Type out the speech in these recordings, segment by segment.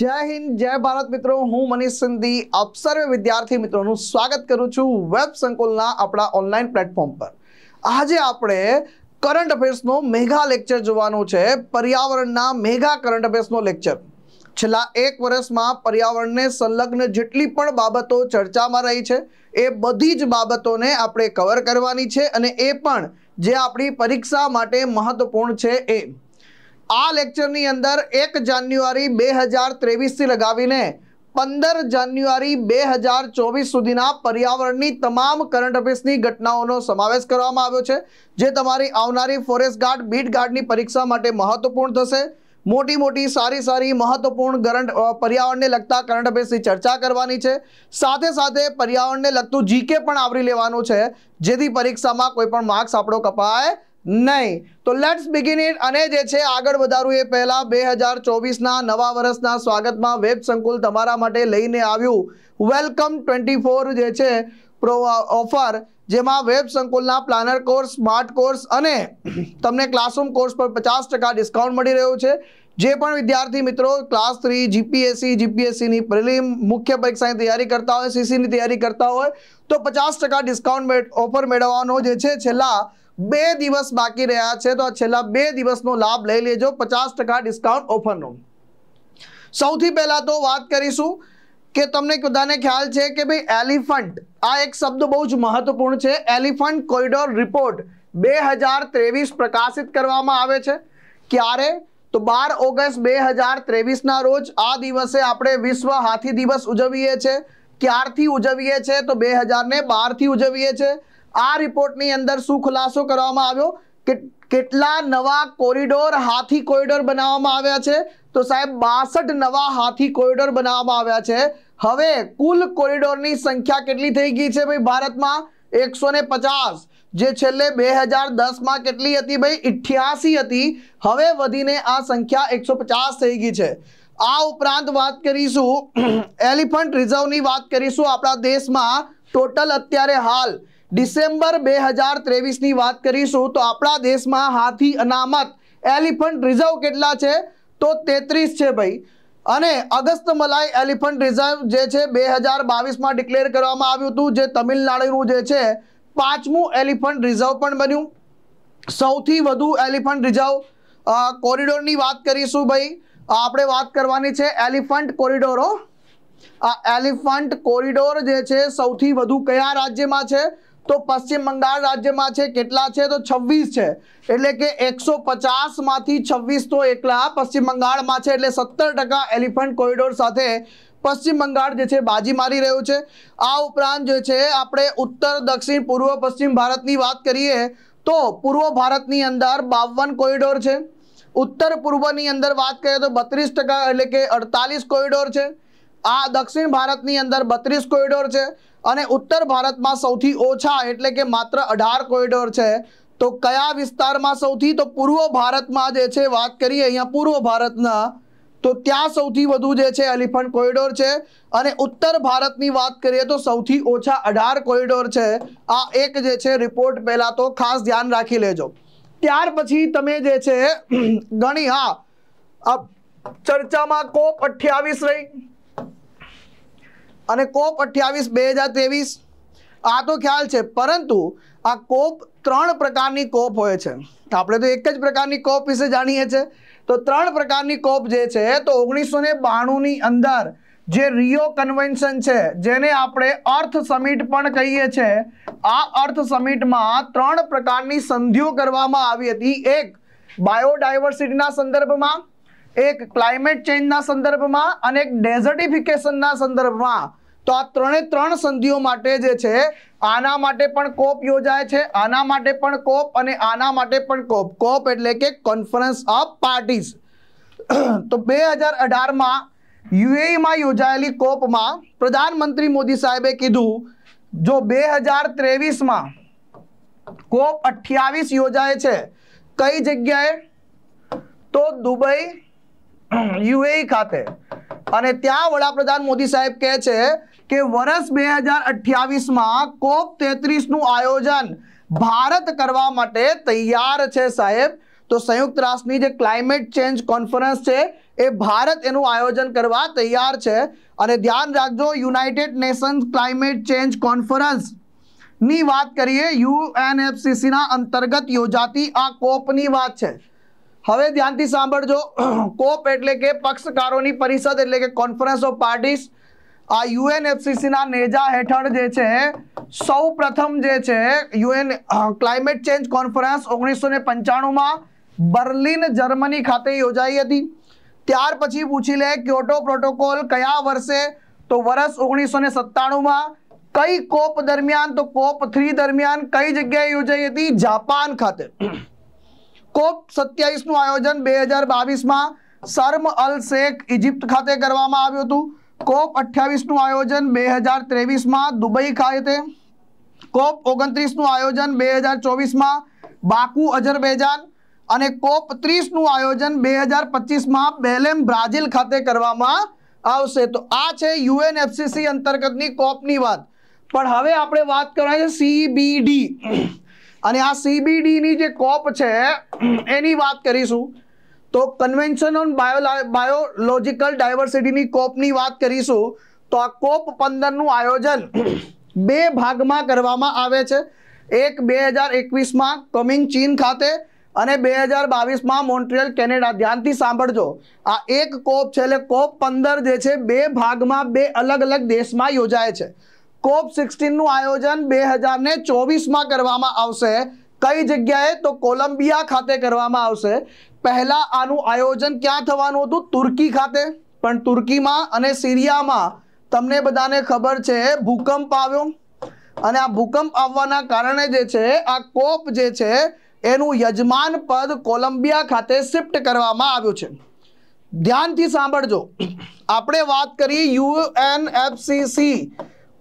જય હિન્દ જય ભારત મિત્રો હું મનીષ સિંધી અપસર્વ વિદ્યાર્થી મિત્રોનું સ્વાગત કરું છું વેબ સંકુલના આપણા ઓનલાઈન પ્લેટફોર્મ પર આજે આપણે કરંટ અફેર્સનો મેગા લેક્ચર જોવાનું છે પર્યાવરણના મેગા કરંટ અફેર્સનો લેક્ચર છેલ્લા એક વર્ષમાં પર્યાવરણને સંલગ્ન જેટલી પણ બાબતો ચર્ચામાં રહી છે એ બધી જ બાબતોને આપણે કવર કરવાની છે અને એ પણ જે આપણી પરીક્ષા માટે મહત્વપૂર્ણ છે એ આ લેક્ચરની અંદર એક જાન્યુઆરી બે હજાર ત્રેવીસથી લગાવીને પંદર જાન્યુઆરી બે હજાર ચોવીસ સુધીના પર્યાવરણની તમામ કરંટ અફેર્સની ઘટનાઓનો સમાવેશ કરવામાં આવ્યો છે જે તમારી આવનારી ફોરેસ્ટ ગાર્ડ બીટ ગાર્ડની પરીક્ષા માટે મહત્વપૂર્ણ થશે મોટી મોટી સારી સારી મહત્વપૂર્ણ કરંટ પર્યાવરણને લગતા કરંટ અફેર્સની ચર્ચા કરવાની છે સાથે સાથે પર્યાવરણને લગતું જીકે પણ આવરી લેવાનું છે જેથી પરીક્ષામાં કોઈ પણ માર્ક્સ આપણો કપાય નહીં તો લેટ્સ બિગિન ઇટ અને જે છે આગળ વધારું એ પહેલાં બે હજાર ચોવીસના નવા વર્ષના સ્વાગતમાં વેબ સંકુલ તમારા માટે લઈને આવ્યું વેલકમ ટ્વેન્ટી ફોર જે છે પ્રો ઓફર જેમાં વેબ સંકુલના પ્લાનર કોર્સ સ્માર્ટ કોર્સ અને તમને ક્લાસરૂમ કોર્સ પર પચાસ ટકા ડિસ્કાઉન્ટ મળી રહ્યું છે જે પણ વિદ્યાર્થી મિત્રો ક્લાસ થ્રી જીપીએસસી જીપીએસસીની પ્રિલિમ મુખ્ય પરીક્ષાની તૈયારી કરતા હોય સીસીની તૈયારી કરતા હોય તો પચાસ ટકા ડિસ્કાઉન્ટ ઓફર મેળવવાનો જે છે છેલ્લા બે દિવસ બાકી રહ્યા છે તો છેલ્લા બે દિવસનો લાભ લઈ લેજો પચાસ ટકા ડિસ્કાઉન્ટ ઓફરનો સૌથી પહેલાં તો વાત કરીશું કે તમને બધાને ખ્યાલ છે કે ભાઈ એલિફન્ટ આ એક શબ્દ બહુ જ મહત્વપૂર્ણ છે એલિફન્ટ કોરિડોર રિપોર્ટ બે હજાર ત્રેવીસ પ્રકાશિત કરવામાં આવે છે ક્યારે તો બાર ઓગસ્ટ બે હજાર ત્રેવીસના રોજ આ દિવસે આપણે વિશ્વ હાથી દિવસ ઉજવીએ છીએ ક્યારથી ઉજવીએ છીએ તો બે હજારને બારથી ઉજવીએ છીએ આ રિપોર્ટની અંદર શું ખુલાસો કરવામાં આવ્યો કે કેટલા નવા કોરિડોર હાથી કોરિડોર બનાવવામાં આવ્યા છે તો સાહેબ બાસઠ નવા હાથી કોરિડોર બનાવવામાં આવ્યા છે હવે કુલ કોરિડોરની સંખ્યા કેટલી થઈ ગઈ છે ભાઈ ભારતમાં એકસો ને પચાસ જે છેલ્લે બે હજાર દસમાં કેટલી હતી ભાઈ ઇઠ્યાસી હતી હવે વધીને આ સંખ્યા એકસો પચાસ થઈ ગઈ છે આ ઉપરાંત વાત કરીશું એલિફન્ટ રિઝર્વની વાત કરીશું આપણા દેશમાં ટોટલ અત્યારે હાલ ડિસેમ્બર બે હજાર ત્રેવીસની વાત કરીશું તો આપણા દેશમાં હાથી અનામત એલિફન્ટ રિઝર્વ કેટલા છે તો તેત્રીસ છે ભાઈ અને અગસ્ત મલાઈ એલિફન્ટ રિઝર્વ જે છે બે હજાર બાવીસમાં ડિક્લેર કરવામાં આવ્યું હતું જે તમિલનાડુનું જે છે પાંચમું એલિફન્ટ રિઝર્વ પણ બન્યું સૌથી વધુ એલિફન્ટ રિઝર્વ કોરિડોરની વાત કરીશું ભાઈ આપણે વાત કરવાની છે એલિફન્ટ કોરિડોરો આ એલિફન્ટ કોરિડોર જે છે સૌથી વધુ કયા રાજ્યમાં છે તો પશ્ચિમ બંગાળ રાજ્યમાં છે કેટલા છે તો છવ્વીસ છે એટલે કે એકસો પચાસમાંથી છવ્વીસ તો એકલા પશ્ચિમ બંગાળમાં છે એટલે સત્તર ટકા એલિફન્ટ કોરિડોર સાથે પશ્ચિમ બંગાળ જે છે બાજી મારી રહ્યું છે આ ઉપરાંત જે છે આપણે ઉત્તર દક્ષિણ પૂર્વ પશ્ચિમ ભારતની વાત કરીએ તો પૂર્વ ભારતની અંદર બાવન કોરિડોર છે ઉત્તર પૂર્વની અંદર વાત કરીએ તો બત્રીસ ટકા એટલે કે અડતાલીસ કોરિડોર છે આ દક્ષિણ ભારતની અંદર બત્રીસ કોરિડોર છે અને ઉત્તર ભારતમાં સૌથી ઓછા એટલે કે માત્ર અઢાર કોરિડોર છે તો કયા વિસ્તારમાં સૌથી તો પૂર્વ ભારતમાં જે છે વાત કરીએ અહીંયા પૂર્વ ભારતના તો ત્યાં સૌથી વધુ જે છે એલિફન્ટ કોરિડોર છે અને ઉત્તર ભારતની વાત કરીએ તો સૌથી ઓછા અઢાર કોરિડોર છે આ એક જે છે રિપોર્ટ પહેલાં તો ખાસ ધ્યાન રાખી લેજો ત્યાર પછી તમે જે છે ગણી હા ચર્ચામાં કોપ અઠ્યાવીસ રહી અને કોપ અઠ્યાવીસ બે હજાર ત્રેવીસ આ તો ખ્યાલ છે પરંતુ આ કોપ ત્રણ પ્રકારની કોપ હોય છે આપણે તો એક જ પ્રકારની કોપ વિશે જાણીએ છીએ તો ત્રણ પ્રકારની કોપ જે છે તો ઓગણીસો ને બાણુંની અંદર જે રિયો કન્વેન્શન છે જેને આપણે અર્થ સમિટ પણ કહીએ છીએ આ અર્થ સમિટમાં ત્રણ પ્રકારની સંધિઓ કરવામાં આવી હતી એક બાયોડાયવર્સિટીના સંદર્ભમાં એક ક્લાઇમેટ ચેન્જના સંદર્ભમાં અને એક ડેઝર્ટિફિકેશનના સંદર્ભમાં તો આ ત્રણે ત્રણ સંધિઓ માટે જે છે આના માટે પણ કોપ યોજાય છે આના માટે પણ કોપ અને આના માટે પણ કોપ કોપ એટલે કે કોન્ફરન્સ ઓફ પાર્ટીઝ તો બે હજાર અઢારમાં યુએઈમાં યોજાયેલી કોપમાં પ્રધાનમંત્રી મોદી સાહેબે કીધું જો બે હજાર ત્રેવીસમાં કોપ અઠ્યાવીસ યોજાય છે કઈ જગ્યાએ તો દુબઈ યુએઈ ખાતે અને ત્યાં વડાપ્રધાન મોદી સાહેબ કહે છે કે વર્ષ બે હજાર અઠ્યાવીસમાં કોપ તેત્રીસનું આયોજન ભારત કરવા માટે તૈયાર છે સાહેબ તો સંયુક્ત રાષ્ટ્રની જે ક્લાઇમેટ ચેન્જ કોન્ફરન્સ છે એ ભારત એનું આયોજન કરવા તૈયાર છે અને ધ્યાન રાખજો United Nations climate change conference ની વાત કરીએ યુએનએફસીસીના અંતર્ગત યોજાતી આ કોપની વાત છે હવે ધ્યાનથી સાંભળજો કોપ એટલે કે પક્ષકારોની પરિષદ એટલે કે કોન્ફરન્સ ઓફ પાર્ટીસ આ યુએનએફસીસીના નેજા હેઠળ જે છે સૌ પ્રથમ જે છે યુએન ક્લાઇમેટ ચેન્જ કોન્ફરન્સ ઓગણીસો ને બર્લિન જર્મની ખાતે યોજાઈ હતી ત્યાર પછી પૂછી લે ક્યોટો પ્રોટોકોલ કયા વર્ષે તો વર્ષ ઓગણીસો ને સત્તાણુંમાં કઈ કોપ દરમિયાન તો કોપ થ્રી દરમિયાન કઈ જગ્યાએ યોજાઈ હતી જાપાન ખાતે કોપ સત્યાવીસનું આયોજન બે હજાર બાવીસમાં શર્મ અલ શેખ ઇજિપ્ત ખાતે કરવામાં આવ્યું હતું કોપ અઠ્યાવીસનું આયોજન બે હજાર ત્રેવીસમાં દુબઈ ખાતે કોપ ઓગણત્રીસનું આયોજન બે હજાર ચોવીસમાં બાકુ અઝરબૈજાન અને કોપ ત્રીસનું આયોજન બે હજાર પચીસમાં બેલેમ બ્રાઝિલ ખાતે કરવામાં આવશે તો આ છે યુએનએફસીસી અંતર્ગતની કોપની વાત પણ હવે આપણે વાત કરવાની છે સીબીડી અને આ સીબીડીની જે કોપ છે એની વાત કરીશું તો કન્વેન્શન ઓન બાયો બાયોલોજિકલ ડાયવર્સિટીની કોપની વાત કરીશું તો આ કોપ પંદરનું આયોજન બે ભાગમાં કરવામાં આવે છે એક બે હજાર એકવીસમાં કમિંગ ચીન ખાતે અને બે હજાર બાવીસમાં મોન્ટ્રિયલ કેનેડા ધ્યાનથી સાંભળજો આ એક કોપ છે એટલે કોપ પંદર જે છે બે ભાગમાં બે અલગ અલગ દેશમાં યોજાય છે કોપ સિક્સટીનનું આયોજન બે હજાર ને ચોવીસમાં કરવામાં આવશે કઈ જગ્યાએ તો કોલંબિયા ખાતે કરવામાં આવશે પહેલાં આનું આયોજન ક્યાં થવાનું હતું તુર્કી ખાતે પણ તુર્કીમાં અને સિરિયામાં તમને બધાને ખબર છે ભૂકંપ આવ્યો અને આ ભૂકંપ આવવાના કારણે જે છે આ કોપ જે છે એનું યજમાન પદ કોલંબિયા ખાતે શિફ્ટ કરવામાં આવ્યું છે ધ્યાનથી સાંભળજો આપણે વાત કરી યુએનએફસીસી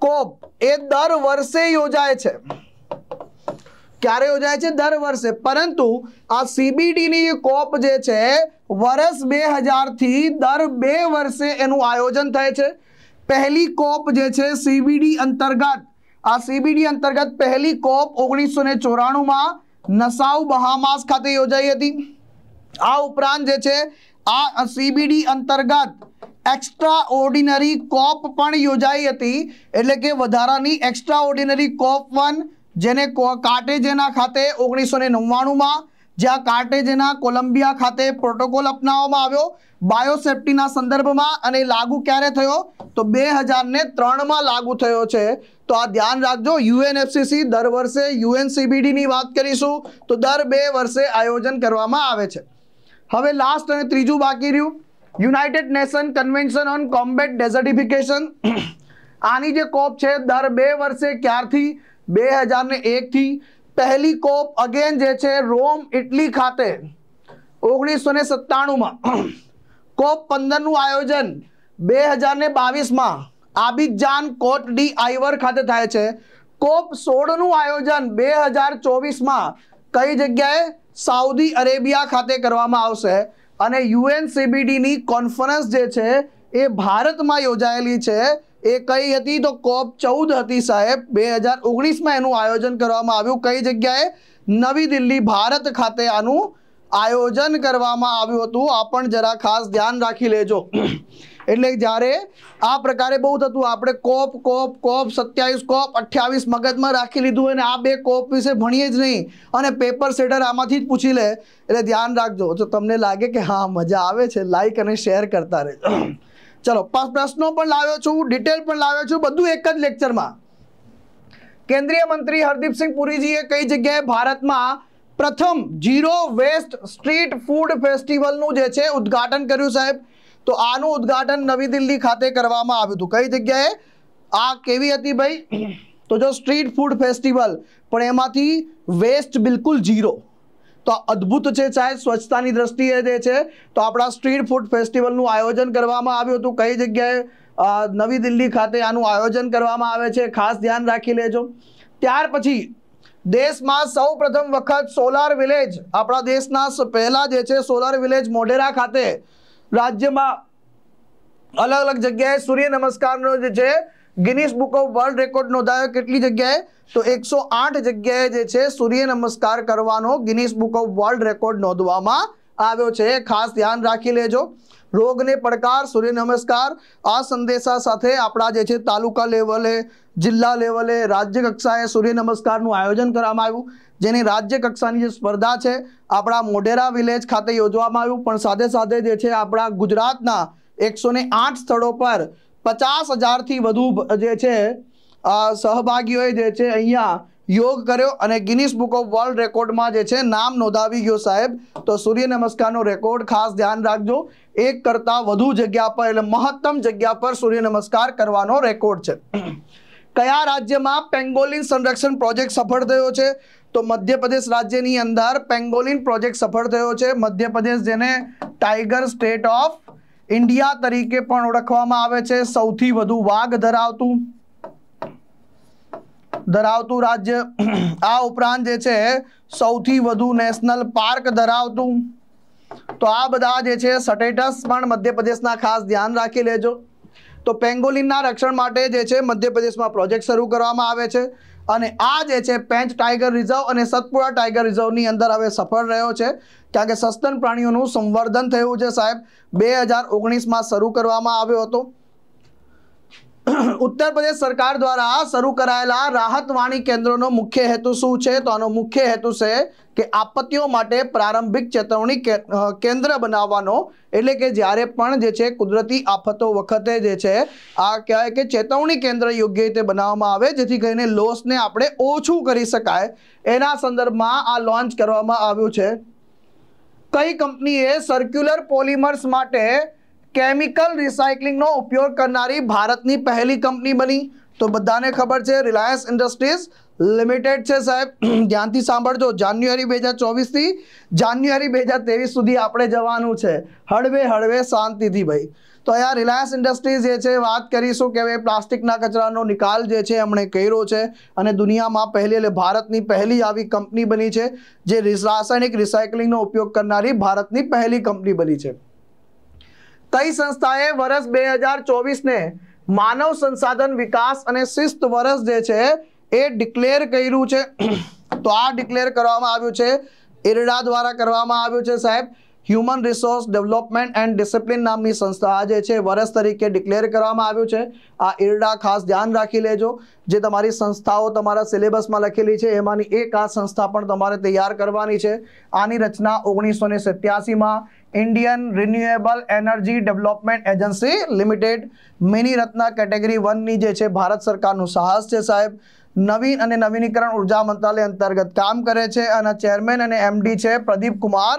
કોપ એ દર વર્ષે યોજાય છે ક્યારે યોજાય છે દર વર્ષે પરંતુ આ સીબીડીની કોપ જે છે વર્ષ બે હજારથી દર બે વર્ષે એનું આયોજન થાય છે પહેલી કોપ જે છે સીબીડી અંતર્ગત આ સીબીડી અંતર્ગત પહેલી કોપ ઓગણીસો ને ચોરાણુંમાં નસાઉ બહામાસ ખાતે યોજાઈ હતી આ ઉપરાંત જે છે આ સીબીડી અંતર્ગત એક્સ્ટ્રા ઓર્ડિનરી કોપ પણ યોજાઈ હતી એટલે કે વધારાની એક્સ્ટ્રા ઓર્ડિનરી કોપ વન જેને કાર્ટેજેના ખાતે ઓગણીસો ને નવ્વાણુંમાં જ્યાં કાર્ટેજેના કોલંબિયા ખાતે પ્રોટોકોલ અપનાવવામાં આવ્યો બાયોસેફ્ટીના સંદર્ભમાં અને લાગુ ક્યારે થયો તો બે હજારને ત્રણમાં લાગુ થયો છે તો આ ધ્યાન રાખજો યુએનએફસીસી દર વર્ષે યુએનસીબીડીની વાત કરીશું તો દર બે વર્ષે આયોજન કરવામાં આવે છે હવે લાસ્ટ અને ત્રીજું બાકી રહ્યું United Nation convention on combat desertification આની જે કોપ છે દર બે વર્ષે ક્યારથી બે હજારને એકથી પહેલી કોપ અગેન જે છે રોમ ઇટલી ખાતે ઓગણીસો ને સત્તાણુંમાં કોપ પંદરનું આયોજન બે હજારને બાવીસમાં આબિદજાન કોટ ડી આઈવર ખાતે થાય છે કોપ સોળનું આયોજન બે હજાર ચોવીસમાં કઈ જગ્યાએ સાઉદી અરેબિયા ખાતે કરવામાં આવશે અને સીબીડીની કોન્ફરન્સ જે છે એ ભારતમાં યોજાયેલી છે એ કઈ હતી તો કોપ ચૌદ હતી સાહેબ બે હજાર ઓગણીસમાં એનું આયોજન કરવામાં આવ્યું કઈ જગ્યાએ નવી દિલ્હી ભારત ખાતે આનું આયોજન કરવામાં આવ્યું હતું આ પણ જરા ખાસ ધ્યાન રાખી લેજો એટલે જ્યારે આ પ્રકારે બહુ થતું આપણે કોપ કોપ કોપ સત્યાવીસ કોપ અઠ્યાવીસ મગજમાં રાખી લીધું અને આ બે કોપ વિશે ભણીએ જ નહીં અને પેપર સેટર આમાંથી જ પૂછી લે એટલે ધ્યાન રાખજો તો તમને લાગે કે હા મજા આવે છે લાઇક અને શેર કરતા રહેજો ચલો પ્રશ્નો પણ લાવ્યો છું ડિટેલ પણ લાવ્યો છું બધું એક જ લેક્ચરમાં કેન્દ્રીય મંત્રી હરદીપસિંહ પુરીજીએ કઈ જગ્યાએ ભારતમાં પ્રથમ ઝીરો વેસ્ટ સ્ટ્રીટ ફૂડ ફેસ્ટિવલનું જે છે ઉદ્ઘાટન કર્યું સાહેબ તો આનું ઉદ્ઘાટન નવી દિલ્હી ખાતે કરવામાં આવ્યું હતું કઈ જગ્યાએ આ કેવી હતી ભાઈ તો જો સ્ટ્રીટ ફૂડ ફેસ્ટિવલ પણ એમાંથી વેસ્ટ બિલકુલ ઝીરો તો અદ્ભુત છે ચાહે સ્વચ્છતાની દ્રષ્ટિએ જે છે તો આપણા સ્ટ્રીટ ફૂડ ફેસ્ટિવલનું આયોજન કરવામાં આવ્યું હતું કઈ જગ્યાએ નવી દિલ્હી ખાતે આનું આયોજન કરવામાં આવે છે ખાસ ધ્યાન રાખી લેજો ત્યાર પછી દેશમાં સૌ વખત સોલાર વિલેજ આપણા દેશના પહેલા જે છે સોલાર વિલેજ મોઢેરા ખાતે રાજ્યમાં અલગ અલગ જગ્યાએ સૂર્ય નમસ્કારનો જે છે Guinness book of world record નોંધાયો કેટલી જગ્યાએ તો એકસો આઠ જગ્યાએ જે છે સૂર્ય નમસ્કાર કરવાનો Guinness book of world record નોંધવામાં આવ્યો છે ખાસ ધ્યાન રાખી લેજો રોગને પડકાર સૂર્ય નમસ્કાર આ સંદેશા સાથે આપણા જે છે તાલુકા લેવલે જિલ્લા લેવલે રાજ્ય કક્ષાએ સૂર્ય નમસ્કારનું આયોજન કરવામાં આવ્યું જેની રાજ્ય કક્ષાની જે સ્પર્ધા છે આપણા મોઢેરા વિલેજ ખાતે યોજવામાં આવ્યું પણ સાથે સાથે જે છે આપણા ગુજરાતના એકસો આઠ સ્થળો પર પચાસ હજારથી વધુ જે છે સહભાગીઓએ જે છે અહીંયા યોગ કર્યો અને ગિનિસ બુક ઓફ વર્લ્ડ રેકોર્ડમાં જે છે નામ નોંધાવી ગયો સાહેબ તો સૂર્ય નમસ્કારનો રેકોર્ડ ખાસ ધ્યાન રાખજો એક કરતાં વધુ જગ્યા પર એટલે મહત્તમ જગ્યા પર સૂર્ય નમસ્કાર કરવાનો રેકોર્ડ છે કયા રાજ્યમાં પેંગોલિન સંરક્ષણ પ્રોજેક્ટ સફળ થયો છે તો મધ્યપ્રદેશ રાજ્યની અંદર પેંગોલિન પ્રોજેક્ટ સફળ થયો છે મધ્યપ્રદેશ જેને ટાઈગર સ્ટેટ ઓફ ઇન્ડિયા તરીકે પણ ઓળખવામાં આવે છે સૌથી વધુ વાઘ ધરાવતું ધરાવતું રાજ્ય આ ઉપરાંત જે છે સૌથી વધુ નેશનલ પાર્ક ધરાવતું તો આ બધા જે છે સટેટસ પણ મધ્યપ્રદેશના ખાસ ધ્યાન રાખી લેજો તો પેંગોલિનના રક્ષણ માટે જે છે મધ્યપ્રદેશમાં પ્રોજેક્ટ શરૂ કરવામાં આવે છે અને આ જે છે પેંચ ટાઈગર રિઝર્વ અને સતપુરા ટાઈગર રિઝર્વની અંદર હવે સફળ રહ્યો છે કારણ કે સસ્તન પ્રાણીઓનું સંવર્ધન થયું છે સાહેબ બે હજાર ઓગણીસમાં શરૂ કરવામાં આવ્યો હતો ઉત્તર પ્રદેશ સરકાર દ્વારા શરૂ કરાયેલા રાહતવાણી કેન્દ્રોનો મુખ્ય હેતુ શું છે તો આનો મુખ્ય હેતુ છે કે આપત્તિઓ માટે પ્રારંભિક ચેતવણી કેન્દ્ર બનાવવાનો એટલે કે જ્યારે પણ જે છે કુદરતી આફતો વખતે જે છે આ કહેવાય કે ચેતવણી કેન્દ્ર યોગ્ય રીતે બનાવવામાં આવે જેથી કરીને લોસને આપણે ઓછું કરી શકાય એના સંદર્ભમાં આ લોન્ચ કરવામાં આવ્યું છે કઈ કંપનીએ સર્ક્યુલર પોલિમર્સ માટે કેમિકલ રિસાયકલિંગનો ઉપયોગ કરનારી ભારતની પહેલી કંપની બની તો બધાને ખબર છે રિલાયન્સ ઇન્ડસ્ટ્રીઝ લિમિટેડ છે સાહેબ ધ્યાનથી સાંભળજો જાન્યુઆરી બે હજાર ચોવીસથી જાન્યુઆરી બે હજાર ત્રેવીસ સુધી આપણે જવાનું છે હળવે હળવે શાંતિથી ભાઈ તો અહીંયા રિલાયન્સ ઇન્ડસ્ટ્રીઝ જે છે વાત કરીશું કે ભાઈ પ્લાસ્ટિકના કચરાનો નિકાલ જે છે એમણે કર્યો છે અને દુનિયામાં પહેલી એટલે ભારતની પહેલી આવી કંપની બની છે જે રાસાયણિક રિસાયકલિંગનો ઉપયોગ કરનારી ભારતની પહેલી કંપની બની છે કઈ સંસ્થાએ વર્ષ બે હજાર ચોવીસને માનવ સંસાધન વિકાસ અને શિસ્ત વર્ષ જે છે એ ડિક્લેર કર્યું છે તો આ ડિક્લેર કરવામાં આવ્યું છે ઇરડા દ્વારા કરવામાં આવ્યું છે સાહેબ human resource development and discipline નામની સંસ્થા જે છે વર્ષ તરીકે ડિક્લેર કરવામાં આવ્યું છે આ ઇરડા ખાસ ધ્યાન રાખી લેજો જે તમારી સંસ્થાઓ તમારા સિલેબસમાં લખેલી છે એમાંની એક આ સંસ્થા પણ તમારે તૈયાર કરવાની છે આની રચના ઓગણીસો ને સત્યાસીમાં Indian renewable energy development agency limited mini Ratna category વનની જે છે ભારત સરકારનું સાહસ છે સાહેબ નવીન અને નવીનીકરણ ઉર્જા મંત્રાલય અંતર્ગત કામ કરે છે અને ચેરમેન અને એમડી છે પ્રદીપ કુમાર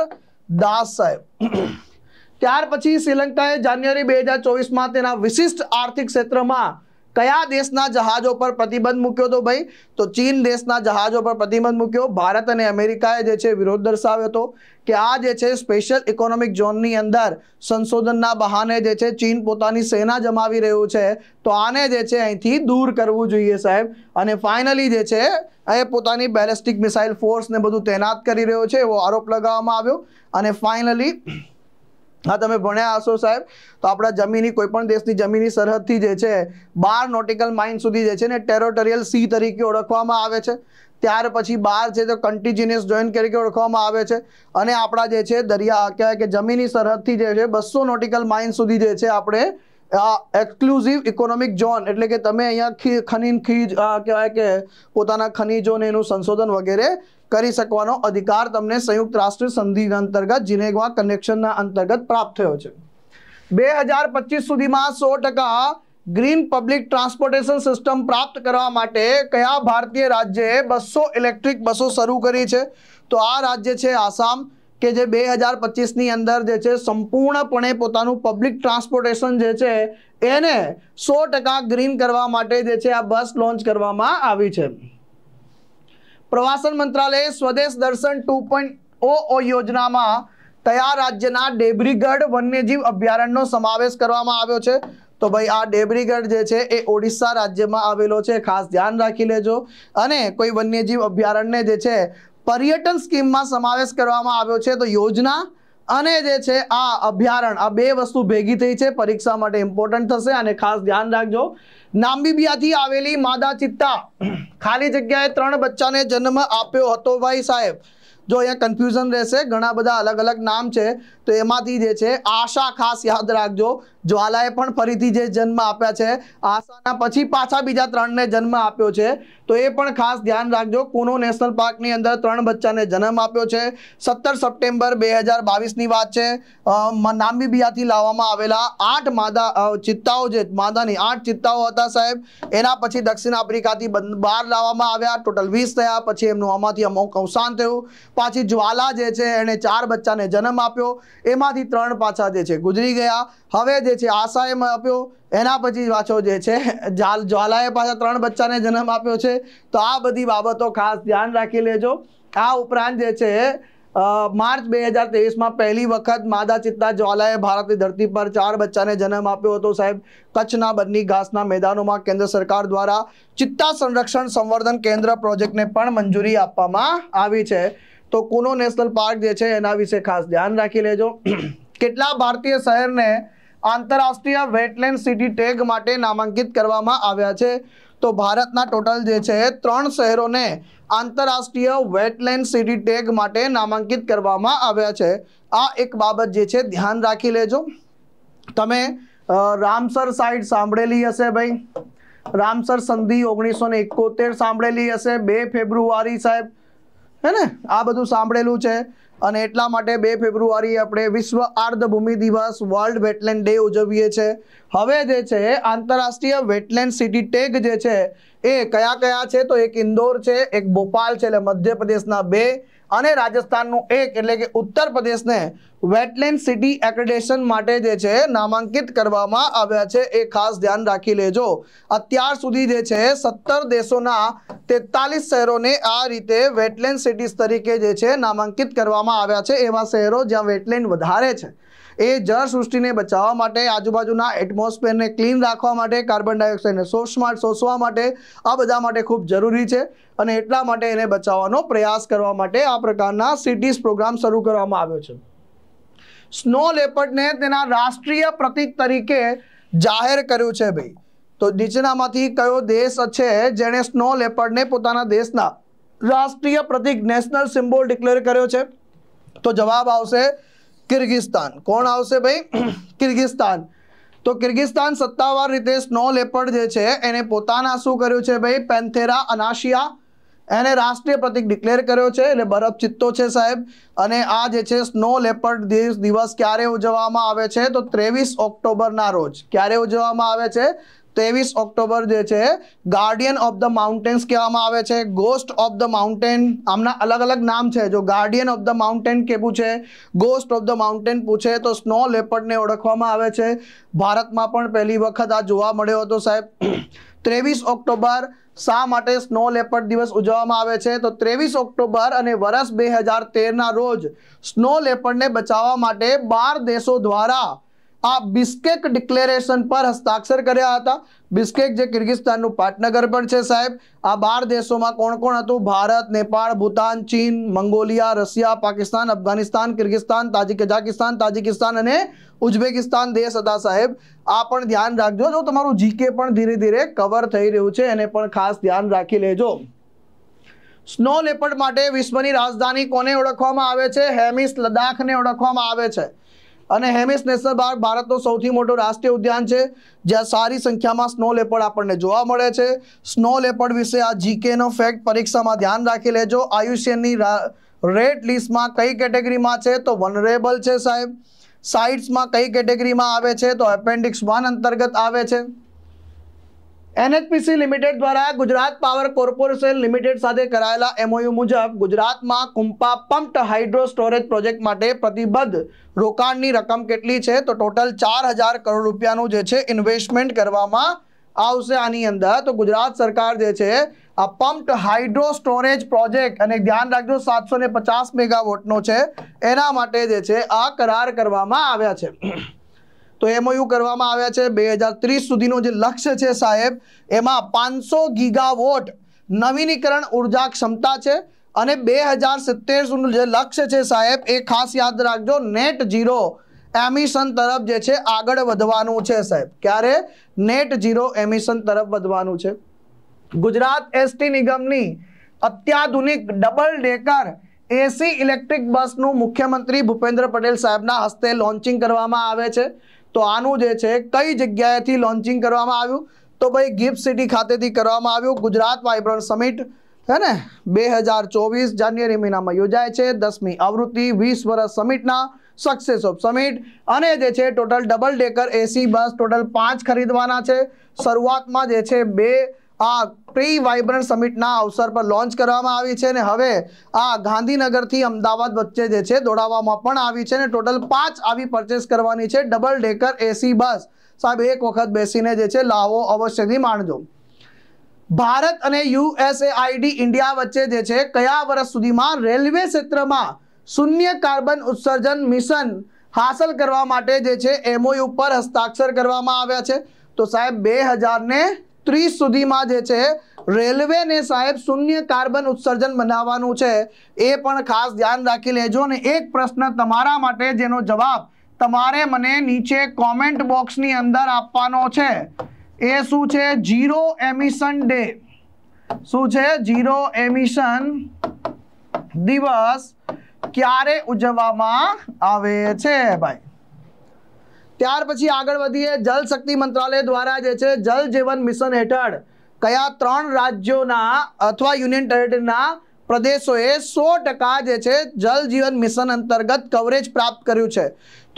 દાસ સાહેબ ત્યાર પછી શ્રીલંકાએ જાન્યુઆરી બે હજાર ચોવીસમાં તેના વિશિષ્ટ આર્થિક ક્ષેત્રમાં કયા દેશના જહાજો પર પ્રતિબંધ મૂક્યો તો ભાઈ તો ચીન દેશના જહાજો પર પ્રતિબંધ મૂક્યો ભારત અને અમેરિકાએ જે છે વિરોધ દર્શાવ્યો હતો કે આ જે છે સ્પેશિયલ ઇકોનોમિક ઝોનની અંદર સંશોધનના બહાને જે છે ચીન પોતાની સેના જમાવી રહ્યું છે તો આને જે છે અહીંથી દૂર કરવું જોઈએ સાહેબ અને ફાઇનલી જે છે એ પોતાની બેલેસ્ટિક મિસાઇલ ફોર્સને બધું તૈનાત કરી રહ્યો છે એવો આરોપ લગાવવામાં આવ્યો અને ફાઇનલી હા તમે ભણ્યા હશો સાહેબ તો આપણા જમીની કોઈપણ દેશની જમીની સરહદથી જે છે બાર નોટિકલ માઇન્ડ સુધી જે છે ને ટેરોટરિયલ સી તરીકે ઓળખવામાં આવે છે ત્યાર પછી બાર છે તો કન્ટિજિનિયસ જોઈન્ટ તરીકે ઓળખવામાં આવે છે અને આપણા જે છે દરિયા કહેવાય કે જમીની સરહદથી જે છે બસો નોટિકલ માઇન્ડ સુધી જે છે આપણે એક્સક્લુઝિવ ઇકોનોમિક ઝોન એટલે કે તમે અહીંયા ખનીન ખીજ કહેવાય કે પોતાના ખનીજો એનું સંશોધન વગેરે કરી શકવાનો અધિકાર તમને સંયુક્ત રાષ્ટ્ર સંધિ અંતર્ગત જિનેગવા કનેક્શનના અંતર્ગત પ્રાપ્ત થયો છે બે હજાર પચીસ સુધીમાં સો ટકા ગ્રીન પબ્લિક ટ્રાન્સપોર્ટેશન સિસ્ટમ પ્રાપ્ત કરવા માટે કયા ભારતીય રાજ્યએ બસો ઇલેક્ટ્રિક બસો શરૂ કરી છે તો આ રાજ્ય છે આસામ કે જે બે હજાર પચીસની અંદર જે છે સંપૂર્ણપણે પોતાનું પબ્લિક ટ્રાન્સપોર્ટેશન જે છે એને સો ટકા ગ્રીન કરવા માટે જે છે આ બસ લોન્ચ કરવામાં આવી છે પ્રવાસન મંત્રાલયે સ્વદેશ દર્શન ટુ પોઈન્ટ યોજનામાં તયા રાજ્યના ડેબ્રીગઢ વન્યજીવ અભયારણ્યનો સમાવેશ કરવામાં આવ્યો છે તો ભાઈ આ ડેબ્રીગઢ જે છે એ ઓડિશા રાજ્યમાં આવેલો છે ખાસ ધ્યાન રાખી લેજો અને કોઈ વન્યજીવ અભયારણ્યને જે છે પર્યટન સ્કીમમાં સમાવેશ કરવામાં આવ્યો છે તો યોજના અને જે છે આ અભ્યારણ આ બે વસ્તુ ભેગી થઈ છે પરીક્ષા માટે ઇમ્પોર્ટન્ટ થશે અને ખાસ ધ્યાન રાખજો નામ્બીબિયાથી આવેલી માદા ચિત્તા ખાલી જગ્યાએ ત્રણ બચ્ચાને જન્મ આપ્યો હતો ભાઈ સાહેબ જો અહીંયા કન્ફ્યુઝન રહેશે ઘણા બધા અલગ અલગ નામ છે તો એમાંથી જે છે આશા ખાસ યાદ રાખજો જ્વાલાએ પણ ફરીથી જે જન્મ આપ્યા છે આસાના પછી પાછા બીજા ત્રણને જન્મ આપ્યો છે તો એ પણ ખાસ ધ્યાન રાખજો કુનો નેશનલ પાર્કની અંદર ત્રણ બચ્ચાને જન્મ આપ્યો છે સત્તર સપ્ટેમ્બર બે હજાર બાવીસની વાત છે નામિબિયાથી લાવવામાં આવેલા આઠ માદા ચિત્તાઓ જે માદાની આઠ ચિત્તાઓ હતા સાહેબ એના પછી દક્ષિણ આફ્રિકાથી બહાર લાવવામાં આવ્યા ટોટલ વીસ થયા પછી એમનું આમાંથી અમુક અવસાન થયું પાછી જ્વાલા જે છે એણે ચાર બચ્ચાને જન્મ આપ્યો એમાંથી ત્રણ પાછા જે છે ગુજરી ગયા હવે જે જે છે આશાએ આપ્યો એના પછી પાછો જે છે જ્વાલાએ પાછા ત્રણ બચ્ચાને જન્મ આપ્યો છે તો આ બધી બાબતો ખાસ ધ્યાન રાખી લેજો આ ઉપરાંત જે છે માર્ચ બે હજાર તેવીસમાં પહેલી વખત માદા ચિત્તા જ્વાલાએ ભારતની ધરતી પર ચાર બચ્ચાને જન્મ આપ્યો હતો સાહેબ કચ્છના બન્ની ઘાસના મેદાનોમાં કેન્દ્ર સરકાર દ્વારા ચિત્તા સંરક્ષણ સંવર્ધન કેન્દ્ર પ્રોજેક્ટને પણ મંજૂરી આપવામાં આવી છે તો કુનો નેશનલ પાર્ક જે છે એના વિશે ખાસ ધ્યાન રાખી લેજો કેટલા ભારતીય શહેરને આંતરરાષ્ટ્રીય વેટલેન્ડ સિટી ટેગ માટે નામાંકિત કરવામાં આવ્યા છે તો ભારતના ટોટલ જે છે ત્રણ શહેરોને આંતરરાષ્ટ્રીય વેટલેન્ડ સિટી ટેગ માટે નામાંકિત કરવામાં આવ્યા છે આ એક બાબત જે છે ધ્યાન રાખી લેજો તમે રામસર સાઇટ સાંભળેલી હશે ભાઈ રામસર સંધિ ઓગણીસો એકોતેર સાંભળેલી હશે બે ફેબ્રુઆરી સાહેબ હે ને આ બધું સાંભળેલું છે અને એટલા માટે બે ફેબ્રુઆરી આપણે વિશ્વ આર્ધભૂમિ દિવસ વર્લ્ડ વેટલેન્ડ ડે ઉજવીએ છીએ હવે જે છે આંતરરાષ્ટ્રીય વેટલેન્ડ સિટી ટેગ જે છે એ કયા કયા છે તો એક ઇન્દોર છે એક ભોપાલ છે એટલે મધ્યપ્રદેશના બે અને રાજસ્થાનનું એક એટલે કે ઉત્તર પ્રદેશને વેટલેન્ડ સિટી એક્રેડેશન માટે જે છે નામાંકિત કરવામાં આવ્યા છે એ ખાસ ધ્યાન રાખી લેજો અત્યાર સુધી જે છે સત્તર દેશોના તેતાલીસ શહેરોને આ રીતે વેટલેન્ડ સિટીઝ તરીકે જે છે નામાંકિત કરવામાં આવ્યા છે એવા શહેરો જ્યાં વેટલેન્ડ વધારે છે એ જળસૃષ્ટિને બચાવવા માટે આજુબાજુના એટમોસ્ફિયરને ક્લીન રાખવા માટે કાર્બન ડાયોક્સાઇડને શોષવા શોષવા માટે આ બધા માટે ખૂબ જરૂરી છે અને એટલા માટે એને બચાવવાનો પ્રયાસ કરવા માટે આ પ્રકારના સિટીઝ પ્રોગ્રામ શરૂ કરવામાં આવ્યો છે સ્નો લેપર્ડને તેના રાષ્ટ્રીય પ્રતિક તરીકે જાહેર કર્યું છે ભાઈ તો નીચેનામાંથી કયો દેશ છે જેણે સ્નો લેપર્ડને પોતાના દેશના રાષ્ટ્રીય પ્રતિક નેશનલ સિમ્બોલ ડિક્લેર કર્યો છે તો જવાબ આવશે કિર્ગિસ્તાન કોણ આવશે ભાઈ કિર્ગિસ્તાન તો કિર્ગિસ્તાન સત્તાવાર રીતે સ્નો લેપર્ડ જે છે એને પોતાના શું કર્યું છે ભાઈ પેન્થેરા અનાશિયા એને રાષ્ટ્રીય પ્રતિક ડિક્લેર કર્યો છે એટલે બરફ ચિત્તો છે સાહેબ અને આ જે છે સ્નો લેપર્ડ દિવસ દિવસ ક્યારે ઉજવવામાં આવે છે તો ત્રેવીસ ઓક્ટોબરના રોજ ક્યારે ઉજવવામાં આવે છે ત્રેવીસ ઓક્ટોબર જે છે ગાર્ડિયન ઓફ ધ માઉન્ટેન્સ કહેવામાં આવે છે ગોસ્ટ ઓફ ધ માઉન્ટેન આમના અલગ અલગ નામ છે જો ગાર્ડિયન ઓફ ધ માઉન્ટેન કે પૂછે ગોસ્ટ ઓફ ધ માઉન્ટેન પૂછે તો સ્નો લેપર્ડને ઓળખવામાં આવે છે ભારતમાં પણ પહેલી વખત આ જોવા મળ્યો હતો સાહેબ ત્રેવીસ ઓક્ટોબર શા માટે સ્નો લેપર્ડ દિવસ ઉજવવામાં આવે છે તો ત્રેવીસ ઓક્ટોબર અને વર્ષ બે હજાર તેરના રોજ સ્નો લેપર્ડને બચાવવા માટે બાર દેશો દ્વારા આ બિસ્કેક ડિક્લેરેશન પર હસ્તાક્ષર કર્યા હતા બિસ્કેક જે કિર્ગિસ્તાનનું પાટનગર પણ છે સાહેબ આ બાર દેશોમાં કોણ કોણ હતું ભારત નેપાળ ભૂતાન ચીન Mongolia Russia Pakistan Afghanistan Kyrgyzstan તાજી કઝાકિસ્તાન તાજિકિસ્તાન અને ઉઝબેકિસ્તાન દેશ હતા સાહેબ આ પણ ધ્યાન રાખજો જો તમારું જીકે પણ ધીરે ધીરે કવર થઈ રહ્યું છે એને પણ ખાસ ધ્યાન રાખી લેજો સ્નો લેપર્ડ માટે વિશ્વની રાજધાની કોને ઓળખવામાં આવે છે હેમિસ લદ્દાખને ઓળખવામાં આવે છે અને હેમિસ નેશનલ પાર્ક ભારતનો સૌથી મોટો રાષ્ટ્રીય ઉદ્યાન છે જ્યાં સારી સંખ્યામાં સ્નો લેપડ આપણને જોવા મળે છે સ્નો લેપડ વિશે આ જીકેનો ફેક્ટ પરીક્ષામાં ધ્યાન રાખી લેજો આયુષ્યની રેટ લિસ્ટમાં કઈ કેટેગરીમાં છે તો વનરેબલ છે સાહેબ સાઇટ્સમાં કઈ કેટેગરીમાં આવે છે તો એપેન્ડિક્સ વન અંતર્ગત આવે છે એનએચપીસી લિમિટેડ દ્વારા ગુજરાત પાવર કોર્પોરેશન લિમિટેડ સાથે કરાયેલા એમઓયુ મુજબ ગુજરાતમાં Kumpa pumped hydro storage project માટે પ્રતિબદ્ધ રોકાણની રકમ કેટલી છે તો ટોટલ ચાર હજાર કરોડ રૂપિયાનું જે છે ઇન્વેસ્ટમેન્ટ કરવામાં આવશે આની અંદર તો ગુજરાત સરકાર જે છે આ પમ્પ્ડ હાઇડ્રો સ્ટોરેજ પ્રોજેક્ટ અને ધ્યાન રાખજો સાતસો ને પચાસ મેગાવોટનો છે એના માટે જે છે આ કરાર કરવામાં આવ્યા છે તો એમાં એવું કરવામાં આવ્યા છે બે હજાર ત્રીસ સુધીનો જે લક્ષ્ય છે સાહેબ એમાં પાંચસો ગીગાવોટ નવીનીકરણ ઉર્જા ક્ષમતા છે અને બે હજાર સિત્તેર જે લક્ષ્ય છે સાહેબ એ ખાસ યાદ રાખજો નેટ ઝીરો એમિશન તરફ જે છે આગળ વધવાનું છે સાહેબ ક્યારે નેટ ઝીરો એમિશન તરફ વધવાનું છે ગુજરાત એસટી નિગમની અત્યાધુનિક ડબલ ડેકર એસી ઇલેક્ટ્રિક બસનું મુખ્યમંત્રી ભૂપેન્દ્ર પટેલ સાહેબના હસ્તે લોન્ચિંગ કરવામાં આવે છે તો આનું જે છે કઈ જગ્યાએથી લોન્ચિંગ કરવામાં આવ્યું તો ભાઈ ગિફ્ટ સિટી ખાતેથી કરવામાં આવ્યું ગુજરાત વાઇબ્રન્ટ સમિટ હે ને બે હજાર ચોવીસ જાન્યુઆરી મહિનામાં યોજાય છે દસમી આવૃત્તિ વીસ વર્ષ સમિટના સક્સેસ ઓફ સમિટ અને જે છે total double decker AC bus total પાંચ ખરીદવાના છે શરૂઆતમાં જે છે બે આ પ્રી વાઇબ્રન્ટ સમિટના અવસર પર લોન્ચ કરવામાં આવી છે અને હવે આ ગાંધીનગરથી અમદાવાદ વચ્ચે જે છે દોડાવવામાં પણ આવી છે અને ટોટલ પાંચ આવી પરચેસ કરવાની છે ડબલ ડેકર એસી બસ સાહેબ એક વખત બેસીને જે છે લાવો અવશ્યથી માણજો ભારત અને આઈડી ઇન્ડિયા વચ્ચે જે છે કયા વર્ષ સુધીમાં રેલવે ક્ષેત્રમાં શૂન્ય કાર્બન ઉત્સર્જન મિશન હાંસલ કરવા માટે જે છે એમઓયુ પર હસ્તાક્ષર કરવામાં આવ્યા છે તો સાહેબ બે હજાર ને ત્રીસ સુધીમાં જે છે રેલવેને સાહેબ શૂન્ય કાર્બન ઉત્સર્જન બનાવવાનું છે એ પણ ખાસ ધ્યાન રાખી લેજો અને એક પ્રશ્ન તમારા માટે જેનો જવાબ તમારે મને નીચે કોમેન્ટ બોક્સની અંદર આપવાનો છે એ શું છે ઝીરો એમિશન ડે શું છે ઝીરો એમિશન દિવસ ક્યારે ઉજવવામાં આવે છે ભાઈ ત્યાર પછી આગળ વધીએ જલ શક્તિ મંત્રાલય દ્વારા જે છે જલ જીવન મિશન હેઠળ કયા ત્રણ રાજ્યોના અથવા યુનિયન ટેરેટરીના પ્રદેશોએ સો ટકા જે છે જલ જીવન મિશન અંતર્ગત કવરેજ પ્રાપ્ત કર્યું છે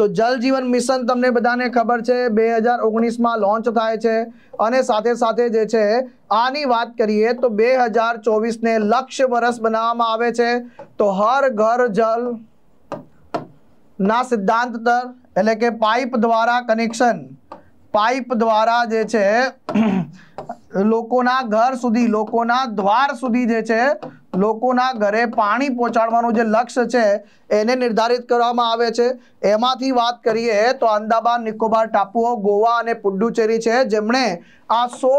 તો જલ જીવન મિશન તમને બધાને ખબર છે બે હજાર ઓગણીસમાં લોન્ચ થાય છે અને સાથે સાથે જે છે આની વાત કરીએ તો બે હજાર ચોવીસને લક્ષ્ય વર્ષ બનાવવામાં આવે છે તો હર ઘર જલ ના સિદ્ધાંત દર એટલે કે પાઇપ દ્વારા કનેક્શન પાઇપ દ્વારા જે છે લોકોના ઘર સુધી લોકોના દ્વાર સુધી જે છે લોકોના ઘરે પાણી પહોંચાડવાનું જે લક્ષ્ય છે એને નિર્ધારિત કરવામાં આવે છે એમાંથી વાત કરીએ તો અંદાબાદ નિકોબાર ટાપુઓ ગોવા અને પુડુચેરી છે જેમણે આ સો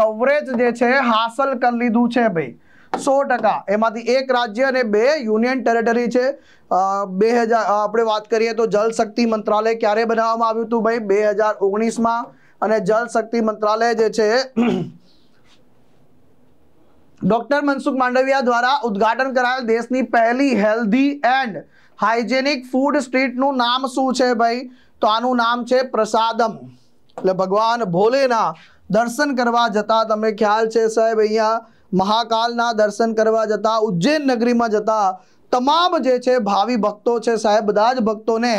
કવરેજ જે છે હાંસલ કરી લીધું છે ભાઈ સો ટકા એમાંથી એક રાજ્ય અને બે યુનિયન ટેરેટરી છે બે હજાર આપણે વાત કરીએ તો જલ શક્તિ મંત્રાલય ક્યારે બનાવવામાં આવ્યું હતું ભાઈ બે હજાર ઓગણીસમાં અને જલ શક્તિ મંત્રાલય જે છે ડોક્ટર મનસુખ માંડવિયા દ્વારા ઉદ્ઘાટન કરાયેલ દેશની પહેલી હેલ્ધી એન્ડ હાઇજેનિક ફૂડ સ્ટ્રીટનું નામ શું છે ભાઈ તો આનું નામ છે પ્રસાદમ એટલે ભગવાન ભોલેના દર્શન કરવા જતાં તમે ખ્યાલ છે સાહેબ અહીંયા મહાકાલના દર્શન કરવા જતા ઉજ્જૈન નગરીમાં જતા તમામ જે છે ભાવિ ભક્તો છે સાહેબ બધા જ ભક્તોને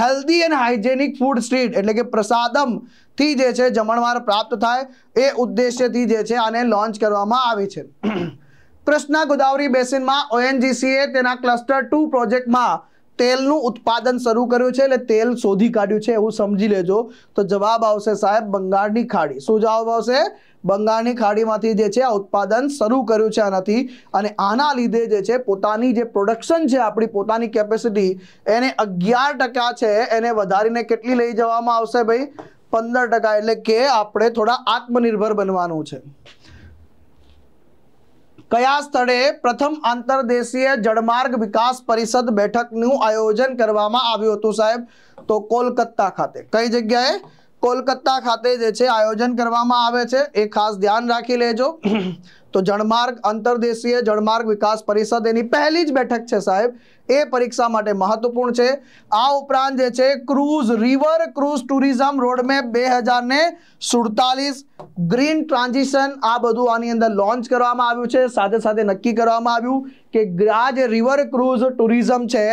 healthy and hygienic food street એટલે કે પ્રસાદમથી જે છે જમણવાર પ્રાપ્ત થાય એ ઉદ્દેશ્યથી જે છે આને લોન્ચ કરવામાં આવી છે કૃષ્ણા ગોદાવરી બેસિનમાં ઓએનજીસીએ તેના ક્લસ્ટર ટુ પ્રોજેક્ટમાં તેલનું ઉત્પાદન શરૂ કર્યું છે એટલે તેલ શોધી કાઢ્યું છે એવું સમજી લેજો તો જવાબ આવશે સાહેબ બંગાળની ખાડી શું જવાબ આવશે બંગાળની ખાડીમાંથી જે છે આ ઉત્પાદન શરૂ કર્યું છે આનાથી અને આના લીધે જે છે પોતાની જે પ્રોડક્શન છે આપણી પોતાની કેપેસિટી એને અગિયાર ટકા છે એને વધારીને કેટલી લઈ જવામાં આવશે ભાઈ પંદર ટકા એટલે કે આપણે થોડા આત્મનિર્ભર બનવાનું છે કયા સ્થળે પ્રથમ આંતરદેશીય જળમાર્ગ વિકાસ પરિષદ બેઠકનું આયોજન કરવામાં આવ્યું હતું સાહેબ તો કોલકાતા ખાતે કઈ જગ્યાએ કોલકાતા ખાતે જે છે આયોજન કરવામાં આવે છે એ ખાસ ધ્યાન રાખી લેજો તો જળમાર્ગ અંતરદેશીય જળમાર્ગ વિકાસ પરિષદ એની પહેલી જ બેઠક છે સાહેબ એ પરીક્ષા માટે મહત્વપૂર્ણ છે આ ઉપરાંત જે છે cruise river cruise tourism roadmap બે હજાર ને સુડતાલીસ ગ્રીન ટ્રાન્ઝિશન આ બધું આની અંદર લોન્ચ કરવામાં આવ્યું છે સાથે સાથે નક્કી કરવામાં આવ્યું કે ગ્રાજ રિવર ક્રુઝ ટુરિઝમ છે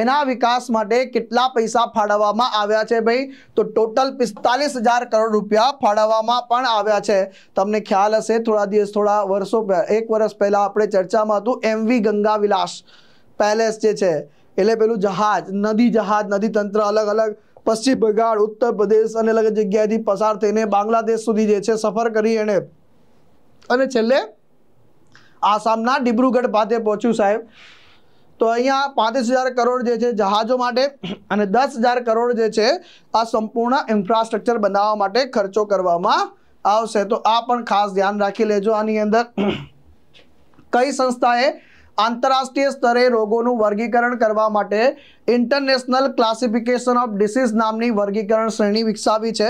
એના વિકાસ માટે કેટલા પૈસા ફાળવવામાં આવ્યા છે ભાઈ તો ટોટલ પિસ્તાલીસ હજાર કરોડ રૂપિયા ફાળવવામાં પણ આવ્યા છે તમને ખ્યાલ હશે થોડા દિવસ થોડા વર્ષો એક વર્ષ પહેલાં આપણે ચર્ચામાં હતું એમવી ગંગા વિલાસ પેલેસ જે છે એટલે પેલું જહાજ નદી જહાજ નદી તંત્ર અલગ અલગ પશ્ચિમ બંગાળ ઉત્તર પ્રદેશ અને અલગ જગ્યાએથી પસાર થઈને બાંગ્લાદેશ સુધી જે છે સફર કરી એણે અને છેલ્લે આસામના ડિબ્રુગઢ ખાતે પહોંચ્યું સાહેબ તો અહીંયા પાંત્રીસ હજાર કરોડ જે છે જહાજો માટે અને દસ હજાર કરોડ જે છે આ સંપૂર્ણ ઇન્ફ્રાસ્ટ્રક્ચર બનાવવા માટે ખર્ચો કરવામાં આવશે તો આ પણ ખાસ ધ્યાન રાખી લેજો આની અંદર કઈ સંસ્થાએ આંતરરાષ્ટ્રીય સ્તરે રોગોનું વર્ગીકરણ કરવા માટે ઇન્ટરનેશનલ ક્લાસિફિકેશન ઓફ ડિસીઝ નામની વર્ગીકરણ શ્રેણી વિકસાવી છે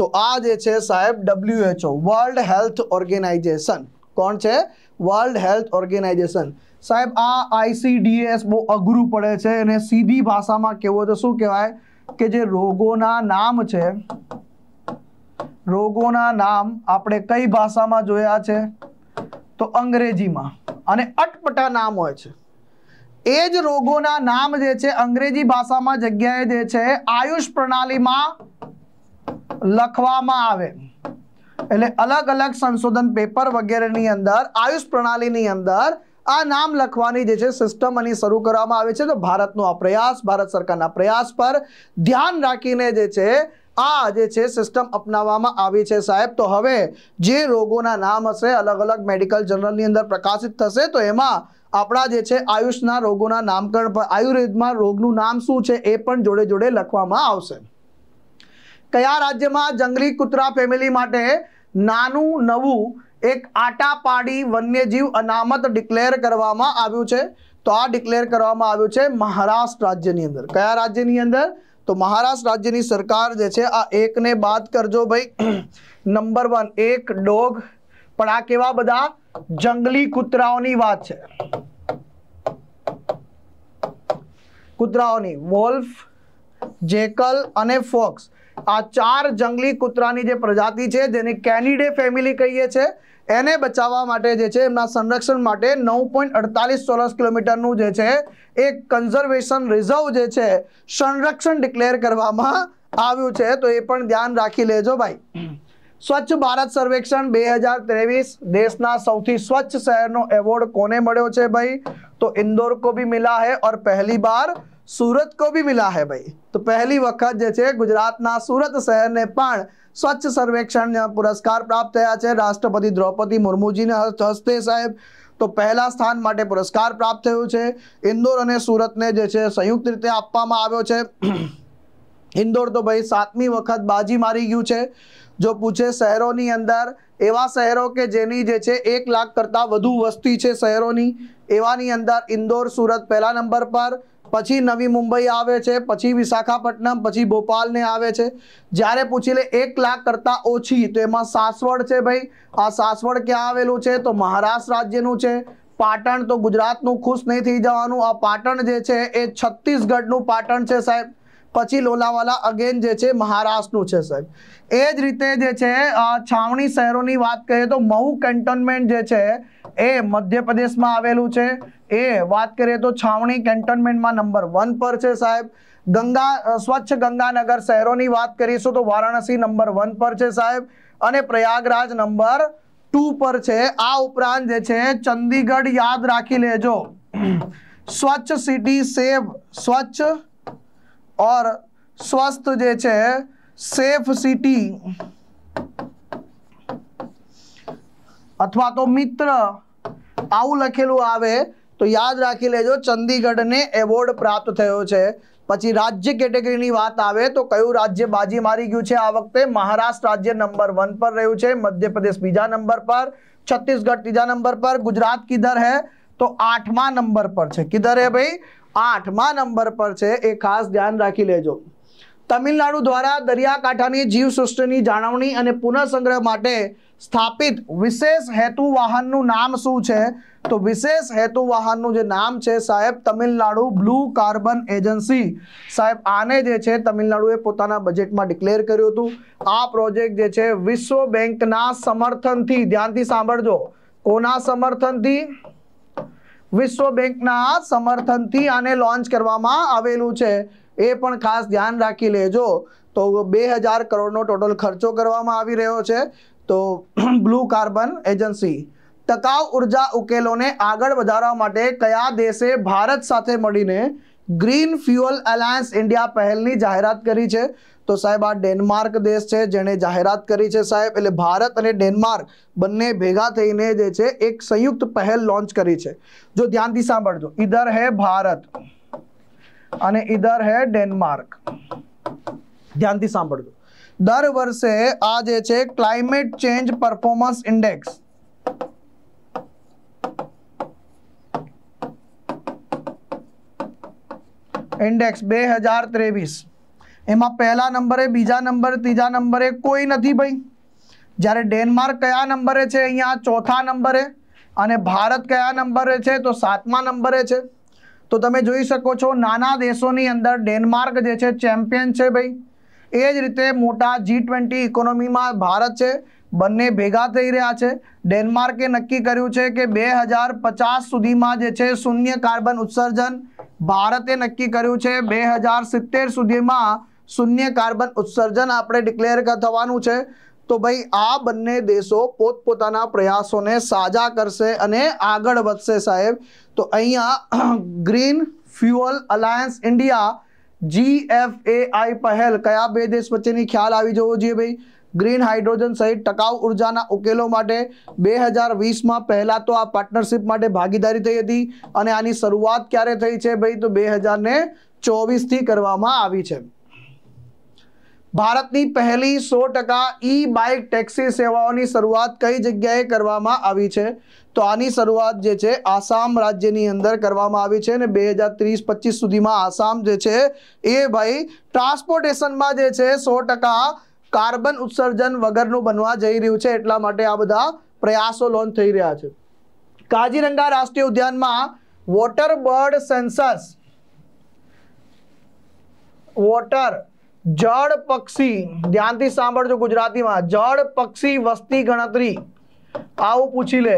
તો આ જે છે સાહેબ ડબ્લ્યુએચઓ વર્લ્ડ હેલ્થ ઓર્ગેનાઇઝેશન કોણ છે વર્લ્ડ હેલ્થ ઓર્ગેનાઇઝેશન સાહેબ આ આઈસીડીએસ બહુ અઘરું પડે છે અને સીધી ભાષામાં કહેવું તો શું કહેવાય કે જે રોગોના નામ છે રોગોના નામ આપણે કઈ ભાષામાં જોયા છે તો અંગ્રેજીમાં અને અટપટા નામ હોય છે એ જ રોગોના નામ જે છે અંગ્રેજી ભાષામાં જગ્યાએ જે છે આયુષ પ્રણાલીમાં લખવામાં આવે એટલે અલગ અલગ સંશોધન પેપર વગેરેની અંદર આયુષ પ્રણાલીની અંદર આ નામ લખવાની જે છે સિસ્ટમ એની શરૂ કરવામાં આવે છે તો ભારતનો આ પ્રયાસ ભારત સરકારના પ્રયાસ પર ધ્યાન રાખીને જે છે આ જે છે સિસ્ટમ અપનાવવામાં આવી છે સાહેબ તો હવે જે રોગોના નામ હશે અલગ અલગ મેડિકલ જર્નલની અંદર પ્રકાશિત થશે તો એમાં આપણા જે છે આયુષના રોગોના નામકરણ પર આયુર્વેદમાં રોગનું નામ શું છે એ પણ જોડે જોડે લખવામાં આવશે કયા રાજ્યમાં જંગલી કૂતરા ફેમિલી માટે નાનું નવું એક પાડી વન્યજીવ અનામત ડિક્લેર કરવામાં આવ્યું છે તો આ ડિક્લેર કરવામાં આવ્યું છે મહારાષ્ટ્ર રાજ્યની અંદર કયા રાજ્યની અંદર તો મહારાષ્ટ્ર રાજ્યની સરકાર જે છે આ એકને બાદ કરજો ભાઈ નંબર વન એક ડોગ પણ આ કેવા બધા જંગલી કૂતરાઓની વાત છે કૂતરાઓની વોલ્ફ જેકલ અને ફોક્સ આ ચાર જંગલી કૂતરાની જે પ્રજાતિ છે જેને કેનિડે ફેમિલી કહીએ છીએ એને બચાવવા માટે જે છે એમના સંરક્ષણ માટે નવ પોઈન્ટ અડતાલીસ ચોરસ કિલોમીટરનું જે છે એ કન્ઝર્વેશન રિઝર્વ જે છે સંરક્ષણ ડિક્લેર કરવામાં આવ્યું છે તો એ પણ ધ્યાન રાખી લેજો ભાઈ સ્વચ્છ ભારત સર્વેક્ષણ બે હજાર ત્રેવીસ દેશના સૌથી સ્વચ્છ શહેરનો એવોર્ડ કોને મળ્યો છે ભાઈ તો ઇન્દોર કો ભી મિલા હૈ ઓર પહેલી બાર સુરત કો ભી મિલા હૈ ભાઈ તો પહેલી વખત જે છે ગુજરાતના સુરત શહેરને પણ સ્વચ્છ સર્વેક્ષણ પુરસ્કાર પ્રાપ્ત થયા છે રાષ્ટ્રપતિ દ્રૌપદી મુર્મુજીને હસ્તે સાહેબ તો પહેલા સ્થાન માટે પુરસ્કાર પ્રાપ્ત થયો છે ઇન્દોર અને સુરતને જે છે સંયુક્ત રીતે આપવામાં આવ્યો છે ઇન્દોર તો ભાઈ સાતમી વખત બાજી મારી ગયું છે જો પૂછે શહેરોની અંદર એવા શહેરો કે જેની જે છે એક લાખ કરતાં વધુ વસ્તી છે શહેરોની એવાની અંદર ઇન્દોર સુરત પહેલા નંબર પર પછી નવી મુંબઈ આવે છે પછી વિશાખાપટ્ટનમ પછી ભોપાલને આવે છે જ્યારે પૂછી લે એક લાખ કરતાં ઓછી તો એમાં સાસવડ છે ભાઈ આ સાસવડ ક્યાં આવેલું છે તો મહારાષ્ટ્ર રાજ્યનું છે પાટણ તો ગુજરાતનું ખુશ નહીં થઈ જવાનું આ પાટણ જે છે એ છત્તીસગઢનું પાટણ છે સાહેબ પછી લોલાવાલા અગેન જે છે મહારાષ્ટ્રનું છે સાહેબ એ જ રીતે જે છે છાવણી શહેરોની વાત કરીએ તો મહુ કેન્ટોનમેન્ટ જે છે એ મધ્યપ્રદેશમાં આવેલું છે એ વાત કરીએ તો છાવણી કેન્ટોનમેન્ટમાં નંબર વન પર છે સાહેબ ગંગા સ્વચ્છ ગંગાનગર શહેરોની વાત કરીશું તો વારાણસી નંબર વન પર છે સાહેબ અને પ્રયાગરાજ નંબર ટુ પર છે આ ઉપરાંત જે છે ચંદીગઢ યાદ રાખી લેજો સ્વચ્છ સિટી સેવ સ્વચ્છ और સ્વસ્થ જે છે સેફ સિટી અથવા તો મિત્ર આવું લખેલું આવે તો યાદ રાખી લેજો ચંદીગઢને એવોર્ડ પ્રાપ્ત થયો છે પછી રાજ્ય કેટેગરીની વાત આવે તો કયું રાજ્ય બાજી મારી ગયું છે આ વખતે મહારાષ્ટ્ર રાજ્ય નંબર વન પર રહ્યું છે મધ્યપ્રદેશ બીજા નંબર પર છત્તીસગઢ ત્રીજા નંબર પર ગુજરાત કિધર હે તો આઠમા નંબર પર છે કિધર હે ભાઈ આઠમા નંબર પર છે એ ખાસ ધ્યાન રાખી લેજો તમિલનાડુ દ્વારા દરિયાકાંઠાની જીવસૃષ્ટિની જાળવણી અને પુનઃસંગ્રહ માટે સ્થાપિત વિશેષ હેતુ વાહનનું નામ શું છે તો વિશેષ હેતુ વાહનનું જે નામ છે સાહેબ તમિલનાડુ બ્લુ કાર્બન એજન્સી સાહેબ આને જે છે તમિલનાડુએ પોતાના બજેટમાં ડિક્લેર કર્યું હતું આ પ્રોજેક્ટ જે છે વિશ્વ બેંકના સમર્થનથી ધ્યાનથી સાંભળજો કોના સમર્થનથી વિશ્વ બેંકના સમર્થનથી આને લોન્ચ કરવામાં આવેલું છે એ પણ ખાસ ધ્યાન રાખી લેજો તો બે હજાર કરોડનો ટોટલ ખર્ચો કરવામાં આવી રહ્યો છે તો બ્લુ કાર્બન એજન્સી ટકાઉ ઉર્જા ઉકેલોને આગળ વધારવા માટે કયા દેશે ભારત સાથે મળીને ગ્રીન ફ્યુઅલ એલાયન્સ ઇન્ડિયા પહેલની જાહેરાત કરી છે તો સાહેબ આ ડેનમાર્ક દેશ છે જેણે જાહેરાત કરી છે સાહેબ એટલે ભારત અને ડેનમાર્ક બંને ભેગા થઈને જે છે એક સંયુક્ત પહેલ લોન્ચ કરી છે જો ધ્યાનથી સાંભળજો ઇધર હે ભારત અને ઇધર હે ડેનમાર્ક ધ્યાનથી સાંભળજો દર વર્ષે આ જે છે climate change performance index index બે હજાર ત્રેવીસ એમાં પહેલા નંબરે બીજા નંબર ત્રીજા નંબરે કોઈ નથી ભાઈ જ્યારે ડેનમાર્ક કયા નંબરે છે અહીંયા ચોથા નંબરે અને ભારત કયા નંબરે છે તો સાતમા નંબરે છે તો તમે જોઈ શકો છો નાના દેશોની અંદર ડેનમાર્ક જે છે ચેમ્પિયન છે ભાઈ એ જ રીતે મોટા જી ટ્વેન્ટી ઇકોનોમીમાં ભારત છે બંને ભેગા થઈ રહ્યા છે ડેનમાર્કે નક્કી કર્યું છે કે બે હજાર પચાસ સુધીમાં જે છે શૂન્ય કાર્બન ઉત્સર્જન ભારતે નક્કી કર્યું છે બે હજાર સિત્તેર સુધીમાં શૂન્ય કાર્બન ઉત્સર્જન આપણે ડિક્લેર થવાનું છે તો ભાઈ આ બંને દેશો પોતપોતાના પ્રયાસોને સાજા કરશે અને આગળ વધશે સાહેબ તો અહીંયા green fuel alliance India GFAI પહેલ કયા બે દેશ વચ્ચેની ખ્યાલ આવી જવો જોઈએ ભાઈ ગ્રીન હાઇડ્રોજન સહિત ટકાઉ ઉર્જાના ઉકેલો માટે બે હજાર વીસમાં પહેલાં તો આ પાર્ટનરશિપ માટે ભાગીદારી થઈ હતી અને આની શરૂઆત ક્યારે થઈ છે ભાઈ તો બે હજારને ચોવીસથી કરવામાં આવી છે ભારતની પહેલી સો ટકા ઈ બાઇક ટેક્સી સેવાઓની શરૂઆત કઈ જગ્યાએ કરવામાં આવી છે તો આની શરૂઆત જે છે આસામ રાજ્યની અંદર કરવામાં આવી છે અને બે હજાર ત્રીસ પચીસ સુધીમાં આસામ જે છે એ ભાઈ ટ્રાન્સપોર્ટેશનમાં જે છે સો ટકા કાર્બન ઉત્સર્જન વગરનું બનવા જઈ રહ્યું છે એટલા માટે આ બધા પ્રયાસો લોન્ચ થઈ રહ્યા છે કાજીરંગા રાષ્ટ્રીય ઉદ્યાનમાં વોટર બર્ડ સેન્સર્સ વોટર જળ પક્ષી ધ્યાનથી સાંભળજો ગુજરાતીમાં જળ પક્ષી વસ્તી ગણતરી આવું પૂછી લે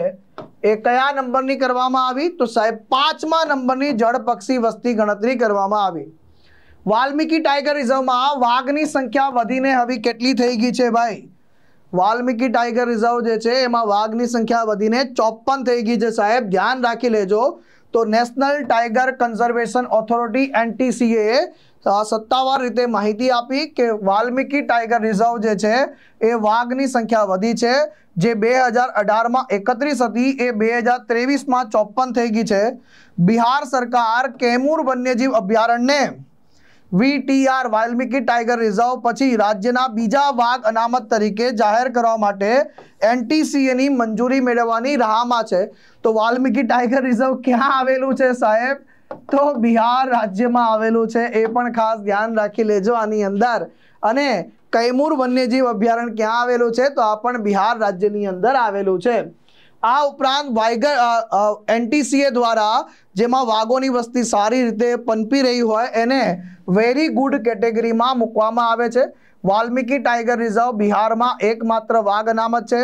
એ કયા નંબરની કરવામાં આવી તો સાહેબ પાંચમા નંબરની જળ પક્ષી વસ્તી ગણતરી કરવામાં આવી વાલ્મીકી ટાઈગર રિઝર્વમાં વાઘની સંખ્યા વધીને હવે કેટલી થઈ ગઈ છે ભાઈ વાલ્મીકી ટાઈગર રિઝર્વ જે છે એમાં વાઘની સંખ્યા વધીને ચોપન થઈ ગઈ છે સાહેબ ધ્યાન રાખી લેજો તો national tiger conservation authority NTCA સત્તાવાર રીતે માહિતી આપી કે વાલ્મીકી ટાઈગર રિઝર્વ જે છે એ વાઘની સંખ્યા વધી છે જે બે હજાર અઢારમાં એકત્રીસ હતી એ બે હજાર ત્રેવીસમાં ચોપ્પન થઈ ગઈ છે બિહાર સરકાર કેમૂર વન્યજીવ અભયારણ્યને વીટીઆર વાલ્મીકી ટાઈગર રિઝર્વ પછી રાજ્યના બીજા વાઘ અનામત તરીકે જાહેર કરવા માટે એનટીસીએની મંજૂરી મેળવવાની રાહમાં છે તો વાલ્મીકી ટાઈગર રિઝર્વ ક્યાં આવેલું છે સાહેબ તો બિહાર રાજ્યમાં આવેલું છે એ પણ ખાસ ધ્યાન રાખી લેજો આની અંદર અને કૈમૂર વન્યજીવ અભયારણ્ય ક્યાં આવેલું છે તો આ પણ બિહાર રાજ્યની અંદર આવેલું છે આ ઉપરાંત વાયગર એનટીસીએ દ્વારા જેમાં વાઘોની વસ્તી સારી રીતે પનપી રહી હોય એને વેરી ગુડ કેટેગરીમાં મૂકવામાં આવે છે વાલ્મીકી ટાઈગર રિઝર્વ બિહારમાં એકમાત્ર વાઘ અનામત છે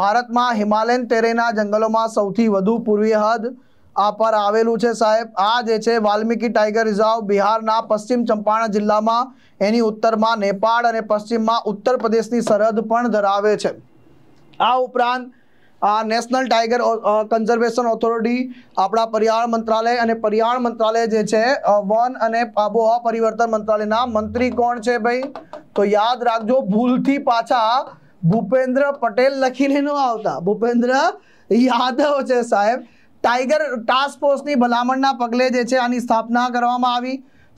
ભારતમાં હિમાલયન તેરેના જંગલોમાં સૌથી વધુ પૂર્વીય હદ આ પર આવેલું છે સાહેબ આ જે છે વાલ્મીકી ટાઈગર રિઝર્વ બિહારના પશ્ચિમ ચંપારણ જિલ્લામાં એની ઉત્તરમાં નેપાળ અને પશ્ચિમમાં ઉત્તર પ્રદેશની સરહદ પણ ધરાવે છે આ ઉપરાંત આ નેશનલ ટાઈગર કન્ઝર્વેશન ઓથોરિટી આપણા પર્યાવરણ મંત્રાલય અને પર્યાવરણ મંત્રાલય જે છે વન અને આબોહવા પરિવર્તન મંત્રાલયના મંત્રી કોણ છે ભાઈ તો યાદ રાખજો ભૂલથી પાછા ભૂપેન્દ્ર પટેલ લખીને ન આવતા ભૂપેન્દ્ર યાદવ છે સાહેબ ટાઈગર ટાસ્ક ફોર્સની ભલામણના પગલે જે છે આની સ્થાપના કરવામાં આવી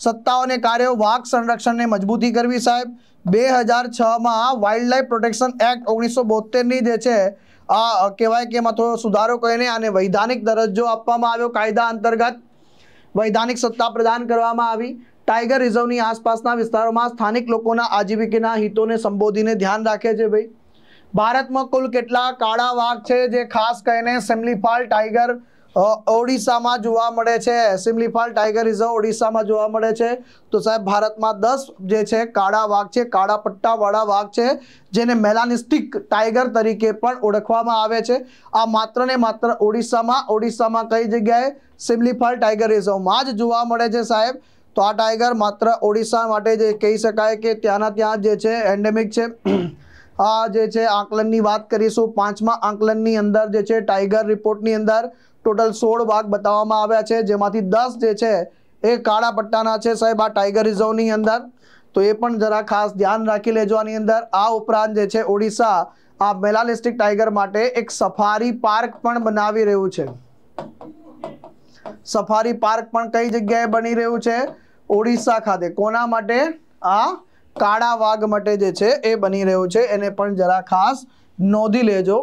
સત્તાઓને કાર્યો વાઘ સંરક્ષણને મજબૂતી કરવી સાહેબ બે હજાર છમાં વાઇલ્ડલાઈફ પ્રોટેક્શન એક્ટ ઓગણીસો બોતેરની જે છે આ કહેવાય કે એમાં થોડો સુધારો કરીને આને વૈધાનિક દરજ્જો આપવામાં આવ્યો કાયદા અંતર્ગત વૈધાનિક સત્તા પ્રદાન કરવામાં આવી ટાઈગર રિઝર્વની આસપાસના વિસ્તારોમાં સ્થાનિક લોકોના આજીવિકાના હિતોને સંબોધીને ધ્યાન રાખે છે ભાઈ ભારતમાં કુલ કેટલા કાળા વાઘ છે જે ખાસ કરીને સેમલીફાલ ટાઈગર ઓડિશામાં જોવા મળે છે સિમલીફાલ ટાઈગર રિઝર્વ ઓડિશામાં જોવા મળે છે તો સાહેબ ભારતમાં દસ જે છે કાળા વાઘ છે કાળા પટ્ટાવાળા વાઘ છે જેને મેલાનિસ્ટિક ટાઈગર તરીકે પણ ઓળખવામાં આવે છે આ માત્ર ને માત્ર ઓડિશામાં ઓડિશામાં કઈ જગ્યાએ સિમલીફાલ ટાઈગર રિઝર્વમાં જ જોવા મળે છે સાહેબ તો આ ટાઈગર માત્ર ઓડિશા માટે જે કહી શકાય કે ત્યાંના ત્યાં જે છે એન્ડેમિક છે આ જે છે આંકલનની વાત કરીશું પાંચમા આંકલનની અંદર જે છે ટાઈગર રિપોર્ટની અંદર ટોટલ સોળ વાઘ બતાવવામાં આવ્યા છે જેમાંથી દસ જે છે એ કાળા પટ્ટાના છે સાહેબ આ ટાઈગર રિઝર્વની અંદર તો એ પણ જરા ખાસ ધ્યાન રાખી લેજો આની અંદર આ ઉપરાંત જે છે ઓડિશા આ મેલાલિસ્ટિક ટાઈગર માટે એક સફારી પાર્ક પણ બનાવી રહ્યું છે સફારી પાર્ક પણ કઈ જગ્યાએ બની રહ્યું છે ઓડિશા ખાતે કોના માટે આ કાળા વાઘ માટે જે છે એ બની રહ્યું છે એને પણ જરા ખાસ નોંધી લેજો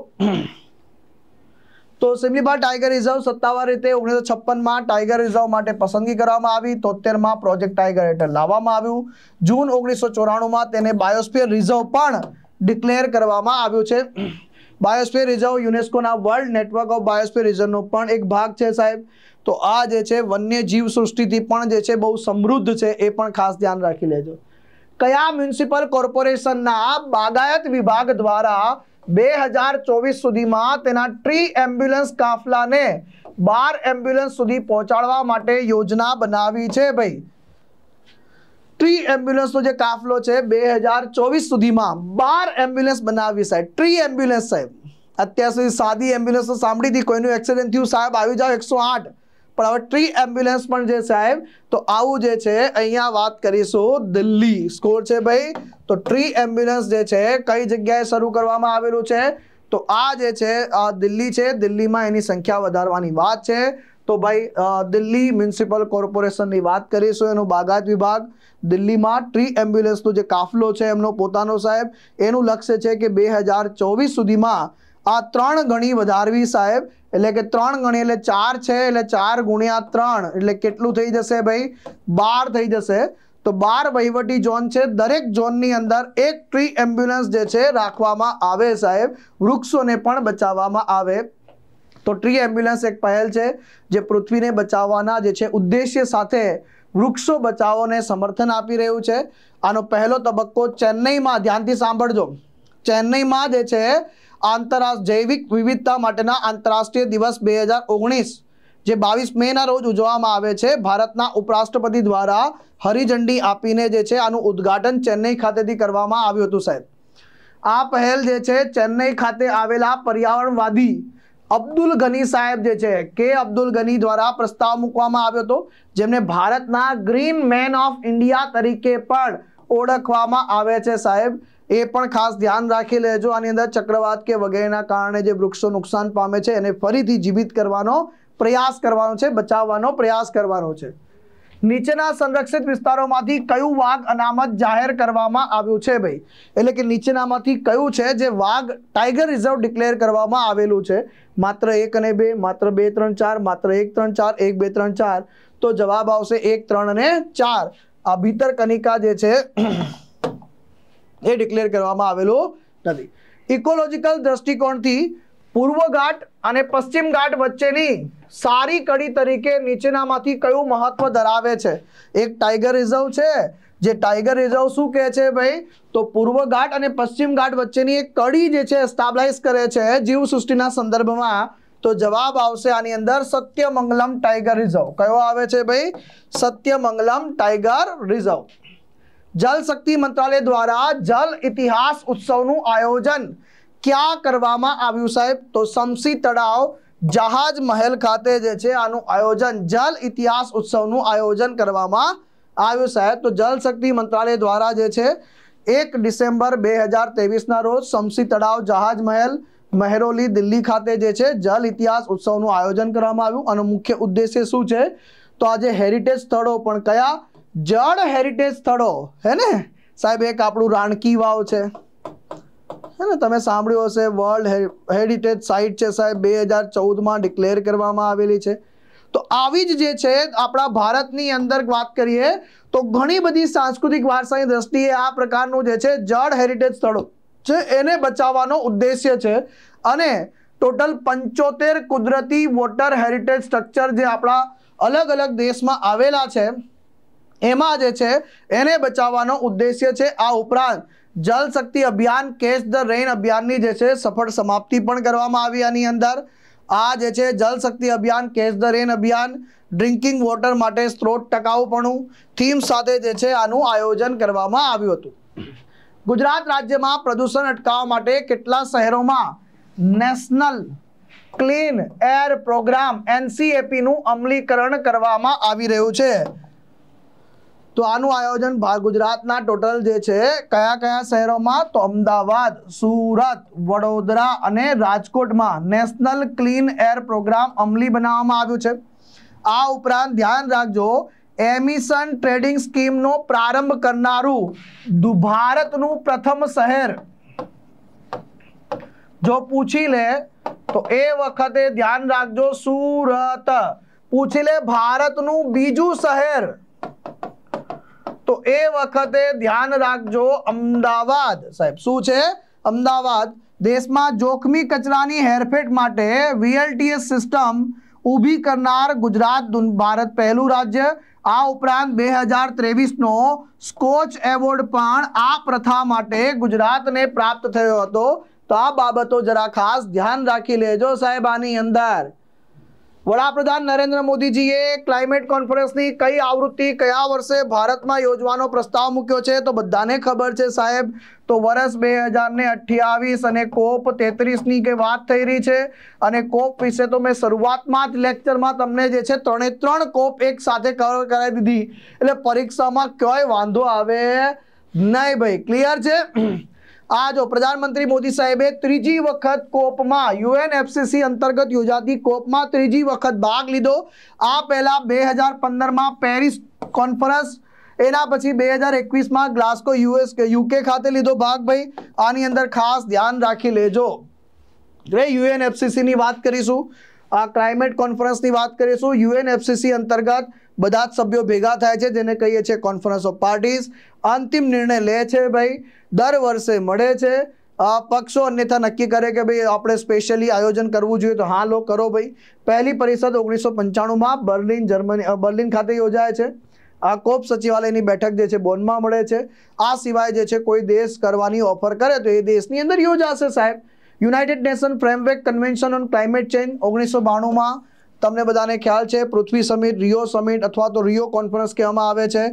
તો સિમલીબાગ ટાઈગર રિઝર્વ સત્તાવાર રીતે ઓગણીસો છપ્પનમાં ટાઈગર રિઝર્વ માટે પસંદગી કરવામાં આવી તોતેરમાં પ્રોજેક્ટ ટાઈગર હેઠળ લાવવામાં આવ્યું જૂન ઓગણીસો ચોરાણુંમાં તેને બાયોસ્ફિયર રિઝર્વ પણ ડિક્લેર કરવામાં આવ્યું છે બાયોસ્ફિયર રિઝર્વ યુનેસ્કોના વર્લ્ડ નેટવર્ક ઓફ બાયોસ્ફિયર રિઝર્વનો પણ એક ભાગ છે સાહેબ તો આ જે છે વન્ય જીવ સૃષ્ટિથી પણ જે છે બહુ સમૃદ્ધ છે એ પણ ખાસ ધ્યાન રાખી લેજો કયા મ્યુનિસિપલ કોર્પોરેશનના બાગાયત વિભાગ દ્વારા બે હજાર ચોવીસ સુધીમાં તેના ટ્રી એમ્બ્યુલન્સ કાફલાને બાર એમ્બ્યુલન્સ સુધી પહોંચાડવા માટે યોજના બનાવી છે ભાઈ ટ્રી એમ્બ્યુલન્સનો જે કાફલો છે બે હજાર ચોવીસ સુધીમાં બાર એમ્બ્યુલન્સ બનાવી સાહેબ ટ્રી એમ્બ્યુલન્સ સાહેબ અત્યાર સુધી સાદી એમ્બ્યુલન્સ સાંભળી હતી કોઈનું એક્સિડન્ટ થયું સાહેબ આવી જાઓ એકસો આઠ પણ હવે ટ્રી એમ્બ્યુલન્સ પણ છે સાહેબ તો આવું જે છે અહીંયા વાત કરીશું દિલ્હી સ્કોર છે ભાઈ તો ટ્રી એમ્બ્યુલન્સ જે છે કઈ જગ્યાએ શરૂ કરવામાં આવેલું છે તો આ જે છે દિલ્હી છે દિલ્હીમાં એની સંખ્યા વધારવાની વાત છે તો ભાઈ દિલ્હી મ્યુનિસિપલ કોર્પોરેશનની વાત કરીશું એનો બાગાત વિભાગ દિલ્હીમાં ટ્રી એમ્બ્યુલન્સનો જે કાફલો છે એમનો પોતાનો સાહેબ એનું લક્ષ્ય છે કે બે સુધીમાં આ ત્રણ ગણી વધારવી સાહેબ એટલે કે ત્રણ ગણી એટલે ચાર છે એટલે ચાર ગુણ્યા ત્રણ એટલે કેટલું થઈ જશે ભાઈ બાર થઈ જશે તો બાર વહીવટી ઝોન છે દરેક ઝોનની અંદર એક ટ્રી એમ્બ્યુલન્સ જે છે રાખવામાં આવે સાહેબ વૃક્ષોને પણ બચાવવામાં આવે તો ટ્રી એમ્બ્યુલન્સ એક પહેલ છે જે પૃથ્વીને બચાવવાના જે છે ઉદ્દેશ્ય સાથે વૃક્ષો બચાવોને સમર્થન આપી રહ્યું છે આનો પહેલો તબક્કો ચેન્નઈમાં ધ્યાનથી સાંભળજો ચેન્નઈમાં જે છે આંતરરાષ્ટ્ર જૈવિક વિવિધતા માટેના આંતરરાષ્ટ્રીય દિવસ બે હજાર ઓગણીસ જે બાવીસ મેના રોજ ઉજવવામાં આવે છે ભારતના ઉપરાષ્ટ્રપતિ દ્વારા હરિઝંડી આપીને જે છે આનું ઉદ્ઘાટન ચેન્નઈ ખાતેથી કરવામાં આવ્યું હતું સાહેબ આ પહેલ જે છે ચેન્નઈ ખાતે આવેલા પર્યાવરણવાદી અબ્દુલ ગની સાહેબ જે છે કે અબ્દુલ ગની દ્વારા પ્રસ્તાવ મૂકવામાં આવ્યો હતો જેમને ભારતના ગ્રીન મેન ઓફ ઇન્ડિયા તરીકે પણ ઓળખવામાં આવે છે સાહેબ એ પણ ખાસ ધ્યાન રાખી લેજો આની અંદર ચક્રવાત કે વગેરેના કારણે જે વૃક્ષો નુકસાન પામે છે એને ફરીથી જીવિત કરવાનો પ્રયાસ કરવાનો છે બચાવવાનો પ્રયાસ કરવાનો છે નીચેના સંરક્ષિત વિસ્તારોમાંથી કયું વાઘ અનામત જાહેર કરવામાં આવ્યું છે ભાઈ એટલે કે નીચેનામાંથી કયું છે જે વાઘ ટાઈગર રિઝર્વ ડિક્લેર કરવામાં આવેલું છે માત્ર એક અને બે માત્ર બે ત્રણ ચાર માત્ર એક ત્રણ ચાર એક બે ત્રણ ચાર તો જવાબ આવશે એક ત્રણ અને ચાર આ ભીતર કનિકા જે છે એ ડિક્લેર કરવામાં આવેલું નથી ઇકોલોજીકલ દ્રષ્ટિકોણથી પૂર્વઘાટ અને પશ્ચિમ ઘાટ વચ્ચેની સારી કડી તરીકે નીચેનામાંથી કયું મહત્વ ધરાવે છે એક ટાઈગર રિઝર્વ છે જે ટાઈગર રિઝર્વ શું કહે છે ભાઈ તો પૂર્વ ઘાટ અને પશ્ચિમ ઘાટ વચ્ચેની એક કડી જે છે સ્ટાબ્લાઇઝ કરે છે જીવસૃષ્ટિના સંદર્ભમાં તો જવાબ આવશે આની અંદર સત્યમંગલમ ટાઈગર રિઝર્વ કયો આવે છે ભાઈ સત્યમંગલમ ટાઈગર રિઝર્વ જલ શક્તિ મંત્રાલય દ્વારા જલ ઇતિહાસ ઉત્સવનું આયોજન ક્યાં કરવામાં આવ્યું સાહેબ તો સમસી તળાવ જહાજ મહેલ ખાતે જે છે આનું આયોજન જલ ઇતિહાસ ઉત્સવનું આયોજન કરવામાં આવ્યું સાહેબ તો જલ શક્તિ મંત્રાલય દ્વારા જે છે એક ડિસેમ્બર બે હજાર તેવીસના રોજ સમસી તળાવ જહાજ મહેલ મહેરોલી દિલ્હી ખાતે જે છે જલ ઇતિહાસ ઉત્સવનું આયોજન કરવામાં આવ્યું અને મુખ્ય ઉદ્દેશ્ય શું છે તો આજે હેરિટેજ સ્થળો પણ કયા જળ હેરિટેજ સ્થળો હે ને સાહેબ એક આપણું રાણકી વાવ છે હે ને તમે સાંભળ્યું હશે વર્લ્ડ હેરિટેજ સાઇટ છે સાહેબ બે હજાર ચૌદમાં ડિક્લેર કરવામાં આવેલી છે તો આવી જ જે છે આપણા ભારતની અંદર વાત કરીએ તો ઘણી બધી સાંસ્કૃતિક વારસાની દ્રષ્ટિએ આ પ્રકારનું જે છે જળ હેરિટેજ સ્થળો છે એને બચાવવાનો ઉદ્દેશ્ય છે અને ટોટલ પંચોતેર કુદરતી વોટર હેરિટેજ સ્ટ્રક્ચર જે આપણા અલગ અલગ દેશમાં આવેલા છે એમાં જે છે એને બચાવવાનો ઉદ્દેશ્ય છે આ ઉપરાંત જલ શક્તિ અભિયાન કેચ ધ રેઇન અભિયાનની જે છે સફળ સમાપ્તિ પણ કરવામાં આવી આની અંદર આ જે છે જલ શક્તિ અભિયાન કેચ ધ રેન અભિયાન ડ્રિંકિંગ વોટર માટે સ્ત્રોત ટકાઉપણું થીમ સાથે જે છે આનું આયોજન કરવામાં આવ્યું હતું ગુજરાત રાજ્યમાં પ્રદૂષણ અટકાવવા માટે કેટલા શહેરોમાં નેશનલ ક્લીન એર પ્રોગ્રામ એનસીએપીનું અમલીકરણ કરવામાં આવી રહ્યું છે તો આનું આયોજન ગુજરાતના ટોટલ જે છે કયા કયા શહેરોમાં તો અમદાવાદ સુરત વડોદરા અને રાજકોટમાં નેશનલ ક્લીન એર પ્રોગ્રામ અમલી બનાવવામાં આવ્યું છે આ ઉપરાંત ધ્યાન રાખજો એમિશન ટ્રેડિંગ સ્કીમનો પ્રારંભ કરનારું ભારતનું પ્રથમ શહેર જો પૂછી લે તો એ વખતે ધ્યાન રાખજો સુરત પૂછી લે ભારતનું બીજું શહેર તો એ વખતે ધ્યાન રાખજો અમદાવાદ સાહેબ શું છે અમદાવાદ દેશમાં જોખમી કચરાની હેરફેર માટે વીએલટીએસ સિસ્ટમ ઊભી કરનાર ગુજરાત ભારત પહેલું રાજ્ય આ ઉપરાંત બે હજાર ત્રેવીસનો સ્કોચ એવોર્ડ પણ આ પ્રથા માટે ગુજરાતને પ્રાપ્ત થયો હતો તો આ બાબતો જરા ખાસ ધ્યાન રાખી લેજો સાહેબ આની અંદર વડાપ્રધાન નરેન્દ્ર મોદીજીએ ક્લાઇમેટ કોન્ફરન્સની કઈ આવૃત્તિ કયા વર્ષે ભારતમાં યોજવાનો પ્રસ્તાવ મૂક્યો છે તો બધાને ખબર છે સાહેબ તો વર્ષ બે હજારને અઠ્યાવીસ અને કોપ તેત્રીસની કે વાત થઈ રહી છે અને કોપ વિશે તો મેં શરૂઆતમાં જ લેક્ચરમાં તમને જે છે ત્રણે ત્રણ કોપ એક સાથે કવર કરાવી દીધી એટલે પરીક્ષામાં ક્યાંય વાંધો આવે નહીં ભાઈ ક્લિયર છે આ જો પ્રધાનમંત્રી મોદી સાહેબે ત્રીજી વખત કોપમાં યુએન એફસીસી અંતર્ગત યોજાતી કોપમાં ત્રીજી વખત ભાગ લીધો આ પહેલાં બે હજાર પંદરમાં પેરિસ કોન્ફરન્સ એના પછી બે હજાર એકવીસમાં ગ્લાસ્કો યુએસ યુકે ખાતે લીધો ભાગ ભાઈ આની અંદર ખાસ ધ્યાન રાખી લેજો રે એફસીસીની વાત કરીશું આ ક્લાઇમેટ કોન્ફરન્સની વાત કરીશું યુએન એફસીસી અંતર્ગત બધા જ સભ્યો ભેગા થાય છે જેને કહીએ છીએ કોન્ફરન્સ ઓફ પાર્ટીઝ અંતિમ નિર્ણય લે છે ભાઈ દર વર્ષે મળે છે પક્ષો અન્યથા નક્કી કરે કે ભાઈ આપણે સ્પેશિયલી આયોજન કરવું જોઈએ તો હા લો કરો ભાઈ પહેલી પરિષદ ઓગણીસો પંચાણુંમાં બર્લિન જર્મની બર્લિન ખાતે યોજાય છે આ કોપ સચિવાલયની બેઠક જે છે બોનમાં મળે છે આ સિવાય જે છે કોઈ દેશ કરવાની ઓફર કરે તો એ દેશની અંદર યોજાશે સાહેબ united nation framework convention on climate change ઓગણીસો બાણુંમાં તમને બધાને ખ્યાલ છે પૃથ્વી સમિટ રિયો સમિટ અથવા તો રિયો કોન્ફરન્સ કહેવામાં આવે છે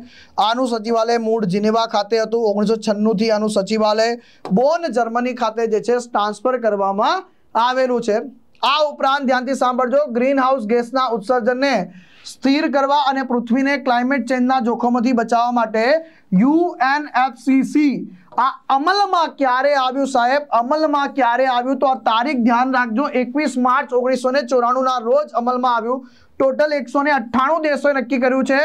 આનું સચિવાલય મૂળ જિનેવા ખાતે હતું ઓગણીસો છન્નુંથી આનું સચિવાલય બોન જર્મની ખાતે જે છે ટ્રાન્સફર કરવામાં આવેલું છે આ ઉપરાંત ધ્યાનથી સાંભળજો ગ્રીન હાઉસ ગેસના ઉત્સર્જનને સ્થિર કરવા અને પૃથ્વીને ક્લાઇમેટ ચેન્જના જોખમોથી બચાવવા માટે યુએનએફસીસી આ અમલમાં ક્યારે આવ્યું સાહેબ અમલમાં ક્યારે આવ્યું તો આ તારીખ ધ્યાન રાખજો એકવીસ માર્ચ ઓગણીસો ને ચોરાણુંના રોજ અમલમાં આવ્યું ટોટલ એકસો ને અઠ્ઠાણું દેશોએ નક્કી કર્યું છે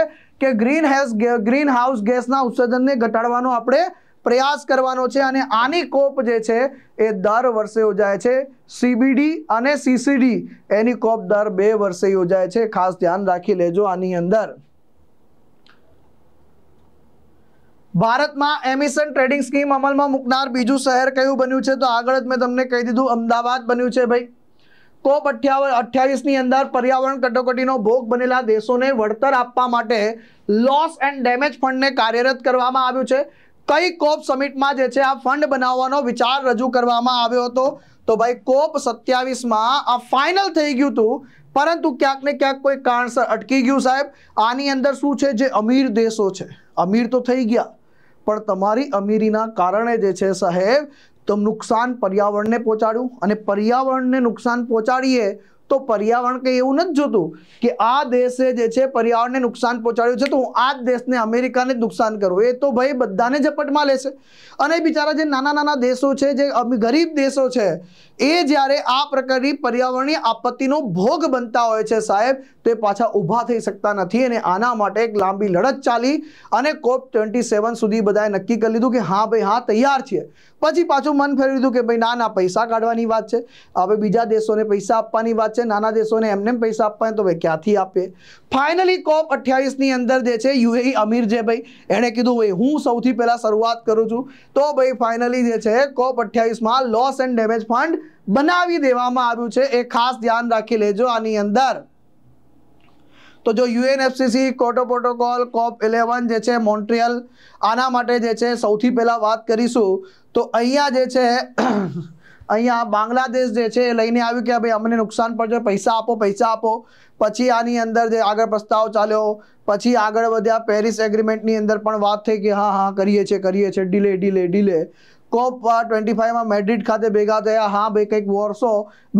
કે ગ્રીન હેસ ગ્રીન હાઉસ ગેસના ઉત્સર્જનને ઘટાડવાનો આપણે પ્રયાસ કરવાનો છે અને આની કોપ જે છે એ દર વર્ષે યોજાય છે સીબીડી અને સીસીડી એની કોપ દર બે વર્ષે યોજાય છે ખાસ ધ્યાન રાખી લેજો આની અંદર ભારતમાં એમિશન ટ્રેડિંગ સ્કીમ અમલમાં મૂકનાર બીજું શહેર કયું બન્યું છે તો આગળ જ મેં તમને કહી દીધું અમદાવાદ બન્યું છે ભાઈ કોપ અઠ્યાવન અઠ્યાવીસની અંદર પર્યાવરણ કટોકટીનો ભોગ બનેલા દેશોને વળતર આપવા માટે લોસ એન્ડ ડેમેજ ફંડને કાર્યરત કરવામાં આવ્યું છે કઈ કોપ સમિટમાં જે છે આ ફંડ બનાવવાનો વિચાર રજૂ કરવામાં આવ્યો હતો તો ભાઈ કોપ સત્યાવીસમાં આ ફાઇનલ થઈ ગયું હતું પરંતુ ક્યાંક ને ક્યાંક કોઈ કારણસર અટકી ગયું સાહેબ આની અંદર શું છે જે અમીર દેશો છે અમીર તો થઈ ગયા પણ તમારી અમીરીના કારણે જે છે સાહેબ તો નુકસાન પર્યાવરણને પહોંચાડ્યું અને પર્યાવરણને નુકસાન પહોંચાડીએ તો પર્યાવરણ કંઈ એવું નથી જોતું કે આ દેશે જે છે પર્યાવરણને નુકસાન પહોંચાડ્યું છે તો હું આ જ દેશને અમેરિકાને જ નુકસાન કરું એ તો ભાઈ બધાને ઝપટમાં લેશે અને બિચારા જે નાના નાના દેશો છે જે ગરીબ દેશો છે એ જ્યારે આ પ્રકારની પર્યાવરણીય આપત્તિનો ભોગ બનતા હોય છે સાહેબ તો એ પાછા ઊભા થઈ શકતા નથી અને આના માટે એક લાંબી લડત ચાલી અને કોપ ટ્વેન્ટી સેવન સુધી બધાએ નક્કી કરી લીધું કે હા ભાઈ હા તૈયાર છીએ પછી પાછું મન ફેરવી દીધું કે ભાઈ ના ના પૈસા કાઢવાની વાત છે હવે બીજા દેશોને પૈસા આપવાની વાત છે નાના દેશોને એમને પૈસા આપવાના તો ભાઈ ક્યાંથી આપે ફાઇનલી કોપ અઠ્યાવીસની અંદર જે છે યુએ અમીર જે ભાઈ એણે કીધું ભાઈ હું સૌથી પહેલાં શરૂઆત કરું છું તો ભાઈ ફાઇનલી જે છે કોપ અઠ્યાવીસમાં લોસ એન્ડ ડેમેજ ફંડ બનાવી દેવામાં આવ્યું છે એ ખાસ ધ્યાન રાખી લેજો આની અંદર તો જો યુએનએફસીસી કોટો પ્રોટોકોલ કોપ ઇલેવન જે છે મોન્ટ્રિયલ આના માટે જે છે સૌથી પહેલાં વાત કરીશું તો અહીંયા જે છે અહીંયા બાંગ્લાદેશ જે છે એ લઈને આવ્યું કે ભાઈ અમને નુકસાન પડશે પૈસા આપો પૈસા આપો પછી આની અંદર જે આગળ પ્રસ્તાવ ચાલ્યો પછી આગળ વધ્યા પેરિસ એગ્રીમેન્ટની અંદર પણ વાત થઈ કે હા હા કરીએ છીએ કરીએ છીએ delay delay delay COP twenty ફાઈવમાં મેડ્રિડ ખાતે ભેગા થયા હા ભાઈ કંઈક વોર્સો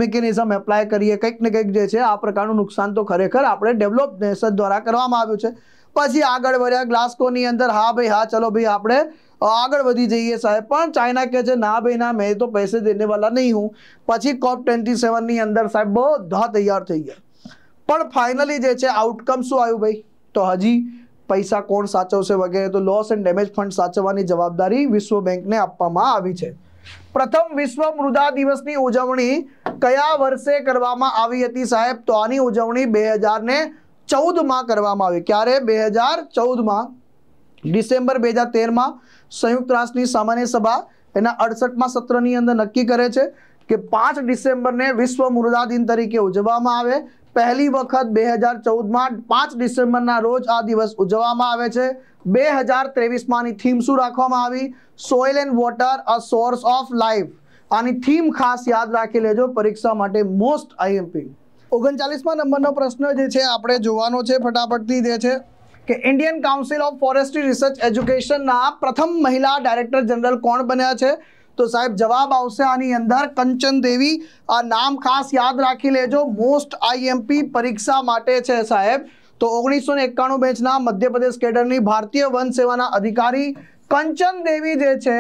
મિકેનિઝમ એપ્લાય કરીએ કંઈક ને કંઈક જે છે આ પ્રકારનું નુકસાન તો ખરેખર આપણે ડેવલપ નેશન દ્વારા કરવામાં આવ્યું છે પછી આગળ વધ્યા ગ્લાસ્કોની અંદર હા ભાઈ હા ચલો ભાઈ આપણે આગળ વધી જઈએ સાહેબ પણ ચાઇના કહે છે ના ભાઈ ના મેં તો પૈસે દેને વાલા નહીં હું પછી કોપ ટ્વેન્ટી સેવનની અંદર સાહેબ બધા તૈયાર થઈ ગયા પણ ફાઇનલી જે છે આઉટકમ શું આવ્યું ભાઈ તો હજી પૈસા કોણ સાચવશે વગેરે તો લોસ એન્ડ ડેમેજ ફંડ સાચવવાની જવાબદારી વિશ્વ બેંકને આપવામાં આવી છે પ્રથમ વિશ્વ મૃદા દિવસની ઉજવણી કયા વર્ષે કરવામાં આવી હતી સાહેબ તો આની ઉજવણી બે હજાર ને ચૌદમાં કરવામાં આવી ક્યારે બે હજાર ચૌદમાં ડિસેમ્બર બે હજાર તેરમાં સંયુક્ત રાષ્ટ્રની સામાન્ય સભા એના અડસઠમાં સત્રની અંદર નક્કી કરે છે કે પાંચ ડિસેમ્બરને વિશ્વ મૃદા દિન તરીકે ઉજવવામાં આવે પહેલી વખત બે હજાર ચૌદમાં પાંચ ડિસેમ્બરના રોજ આ દિવસ ઉજવવામાં આવે છે બે હજાર ત્રેવીસમાંની થીમ શું રાખવામાં આવી soil and water a source of life આની થીમ ખાસ યાદ રાખી લેજો પરીક્ષા માટે મોસ્ટ આઈએમપી ઓગણચાલીસમાં નંબરનો પ્રશ્ન જે છે આપણે જોવાનો છે ફટાફટથી જે છે કે Indian council of forestry research એજ્યુકેશનના પ્રથમ મહિલા ડાયરેક્ટર જનરલ કોણ બન્યા છે તો સાહેબ જવાબ આવશે આની અંદર કંચન દેવી આ નામ ખાસ યાદ રાખી લેજો મોસ્ટ આઈએમપી પરીક્ષા માટે છે સાહેબ તો ઓગણીસો ને એકાણું બેચના મધ્યપ્રદેશ કેડરની ભારતીય વન સેવાના અધિકારી કંચન દેવી જે છે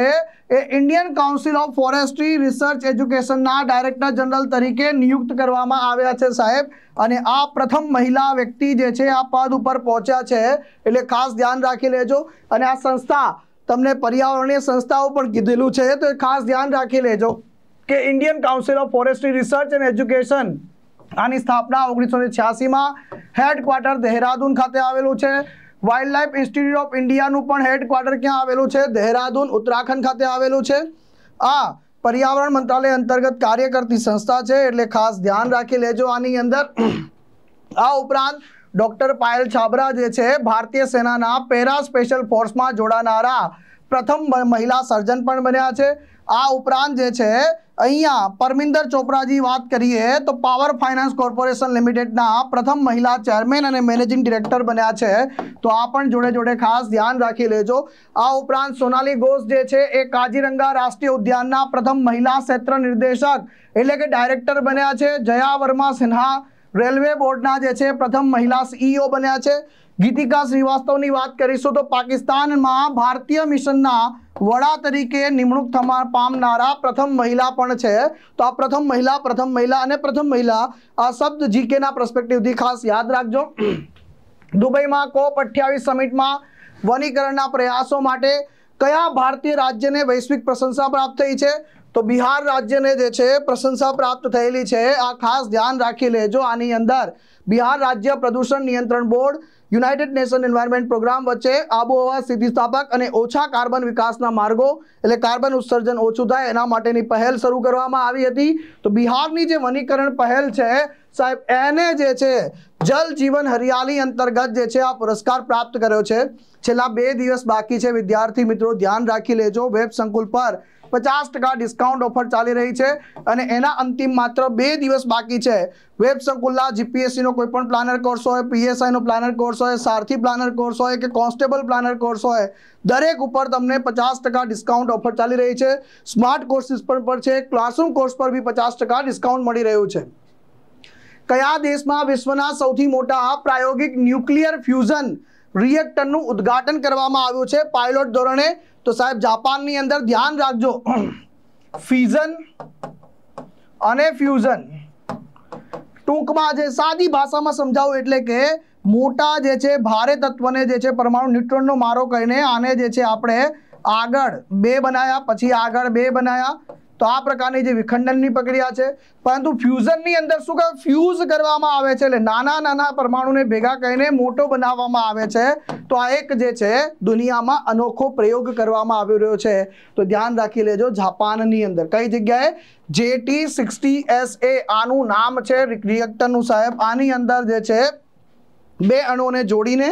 એ Indian council of forestry research એજ્યુકેશનના ડાયરેક્ટર જનરલ તરીકે નિયુક્ત કરવામાં આવ્યા છે સાહેબ અને આ પ્રથમ મહિલા વ્યક્તિ જે છે આ પદ ઉપર પહોંચ્યા છે એટલે ખાસ ધ્યાન રાખી લેજો અને આ સંસ્થા તમને પર્યાવરણીય સંસ્થાઓ પણ કીધેલું છે તો ખાસ ધ્યાન રાખી લેજો કે Indian council of forestry research and education આની સ્થાપના ઓગણીસો ને છ્યાસીમાં હેડક્વાર્ટર દહેરાદૂન ખાતે આવેલું છે વાઇલ્ડ લાઇફ ઇન્સ્ટિટ્યૂટ ઓફ ઇન્ડિયાનું પણ હેડક્વાર્ટર ક્યાં આવેલું છે દહેરાદૂન ઉત્તરાખંડ ખાતે આવેલું છે આ પર્યાવરણ મંત્રાલય અંતર્ગત કાર્ય કરતી સંસ્થા છે એટલે ખાસ ધ્યાન રાખી લેજો આની અંદર આ ઉપરાંત ડોક્ટર પાયલ છાબરા જે છે ભારતીય સેનાના પેરા સ્પેશિયલ ફોર્સમાં જોડાનારા પ્રથમ મહિલા સર્જન પણ બન્યા છે આ ઉપરાંત જે છે અહીંયા પરમિંદર ચોપરાજી વાત કરીએ તો પાવર ફાઇનાન્સ કોર્પોરેશન લિમિટેડના પ્રથમ મહિલા ચેરમેન અને મેનેજિંગ ડિરેક્ટર બન્યા છે તો આ પણ જોડે જોડે ખાસ ધ્યાન રાખી લેજો આ ઉપરાંત સોનાલી ઘોષ જે છે એ કાજીરંગા રાષ્ટ્રીય ઉદ્યાનના પ્રથમ મહિલા ક્ષેત્ર નિર્દેશક એટલે કે ડાયરેક્ટર બન્યા છે જયા વર્મા સિન્હા રેલવે બોર્ડના જે છે પ્રથમ મહિલા સીઈઓ e બન્યા છે ગીતિકા શ્રીવાસ્તવની વાત કરીશું તો પાકિસ્તાનમાં ભારતીય મિશનના વડા તરીકે નિમણૂક થવા પામનારા પ્રથમ મહિલા પણ છે તો આ પ્રથમ મહિલા પ્રથમ મહિલા અને પ્રથમ મહિલા આ શબ્દ જીકેના પ્રસ્પેક્ટિવથી ખાસ યાદ રાખજો દુબઈમાં કોપ અઠ્યાવીસ સમિટમાં વનીકરણના પ્રયાસો માટે કયા ભારતીય રાજ્યને વૈશ્વિક પ્રશંસા પ્રાપ્ત થઈ છે તો બિહાર રાજ્યને જે છે પ્રશંસા પ્રાપ્ત થયેલી છે આ ખાસ ધ્યાન રાખી લેજો આની અંદર બિહાર રાજ્ય પ્રદૂષણ નિયંત્રણ board united nation environment programme વચ્ચે આબોહવા સ્થિતિસ્થાપક અને ઓછા કાર્બન વિકાસના માર્ગો એટલે કાર્બન ઉત્સર્જન ઓછું થાય એના માટેની પહેલ શરૂ કરવામાં આવી હતી તો બિહારની જે વનીકરણ પહેલ છે સાહેબ એને જે છે જલ જીવન હરિયાળી અંતર્ગત જે છે આ પુરસ્કાર પ્રાપ્ત કર્યો છે છેલ્લા બે દિવસ બાકી છે વિદ્યાર્થી મિત્રો ધ્યાન રાખી લેજો વેબ સંકુલ પર પચાસ ટકા ડિસ્કાઉન્ટ ઓફર ચાલી રહી છે અને એના અંતિમ માત્ર બે દિવસ બાકી છે વેબ સંકુલના જીપીએસસીનો કોઈ પણ પ્લાનર કોર્સ હોય પીએસઆઈનો પ્લાનર કોર્સ હોય સારથી પ્લાનર કોર્સ હોય કે કોન્સ્ટેબલ પ્લાનર કોર્સ હોય દરેક ઉપર તમને પચાસ ટકા ડિસ્કાઉન્ટ ઓફર ચાલી રહી છે સ્માર્ટ કોર્સિસ પણ છે ક્લાસરૂમ કોર્સ પર બી પચાસ ટકા ડિસ્કાઉન્ટ મળી રહ્યું છે કયા દેશમાં વિશ્વના સૌથી મોટા પ્રાયોગિક ન્યુક્લિયર ફ્યુઝન રિએક્ટરનું ઉદ્ઘાટન કરવામાં આવ્યું છે પાયલોટ ધોરણે તો સાહેબ જાપાનની અંદર ધ્યાન રાખજો ફ્યુઝન અને ફ્યુઝન ટૂંકમાં જે સાદી ભાષામાં સમજાવું એટલે કે મોટા જે છે ભારે તત્વને જે છે પરમાણુ ન્યુટ્રોનનો મારો કહીને આને જે છે આપણે આગળ બે બનાયા પછી આગળ બે બનાયા તો આ પ્રકારની જે વિખંડનની પ્રક્રિયા છે પરંતુ ફ્યુઝનની અંદર શું કે ફ્યુઝ કરવામાં આવે છે એટલે નાના નાના પરમાણુને ભેગા કરીને મોટો બનાવવામાં આવે છે તો આ એક જે છે દુનિયામાં અનોખો પ્રયોગ કરવામાં આવી રહ્યો છે તો ધ્યાન રાખી લેજો જાપાનની અંદર કઈ જગ્યાએ જેટી સિક્સટી એસ એ આનું નામ છે રિએક્ટરનું સાહેબ આની અંદર જે છે બે અણુને જોડીને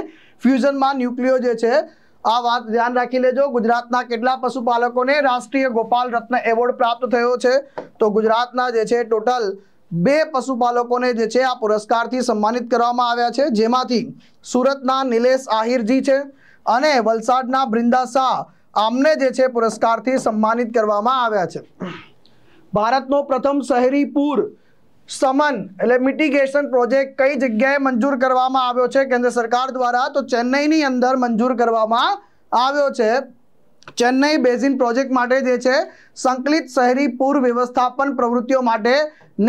ફ્યુઝનમાં ન્યુક્લિયો જે છે આ વાત ધ્યાન રાખી લેજો ગુજરાતના કેટલા પશુપાલકોને રાષ્ટ્રીય ગોપાલ રત્ન એવોર્ડ પ્રાપ્ત થયો છે તો ગુજરાતના જે છે ટોટલ બે પશુપાલકોને જે છે આ પુરસ્કારથી સન્માનિત કરવામાં આવ્યા છે જેમાંથી સુરતના નિલેશ આહિરજી છે અને વલસાડના બ્રિંદા શાહ આમને જે છે પુરસ્કારથી સન્માનિત કરવામાં આવ્યા છે ભારતનો પ્રથમ શહેરી પૂર સમન એટલે મિટિગેશન પ્રોજેક્ટ કઈ જગ્યાએ મંજૂર કરવામાં આવ્યો છે કેન્દ્ર સરકાર દ્વારા તો ચેન્નઈની અંદર મંજૂર કરવામાં આવ્યો છે ચેન્નઈ બેઝિન પ્રોજેક્ટ માટે જે છે સંકલિત શહેરી પૂર વ્યવસ્થાપન પ્રવૃત્તિઓ માટે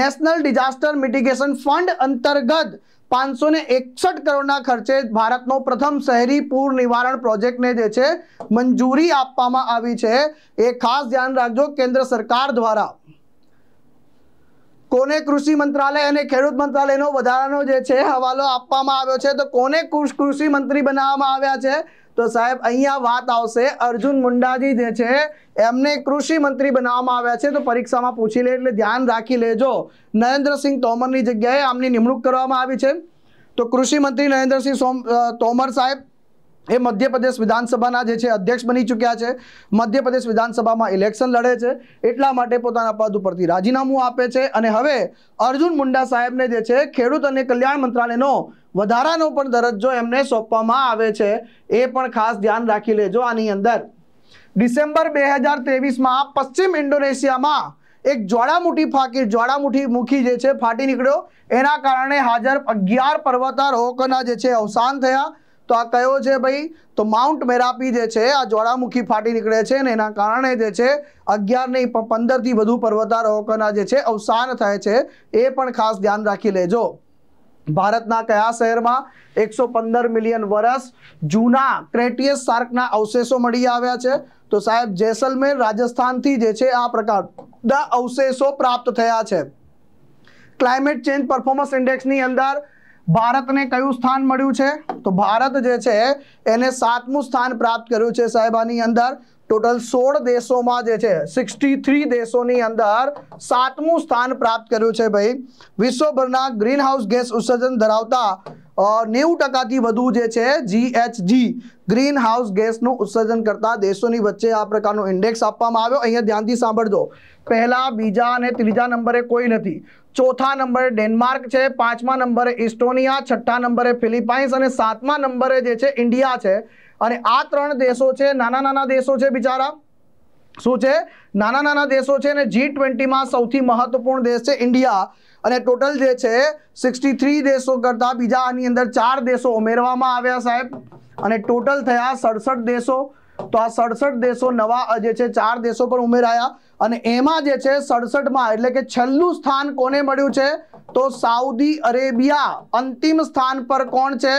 નેશનલ ડિઝાસ્ટર મિટિગેશન ફંડ અંતર્ગત પાંચસો ને એકસઠ કરોડના ખર્ચે ભારતનો પ્રથમ શહેરી પૂર નિવારણ પ્રોજેક્ટને જે છે મંજૂરી આપવામાં આવી છે એ ખાસ ધ્યાન રાખજો કેન્દ્ર સરકાર દ્વારા કોને કૃષિ મંત્રાલય અને ખેડૂત મંત્રાલયનો વધારાનો જે છે હવાલો આપવામાં આવ્યો છે તો કોને કૃષિ મંત્રી બનાવવામાં આવ્યા છે તો સાહેબ અહીંયા વાત આવશે અર્જુન મુંડાજી જે છે એમને કૃષિ મંત્રી બનાવવામાં આવ્યા છે તો પરીક્ષામાં પૂછી લે એટલે ધ્યાન રાખી લેજો નરેન્દ્રસિંહ તોમરની જગ્યાએ આમની નિમણૂક કરવામાં આવી છે તો કૃષિ મંત્રી નરેન્દ્રસિંહ તોમર સાહેબ એ મધ્યપ્રદેશ વિધાનસભાના જે છે અધ્યક્ષ બની ચૂક્યા છે મધ્યપ્રદેશ વિધાનસભામાં ઇલેક્શન લડે છે એટલા માટે પોતાના પદ ઉપરથી રાજીનામું આપે છે અને હવે અર્જુન મુંડા સાહેબને જે છે ખેડૂત અને કલ્યાણ મંત્રાલયનો વધારાનો પણ દરજ્જો એમને સોંપવામાં આવે છે એ પણ ખાસ ધ્યાન રાખી લેજો આની અંદર ડિસેમ્બર બે હજાર ત્રેવીસમાં પશ્ચિમ ઇન્ડોનેશિયામાં એક જ્વાળામુઠી ફાકી જ્વાળામુઠી મુખી જે છે ફાટી નીકળ્યો એના કારણે હાજર અગિયાર પર્વતારોહકોના જે છે અવસાન થયા તો આ કયો છે ભાઈ તો માઉન્ટ મેરાપી જે છે આ જ્વાળામુખી ફાટી નીકળે છે અને એના કારણે જે છે અગિયાર નહીં પણ પંદરથી વધુ પર્વતારોહકોના જે છે અવસાન થાય છે એ પણ ખાસ ધ્યાન રાખી લેજો ભારતના કયા શહેરમાં એકસો પંદર મિલિયન વર્ષ જૂના ક્રેટિયસ સાર્કના અવશેષો મળી આવ્યા છે તો સાહેબ જેસલમેર રાજસ્થાનથી જે છે આ પ્રકારના અવશેષો પ્રાપ્ત થયા છે ક્લાઇમેટ ચેન્જ પરફોર્મન્સ ઇન્ડેક્સની અંદર ભારતને કયું સ્થાન મળ્યું છે તો ભારત જે છે એને સાતમું સ્થાન પ્રાપ્ત કર્યું છે સાહેબાની અંદર ટોટલ સોળ દેશોમાં જે છે સિક્સટી થ્રી દેશોની અંદર સાતમું સ્થાન પ્રાપ્ત કર્યું છે ભાઈ વિશ્વભરના ગ્રીન હાઉસ ગેસ ઉત્સર્જન ધરાવતા નેવું ટકાથી વધુ જે છે જીએચજી ગ્રીન હાઉસ ગેસનું ઉત્સર્જન કરતા દેશોની વચ્ચે આ પ્રકારનો ઇન્ડેક્સ આપવામાં આવ્યો અહીંયા ધ્યાનથી સાંભળજો પહેલા બીજા અને ત્રીજા નંબરે કોઈ નથી ચોથા નંબરે ડેનમાર્ક છે પાંચમા નંબરે ઇસ્ટોનિયા છઠ્ઠા નંબરે ફિલિપાઇન્સ અને સાતમા નંબરે જે છે ઇન્ડિયા છે અને આ ત્રણ દેશો છે નાના નાના દેશો છે બિચારા શું છે નાના નાના દેશો છે અને જી ટ્વેન્ટીમાં સૌથી મહત્વપૂર્ણ દેશ છે ઇન્ડિયા અને ટોટલ જે છે સિક્સટી થ્રી દેશો કરતાં બીજા આની અંદર ચાર દેશો ઉમેરવામાં આવ્યા સાહેબ અને ટોટલ થયા સડસઠ દેશો તો આ સડસઠ દેશો નવા જે છે ચાર દેશો પર ઉમેરાયા અને એમાં જે છે સડસઠમાં એટલે કે છેલ્લું સ્થાન કોને મળ્યું છે તો સાઉદી અરેબિયા અંતિમ સ્થાન પર કોણ છે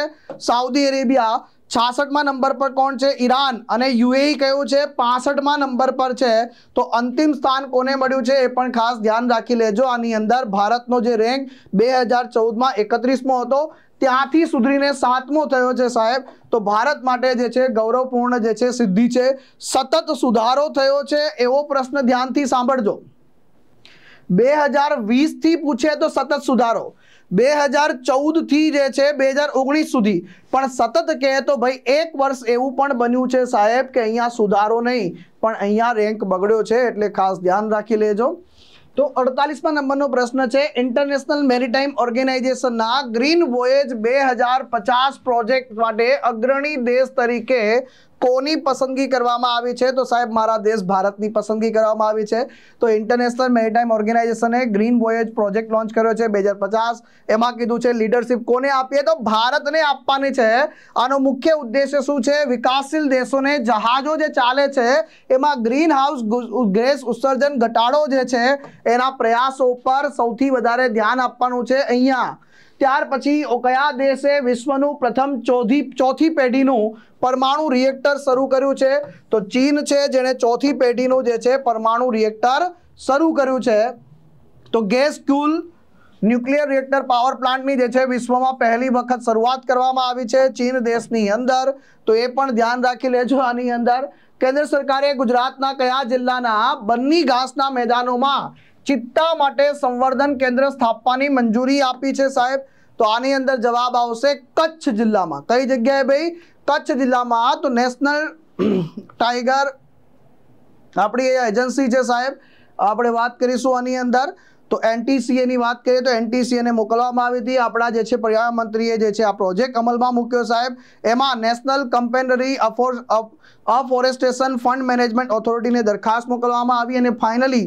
સાઉદી અરેબિયા છાસઠમાં નંબર પર કોણ છે ઈરાન અને યુએઈ કયું છે પાસઠમાં નંબર પર છે તો અંતિમ સ્થાન કોને મળ્યું છે એ પણ ખાસ ધ્યાન રાખી લેજો આની અંદર ભારતનો જે રેન્ક બે હજાર ચૌદમાં એકત્રીસમો હતો ત્યાંથી સુધરીને સાતમો થયો છે સાહેબ તો ભારત માટે જે છે ગૌરવપૂર્ણ જે છે સિદ્ધિ છે સતત સુધારો થયો છે એવો પ્રશ્ન ધ્યાનથી સાંભળજો બે હજાર વીસથી પૂછે તો સતત સુધારો બે હજાર ચૌદથી જે છે બે હજાર ઓગણીસ સુધી પણ સતત કહે તો ભાઈ એક વર્ષ એવું પણ બન્યું છે સાહેબ કે અહીંયા સુધારો નહીં પણ અહીંયા રેન્ક બગડ્યો છે એટલે ખાસ ધ્યાન રાખી લેજો તો અડતાલીસમાં નંબરનો પ્રશ્ન છે ઇન્ટરનેશનલ મેરીટાઈમ ઓર્ગેનાઇઝેશનના ગ્રીન વોયેજ બે હજાર પચાસ પ્રોજેક્ટ માટે અગ્રણી દેશ તરીકે કોની પસંદગી કરવામાં આવી છે તો સાહેબ મારા દેશ ભારતની પસંદગી કરવામાં આવી છે તો ઇન્ટરનેશનલ મેરીટાઈમ ઓર્ગેનાઇઝેશને ગ્રીન વોયેજ પ્રોજેક્ટ લોન્ચ કર્યો છે બે એમાં કીધું છે લીડરશિપ કોને આપીએ તો ભારતને આપવાની છે આનો મુખ્ય ઉદ્દેશ્ય શું છે વિકાસશીલ દેશોને જહાજો જે ચાલે છે એમાં ગ્રીન હાઉસ ગેસ ઉત્સર્જન ઘટાડો જે છે એના પ્રયાસો પર સૌથી વધારે ધ્યાન આપવાનું છે અહીંયા ત્યાર પછી કયા દેશે વિશ્વનું પ્રથમ ચોથી ચોથી પેઢીનું પરમાણુ રિએક્ટર શરૂ કર્યું છે તો ચીન છે જેણે ચોથી પેઢીનું જે છે પરમાણુ રિએક્ટર શરૂ કર્યું છે તો gas cooled nuclear reactor power પ્લાન્ટની જે છે વિશ્વમાં પહેલી વખત શરૂઆત કરવામાં આવી છે ચીન દેશની અંદર તો એ પણ ધ્યાન રાખી લેજો આની અંદર કેન્દ્ર સરકારે ગુજરાતના કયા જિલ્લાના બન્ની ઘાસના મેદાનોમાં ચિત્તા માટે સંવર્ધન કેન્દ્ર સ્થાપવાની મંજૂરી આપી છે સાહેબ તો આની અંદર જવાબ આવશે કચ્છ જિલ્લામાં કઈ જગ્યાએ ભાઈ કચ્છ જિલ્લામાં તો નેશનલ ટાઈગર આપણી એજન્સી છે સાહેબ આપણે વાત કરીશું આની અંદર તો એનટીસીએની વાત કરીએ તો એનટીસીએને મોકલવામાં આવી હતી આપણા જે છે પર્યાવરણ મંત્રીએ જે છે આ પ્રોજેક્ટ અમલમાં મૂક્યો સાહેબ એમાં national compensatory afforestation fund management ઓથોરિટીને દરખાસ્ત મોકલવામાં આવી અને ફાઇનલી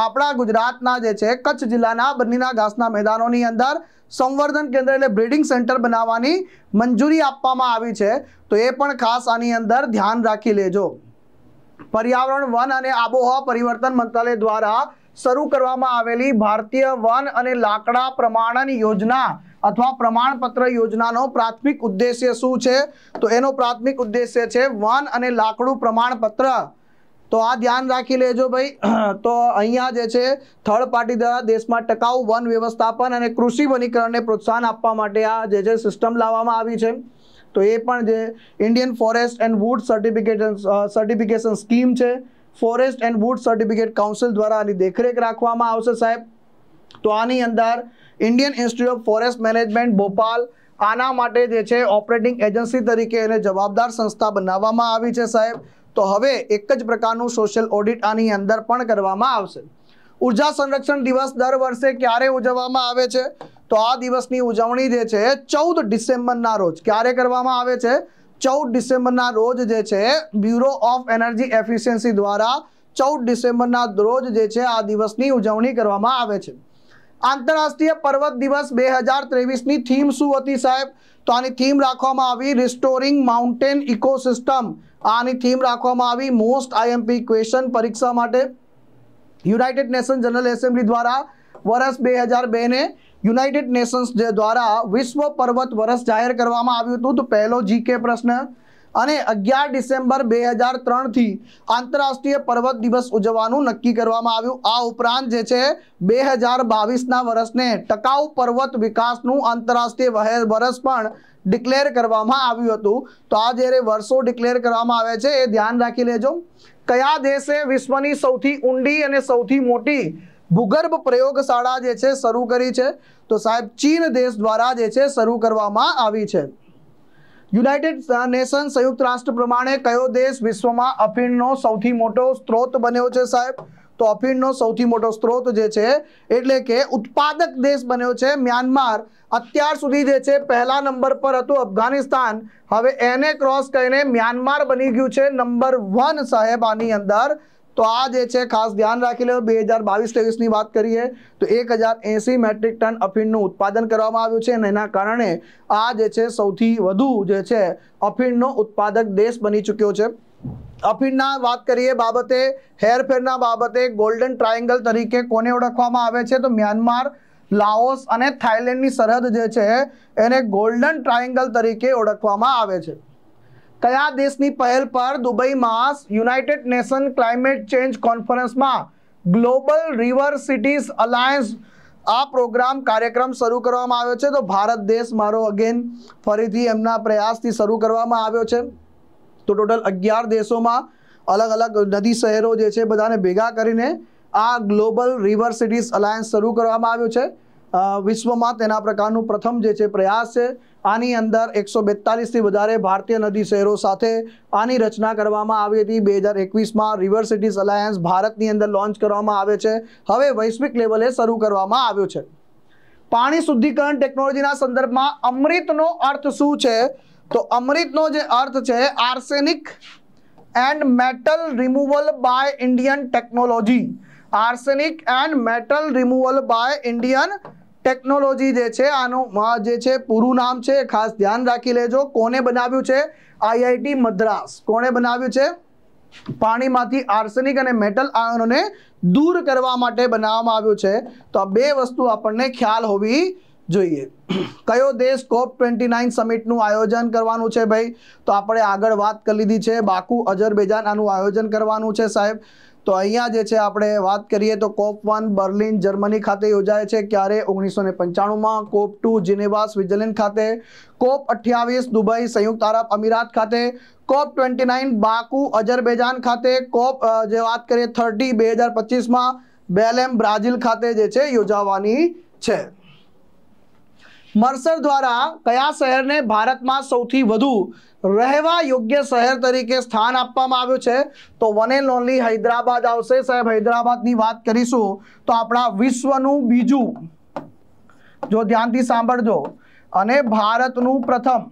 આપણા ગુજરાતના જે છે કચ્છ જિલ્લાના બન્નીના ઘાસના મેદાનોની અંદર સંવર્ધન કેન્દ્ર એટલે બ્રીડિંગ સેન્ટર બનાવવાની મંજૂરી આપવામાં આવી છે તો એ પણ ખાસ આની અંદર ધ્યાન રાખી લેજો પર્યાવરણ વન અને આબોહવા પરિવર્તન મંત્રાલય દ્વારા શરૂ કરવામાં આવેલી ભારતીય વન અને લાકડા પ્રમાણન યોજના અથવા પ્રમાણપત્ર યોજનાનો પ્રાથમિક ઉદ્દેશ્ય શું છે તો એનો પ્રાથમિક ઉદ્દેશ્ય છે વન અને લાકડું પ્રમાણપત્ર તો આ ધ્યાન રાખી લેજો ભાઈ તો અહીંયા જે છે થર્ડ પાર્ટી દ્વારા દેશમાં ટકાઉ વન વ્યવસ્થાપન અને કૃષિ વનીકરણને પ્રોત્સાહન આપવા માટે આ જે છે સિસ્ટમ લાવવામાં આવી છે તો એ પણ જે Indian forest and wood certification certification scheme છે forest and wood certificate council દ્વારા આની દેખરેખ રાખવામાં આવશે સાહેબ તો આની અંદર Indian institute of forest management Bhopal આના માટે જે છે ઓપરેટિંગ એજન્સી તરીકે એને જવાબદાર સંસ્થા બનાવવામાં આવી છે સાહેબ તો હવે એક જ પ્રકારનું સોશિયલ ઓડિટ આની અંદર પણ કરવામાં આવશે ઉર્જા સંરક્ષણ દિવસ દર વર્ષે ક્યારે ઉજવવામાં આવે છે તો આ દિવસની ઉજવણી જે છે ચૌદ ડિસેમ્બરના રોજ ક્યારે કરવામાં આવે છે ચૌદ ડિસેમ્બરના રોજ જે છે બ્યુરો ઓફ એનર્જી એફિશિયન્સી દ્વારા ચૌદ ડિસેમ્બરના રોજ જે છે આ દિવસની ઉજવણી કરવામાં આવે છે આંતરરાષ્ટ્રીય પર્વત દિવસ બે હજાર ત્રેવીસની થીમ શું હતી સાહેબ તો આની થીમ રાખવામાં આવી રિસ્ટોરિંગ માઉન્ટેન ઇકોસિસ્ટમ આની થીમ રાખવામાં આવી મોસ્ટ આઈએમપી ક્વેશ્ચન પરીક્ષા માટે યુનાઇટેડ નેશન જનરલ એસેમ્બલી દ્વારા વર્ષ બે હજાર બેને યુનાઇટેડ નેશન્સ દ્વારા વિશ્વ પર્વત વર્ષ જાહેર કરવામાં આવ્યું હતું તો પહેલો જીકે પ્રશ્ન અને અગિયાર ડિસેમ્બર બે હજાર ત્રણથી આંતરરાષ્ટ્રીય પર્વત દિવસ ઉજવવાનું નક્કી કરવામાં આવ્યું આ ઉપરાંત જે છે બે હજાર બાવીસના વર્ષને ટકાઉ પર્વત વિકાસનું આંતરરાષ્ટ્રીય વર્ષ પણ ડિક્લેર કરવામાં આવ્યું હતું તો આ જ્યારે વર્ષો ડિક્લેર કરવામાં આવે છે એ ધ્યાન રાખી લેજો કયા દેશે વિશ્વની સૌથી ઊંડી અને સૌથી મોટી ભૂગર્ભ પ્રયોગશાળા જે છે શરૂ કરી છે તો સાહેબ ચીન દેશ દ્વારા જે છે શરૂ કરવામાં આવી છે યુનાઇટેડ નેશન સંયુક્ત રાષ્ટ્ર પ્રમાણે કયો દેશ વિશ્વમાં અફીણનો સૌથી મોટો સ્ત્રોત બન્યો છે સાહેબ તોફીનનો સૌથી મોટો સ્ત્રોત જે છે એટલે કે ઉત્પાદક દેશ બન્યો છે મ્યાનમાર અત્યાર સુધી જે છે પહેલા નંબર પર હતું અફઘાનિસ્તાન હવે એને ક્રોસ કરીને મ્યાનમાર બની ગયું છે નંબર વન સાહેબ આની અંદર તો આ જે છે ખાસ ધ્યાન રાખી લો બે હજાર બાવીસ ત્રેવીસની વાત કરીએ તો એક હજાર એંસી મેટ્રિક ટન અફીણનું ઉત્પાદન કરવામાં આવ્યું છે અને એના કારણે આ જે છે સૌથી વધુ જે છે અફીણનો ઉત્પાદક દેશ બની ચૂક્યો છે અફીણના વાત કરીએ બાબતે હેરફેરના બાબતે ગોલ્ડન ટ્રાયેંગલ તરીકે કોને ઓળખવામાં આવે છે તો મ્યાનમાર લાઓસ અને થાઇલેન્ડની સરહદ જે છે એને ગોલ્ડન ટ્રાયેંગલ તરીકે ઓળખવામાં આવે છે કયા દેશની પહેલ પર દુબઈમાં યુનાઇટેડ નેશન ક્લાઇમેટ ચેન્જ કોન્ફરન્સમાં ગ્લોબલ રિવર સિટીઝ અલાયન્સ આ પ્રોગ્રામ કાર્યક્રમ શરૂ કરવામાં આવ્યો છે તો ભારત દેશ મારો અગેન ફરીથી એમના પ્રયાસથી શરૂ કરવામાં આવ્યો છે તો ટોટલ અગિયાર દેશોમાં અલગ અલગ નદી શહેરો જે છે બધાને ભેગા કરીને આ ગ્લોબલ રિવર સિટીઝ અલાયન્સ શરૂ કરવામાં આવ્યું છે વિશ્વમાં તેના પ્રકારનું પ્રથમ જે છે પ્રયાસ છે આની અંદર એકસો બેતાલીસથી વધારે ભારતીય નદી શહેરો સાથે આની રચના કરવામાં આવી હતી બે હજાર એકવીસમાં રિવર સિટીઝ અલાયન્સ ભારતની અંદર લોન્ચ કરવામાં આવે છે હવે વૈશ્વિક લેવલે શરૂ કરવામાં આવ્યો છે પાણી શુદ્ધિકરણ ટેકનોલોજીના સંદર્ભમાં અમૃતનો અર્થ શું છે તો અમૃતનો જે અર્થ છે arsenic and metal removal by Indian technology arsenic and metal removal by Indian technology જે છે આનું જે છે પૂરું નામ છે ખાસ ધ્યાન રાખી લેજો કોને બનાવ્યું છે આઈઆઈટી મદ્રાસ કોણે બનાવ્યું છે પાણીમાંથી આર્સેનિક અને મેટલ આયનોને દૂર કરવા માટે બનાવવામાં આવ્યું છે તો આ બે વસ્તુ આપણને ખ્યાલ હોવી જોઈએ કયો દેશ કોપ ટ્વેન્ટી નાઇન સમિટનું આયોજન કરવાનું છે ભાઈ તો આપણે આગળ વાત કરી લીધી છે બાકુ અજરબેજાન આનું આયોજન કરવાનું છે સાહેબ તો અહીંયા જે છે આપણે વાત કરીએ તો કોપ વન બર્લિન જર્મની ખાતે યોજાય છે ક્યારે ઓગણીસો ને પંચાણુંમાં કોપ ટુ જીનેવા સ્વિટરલેન્ડ ખાતે કોપ અઠ્યાવીસ દુબઈ સંયુક્ત અરબ અમીરાત ખાતે COP twenty nine Baku Azerbaijan ખાતે કોપ જે વાત કરીએ થર્ટી બે હજાર પચીસમાં બેલેમ બ્રાઝિલ ખાતે જે છે યોજાવાની છે મર્સર દ્વારા કયા શહેરને ભારતમાં સૌથી વધુ રહેવા યોગ્ય શહેર તરીકે સ્થાન આપવામાં આવ્યું છે તો વન એન્ડ ઓનલી હૈદરાબાદ આવશે સાહેબ હૈદરાબાદની વાત કરીશું તો આપણા વિશ્વનું બીજું જો ધ્યાનથી સાંભળજો અને ભારતનું પ્રથમ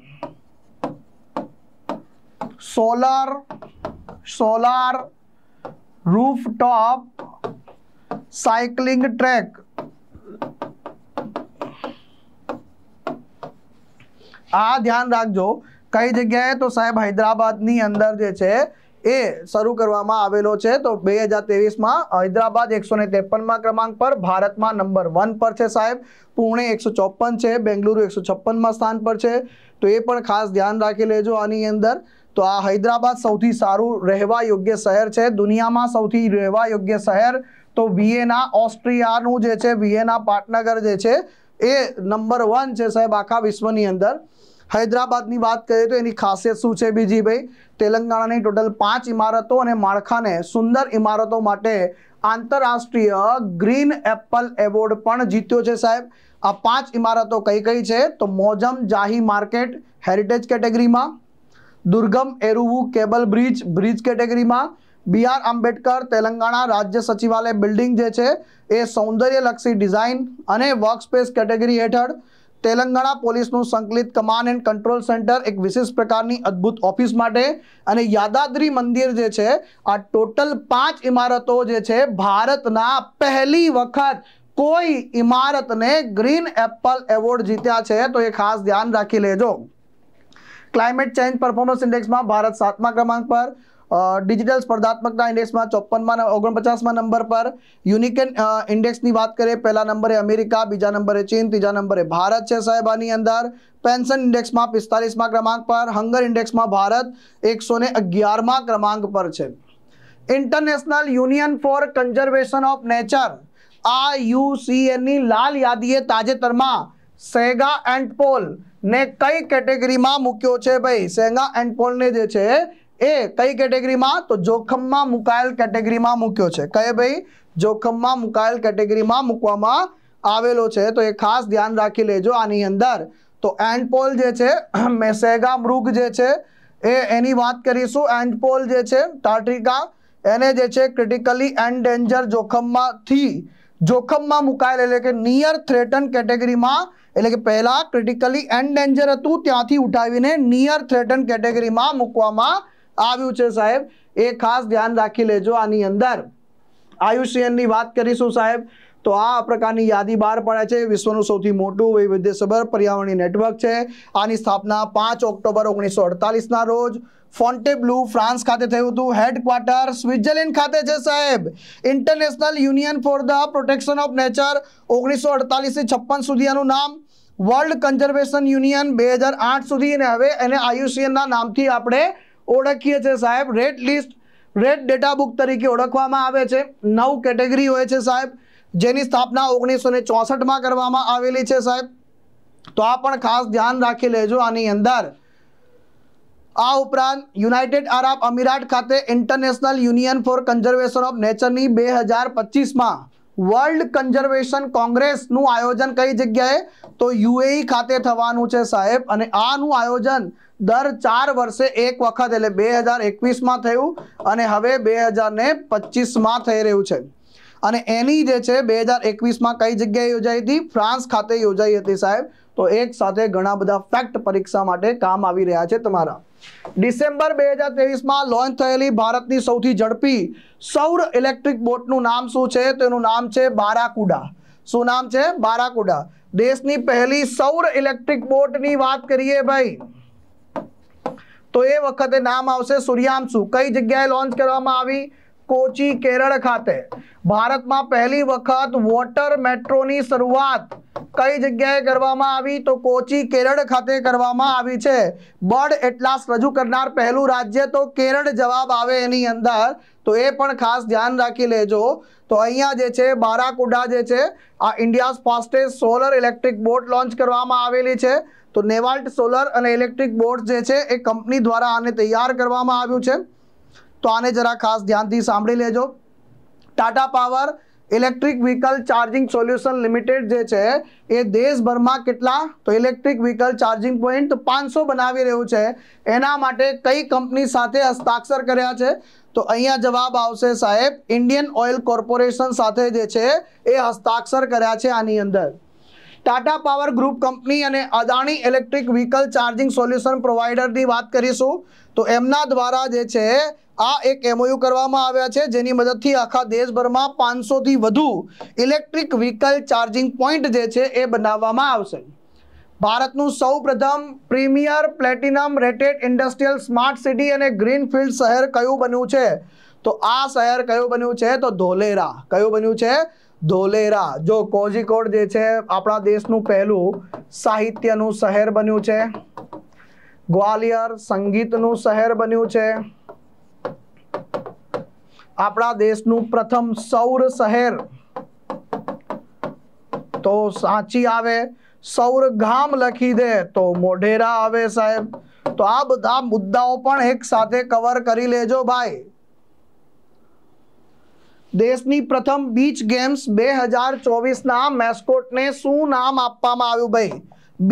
solar solar rooftop cycling track આ ધ્યાન રાખજો કઈ જગ્યાએ તો સાહેબ હૈદરાબાદની અંદર જે છે એ શરૂ કરવામાં આવેલો છે તો બે હજાર ત્રેવીસમાં હૈદરાબાદ એકસો ને ત્રેપનમાં ક્રમાંક પર ભારતમાં નંબર વન પર છે સાહેબ પુણે એકસો ચોપન છે બેંગલુરુ એકસો છપ્પનમાં સ્થાન પર છે તો એ પણ ખાસ ધ્યાન રાખી લેજો આની અંદર તો આ હૈદરાબાદ સૌથી સારું રહેવા યોગ્ય શહેર છે દુનિયામાં સૌથી રહેવા યોગ્ય શહેર તો વિયેના ઓસ્ટ્રિયાનું જે છે વિયેના પાટનગર જે છે એ નંબર વન છે સાહેબ આખા વિશ્વની અંદર હૈદરાબાદની વાત કરીએ તો એની ખાસિયત શું છે બીજી ભાઈ તેલંગાણાની ટોટલ પાંચ ઇમારતો અને માળખાને સુંદર ઇમારતો માટે આંતરરાષ્ટ્રીય ગ્રીન એપલ એવોર્ડ પણ જીત્યો છે સાહેબ આ પાંચ ઇમારતો કઈ કઈ છે તો મોજમ જાહી માર્કેટ હેરિટેજ કેટેગરીમાં દુર્ગમ એરુવુ કેબલ બ્રિજ બ્રિજ કેટેગરીમાં બી આર આંબેડકર તેલંગાણા રાજ્ય સચિવાલય બિલ્ડિંગ જે છે એ સૌંદર્યલક્ષી ડિઝાઇન અને વર્કસ્પેસ કેટેગરી હેઠળ તેલંગાણા પોલીસનું સંકલિત કમાન્ડ એન્ડ કંટ્રોલ સેન્ટર એક વિશેષ પ્રકારની અદ્ભુત ઓફિસ માટે અને યાદાદ્રી મંદિર જે છે આ ટોટલ પાંચ ઇમારતો જે છે ભારતના પહેલી વખત કોઈ ઇમારતને ગ્રીન એપલ એવોર્ડ જીત્યા છે તો એ ખાસ ધ્યાન રાખી લેજો ક્લાઇમેટ ચેન્જ પરફોર્મન્સ ઇન્ડેક્સમાં ભારત સાતમા ક્રમાંક પર ડિજિટલ સ્પર્ધાત્મકતા ઇન્ડેક્સમાં ચોપનમાં ઓગણપચાસમાં નંબર પર યુનિક ઇન્ડેક્સની વાત કરીએ પહેલા નંબરે અમેરિકા બીજા નંબરે ચીન ત્રીજા નંબરે ભારત છે સાહેબ આની અંદર પેન્શન ઇન્ડેક્સમાં પિસ્તાલીસમાં ક્રમાંક પર હંગર ઇન્ડેક્સમાં ભારત એકસો ને અગિયારમાં ક્રમાંક પર છે international union for conservation of nature આ યુસીએનની લાલ યાદીએ તાજેતરમાં સેગા એન્ડ પોલ ને કઈ કેટેગરીમાં મૂક્યો છે ભાઈ સેગા એન્ડ પોલને જે છે એ કઈ કેટેગરીમાં તો જોખમમાં મુકાયેલ કેટેગરીમાં મૂક્યો છે કહે ભાઈ જોખમમાં મુકાયેલ કેટેગરીમાં મૂકવામાં આવેલો છે તો એ ખાસ ધ્યાન રાખી લેજો આની અંદર તો એન્ડપોલ જે છે મેસેગા મૃગ જે છે એ એની વાત કરીશું એન્ડપોલ જે છે ટાટ્રિકા એને જે છે ક્રિટિકલી એન્ડ ડેન્જર જોખમમાંથી જોખમમાં મુકાયેલ એટલે કે નિયર થ્રેટન કેટેગરીમાં એટલે કે પહેલાં ક્રિટિકલી એન્ડ હતું ત્યાંથી ઉઠાવીને નિયર થ્રેટન કેટેગરીમાં મૂકવામાં આવ્યું છે સાહેબ એ ખાસ ધ્યાન રાખી લેજો આની અંદર આયુષ્યનની વાત કરીશું સાહેબ તો આ પ્રકારની યાદી બહાર પડે છે વિશ્વનું સૌથી મોટું વૈવિધ્યસભર પર્યાવરણીય નેટવર્ક છે આની સ્થાપના પાંચ ઓક્ટોબર ઓગણીસો અડતાલીસના રોજ ફોન્ટે ફોન્ટેબ્લુ ફ્રાન્સ ખાતે થયું હતું હેડક્વાર્ટર સ્વિટ્ઝરલેન્ડ ખાતે છે સાહેબ international union for the protection of nature ઓગણીસો અડતાલીસથી છપ્પન સુધી આનું નામ વર્લ્ડ કન્ઝર્વેશન યુનિયન બે હજાર આઠ સુધી અને હવે એને આયુસીએનના નામથી આપણે ઓળખીએ છીએ સાહેબ red list red data book તરીકે ઓળખવામાં આવે છે નવ કેટેગરી હોય છે સાહેબ જેની સ્થાપના ઓગણીસો ને ચોસઠમાં કરવામાં આવેલી છે સાહેબ તો આ પણ ખાસ ધ્યાન રાખી લેજો આની અંદર આ ઉપરાંત યુનાઇટેડ આરબ અમીરાત ખાતે international union for conservation of નેચરની બે હજાર પચીસમાં વર્લ્ડ કન્ઝર્વેશન કોંગ્રેસનું આયોજન કઈ જગ્યાએ તો યુએઈ ખાતે થવાનું છે સાહેબ અને આનું આયોજન દર ચાર વર્ષે એક વખત એટલે બે હજાર એકવીસમાં થયું અને હવે બે હજાર ને પચીસમાં થઈ રહ્યું છે અને એની જે છે બે હજાર એકવીસમાં કઈ જગ્યાએ યોજાઈ હતી ફ્રાન્સ ખાતે યોજાઈ હતી સાહેબ તો એક સાથે ઘણા બધા ફેક્ટ પરીક્ષા માટે કામ આવી રહ્યા છે તમારા ડિસેમ્બર બે હજાર ત્રેવીસમાં લોન્ચ થયેલી ભારતની સૌથી ઝડપી સૌર ઇલેક્ટ્રિક બોટનું નામ શું છે તેનું નામ છે બારાકુડા શું નામ છે બારાકુડા દેશની પહેલી સૌર ઇલેક્ટ્રિક બોટની વાત કરીએ ભાઈ તો એ વખતે નામ આવશે સૂર્યાંશુ કઈ જગ્યાએ લોન્ચ કરવામાં આવી કોચી કેરળ ખાતે ભારતમાં પહેલી વખત વોટર મેટ્રોની શરૂઆત કઈ જગ્યાએ કરવામાં આવી તો કોચી કેરળ ખાતે કરવામાં આવી છે બર્ડ એટલાસ રજૂ કરનાર પહેલું રાજ્ય તો કેરળ જવાબ આવે એની અંદર તો એ પણ ખાસ ધ્યાન રાખી લેજો તો અહીંયા જે છે બારાકુડા જે છે આ India's fastest solar electric boat launch કરવામાં આવેલી છે તો નેવાલ્ટ સોલર અને ઇલેક્ટ્રિક બોર્ડ જે છે એ કંપની દ્વારા આને તૈયાર કરવામાં આવ્યું છે તો આને જરા ખાસ ધ્યાનથી સાંભળી લેજો Tata power electric vehicle charging solution limited જે છે એ દેશભરમાં કેટલા તો ઇલેક્ટ્રિક વ્હીકલ ચાર્જિંગ પોઈન્ટ પાંચસો બનાવી રહ્યું છે એના માટે કઈ કંપની સાથે હસ્તાક્ષર કર્યા છે તો અહીંયા જવાબ આવશે સાહેબ ઇન્ડિયન ઓઇલ કોર્પોરેશન સાથે જે છે એ હસ્તાક્ષર કર્યા છે આની અંદર ટાટા પાવર ગ્રુપ કંપની અને Adani electric vehicle charging solution પ્રોવાઈડરની વાત કરીશું તો એમના દ્વારા જે છે આ એક એમઓયુ કરવામાં આવ્યા છે જેની મદદથી આખા દેશભરમાં પાંચસોથી વધુ ઇલેક્ટ્રિક વ્હીકલ ચાર્જિંગ પોઈન્ટ જે છે એ બનાવવામાં આવશે ભારતનું સૌ પ્રથમ premier platinum rated industrial smart city અને ગ્રીનફિલ્ડ શહેર કયું બન્યું છે તો આ શહેર કયું બન્યું છે તો ધોલેરા કયું બન્યું છે ધોલેરા જો કોઝીકોડ જે છે આપણા દેશનું પહેલું સાહિત્યનું શહેર બન્યું છે ગ્વાલિયર સંગીતનું શહેર બન્યું છે આપણા દેશનું પ્રથમ સૌર શહેર તો સાચી આવે સૌર ગામ લખી દે તો મોઢેરા આવે સાહેબ તો આ બધા મુદ્દાઓ પણ એક સાથે કવર કરી લેજો ભાઈ દેશની પ્રથમ બીચ ગેમ્સ બે હજાર ચોવીસના મેસ્કોટને શું નામ આપવામાં આવ્યું ભાઈ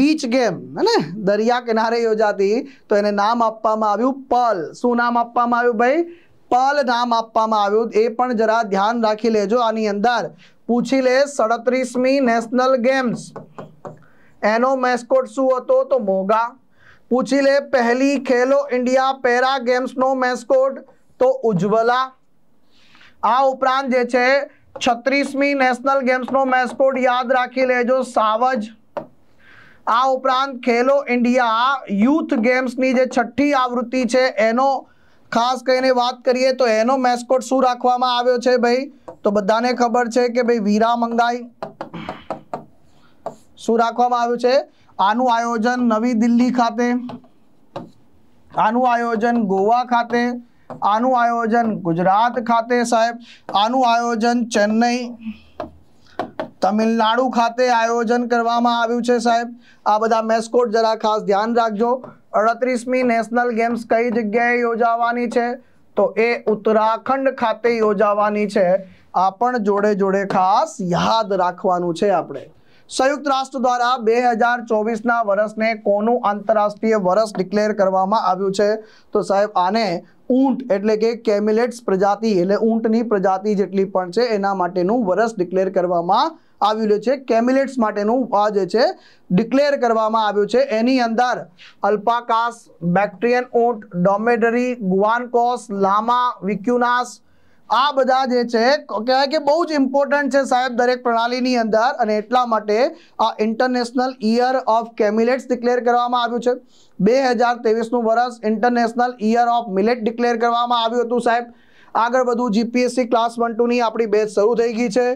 બીચ ગેમ હે ને દરિયા કિનારે યોજાતી તો એને નામ આપવામાં આવ્યું પલ શું નામ આપવામાં આવ્યું ભાઈ પલ નામ આપવામાં આવ્યું એ પણ જરા ધ્યાન રાખી લેજો આની અંદર પૂછી લે સડત્રીસમી નેશનલ ગેમ્સ એનો મેસ્કોટ શું હતો તો મોગા પૂછી લે પહેલી ખેલો ઇન્ડિયા પેરા ગેમ્સનો મેસ્કોટ તો ઉજ્જવલા આ ઉપરાંત જે છે છત્રીસમી નેશનલ ગેમ્સનો મેસ્કોટ યાદ રાખી લેજો સાવજ આ ઉપરાંત ખેલો ઇન્ડિયા યુથ ગેમ્સની જે છઠ્ઠી આવૃત્તિ છે એનો ખાસ કરીને વાત કરીએ તો એનો મેસ્કોટ શું રાખવામાં આવ્યો છે ભાઈ તો બધાને ખબર છે કે ભાઈ વીરા મંગાઈ શું રાખવામાં આવ્યું છે આનું આયોજન નવી દિલ્હી ખાતે આનું આયોજન ગોવા ખાતે આનું આયોજન ગુજરાત ખાતે સાહેબ આનું આયોજન ચેન્નઈ તમિલનાડુ ખાતે આયોજન કરવામાં આવ્યું છે સાહેબ આ બધા મેસ્કોટ જરા ખાસ ધ્યાન રાખજો અડત્રીસમી નેશનલ ગેમ્સ કઈ જગ્યાએ યોજાવાની છે તો એ ઉત્તરાખંડ ખાતે યોજાવાની છે આ પણ જોડે જોડે ખાસ યાદ રાખવાનું છે આપણે સંયુક્ત રાષ્ટ્ર દ્વારા બે હજાર ચોવીસના વર્ષને કોનું આંતરરાષ્ટ્રીય વર્ષ ડિક્લેર કરવામાં આવ્યું છે તો સાહેબ આને ઊંટ એટલે કે કેમિલેટ્સ પ્રજાતિ એટલે ઊંટની પ્રજાતિ જેટલી પણ છે એના માટેનું વર્ષ ડિક્લેર કરવામાં આવ્યું છે કેમિલેટ્સ માટેનું આ જે છે ડિક્લેર કરવામાં આવ્યું છે એની અંદર અલ્પાકાસ બેક્ટ્રિયન ઊંટ ડોમેડરી ગુવાનકોસ લામા વિક્યુનાસ આ બધા જે છે કહેવાય કે બહુ જ ઇમ્પોર્ટન્ટ છે સાહેબ દરેક પ્રણાલીની અંદર અને એટલા માટે આ international year of camelids declare કરવામાં આવ્યું છે બે હજાર ત્રેવીસનું વર્ષ international year of millet declare કરવામાં આવ્યું હતું સાહેબ આગળ બધું જીપીએસસી ક્લાસ વન ટુની આપણી બેચ શરૂ થઈ ગઈ છે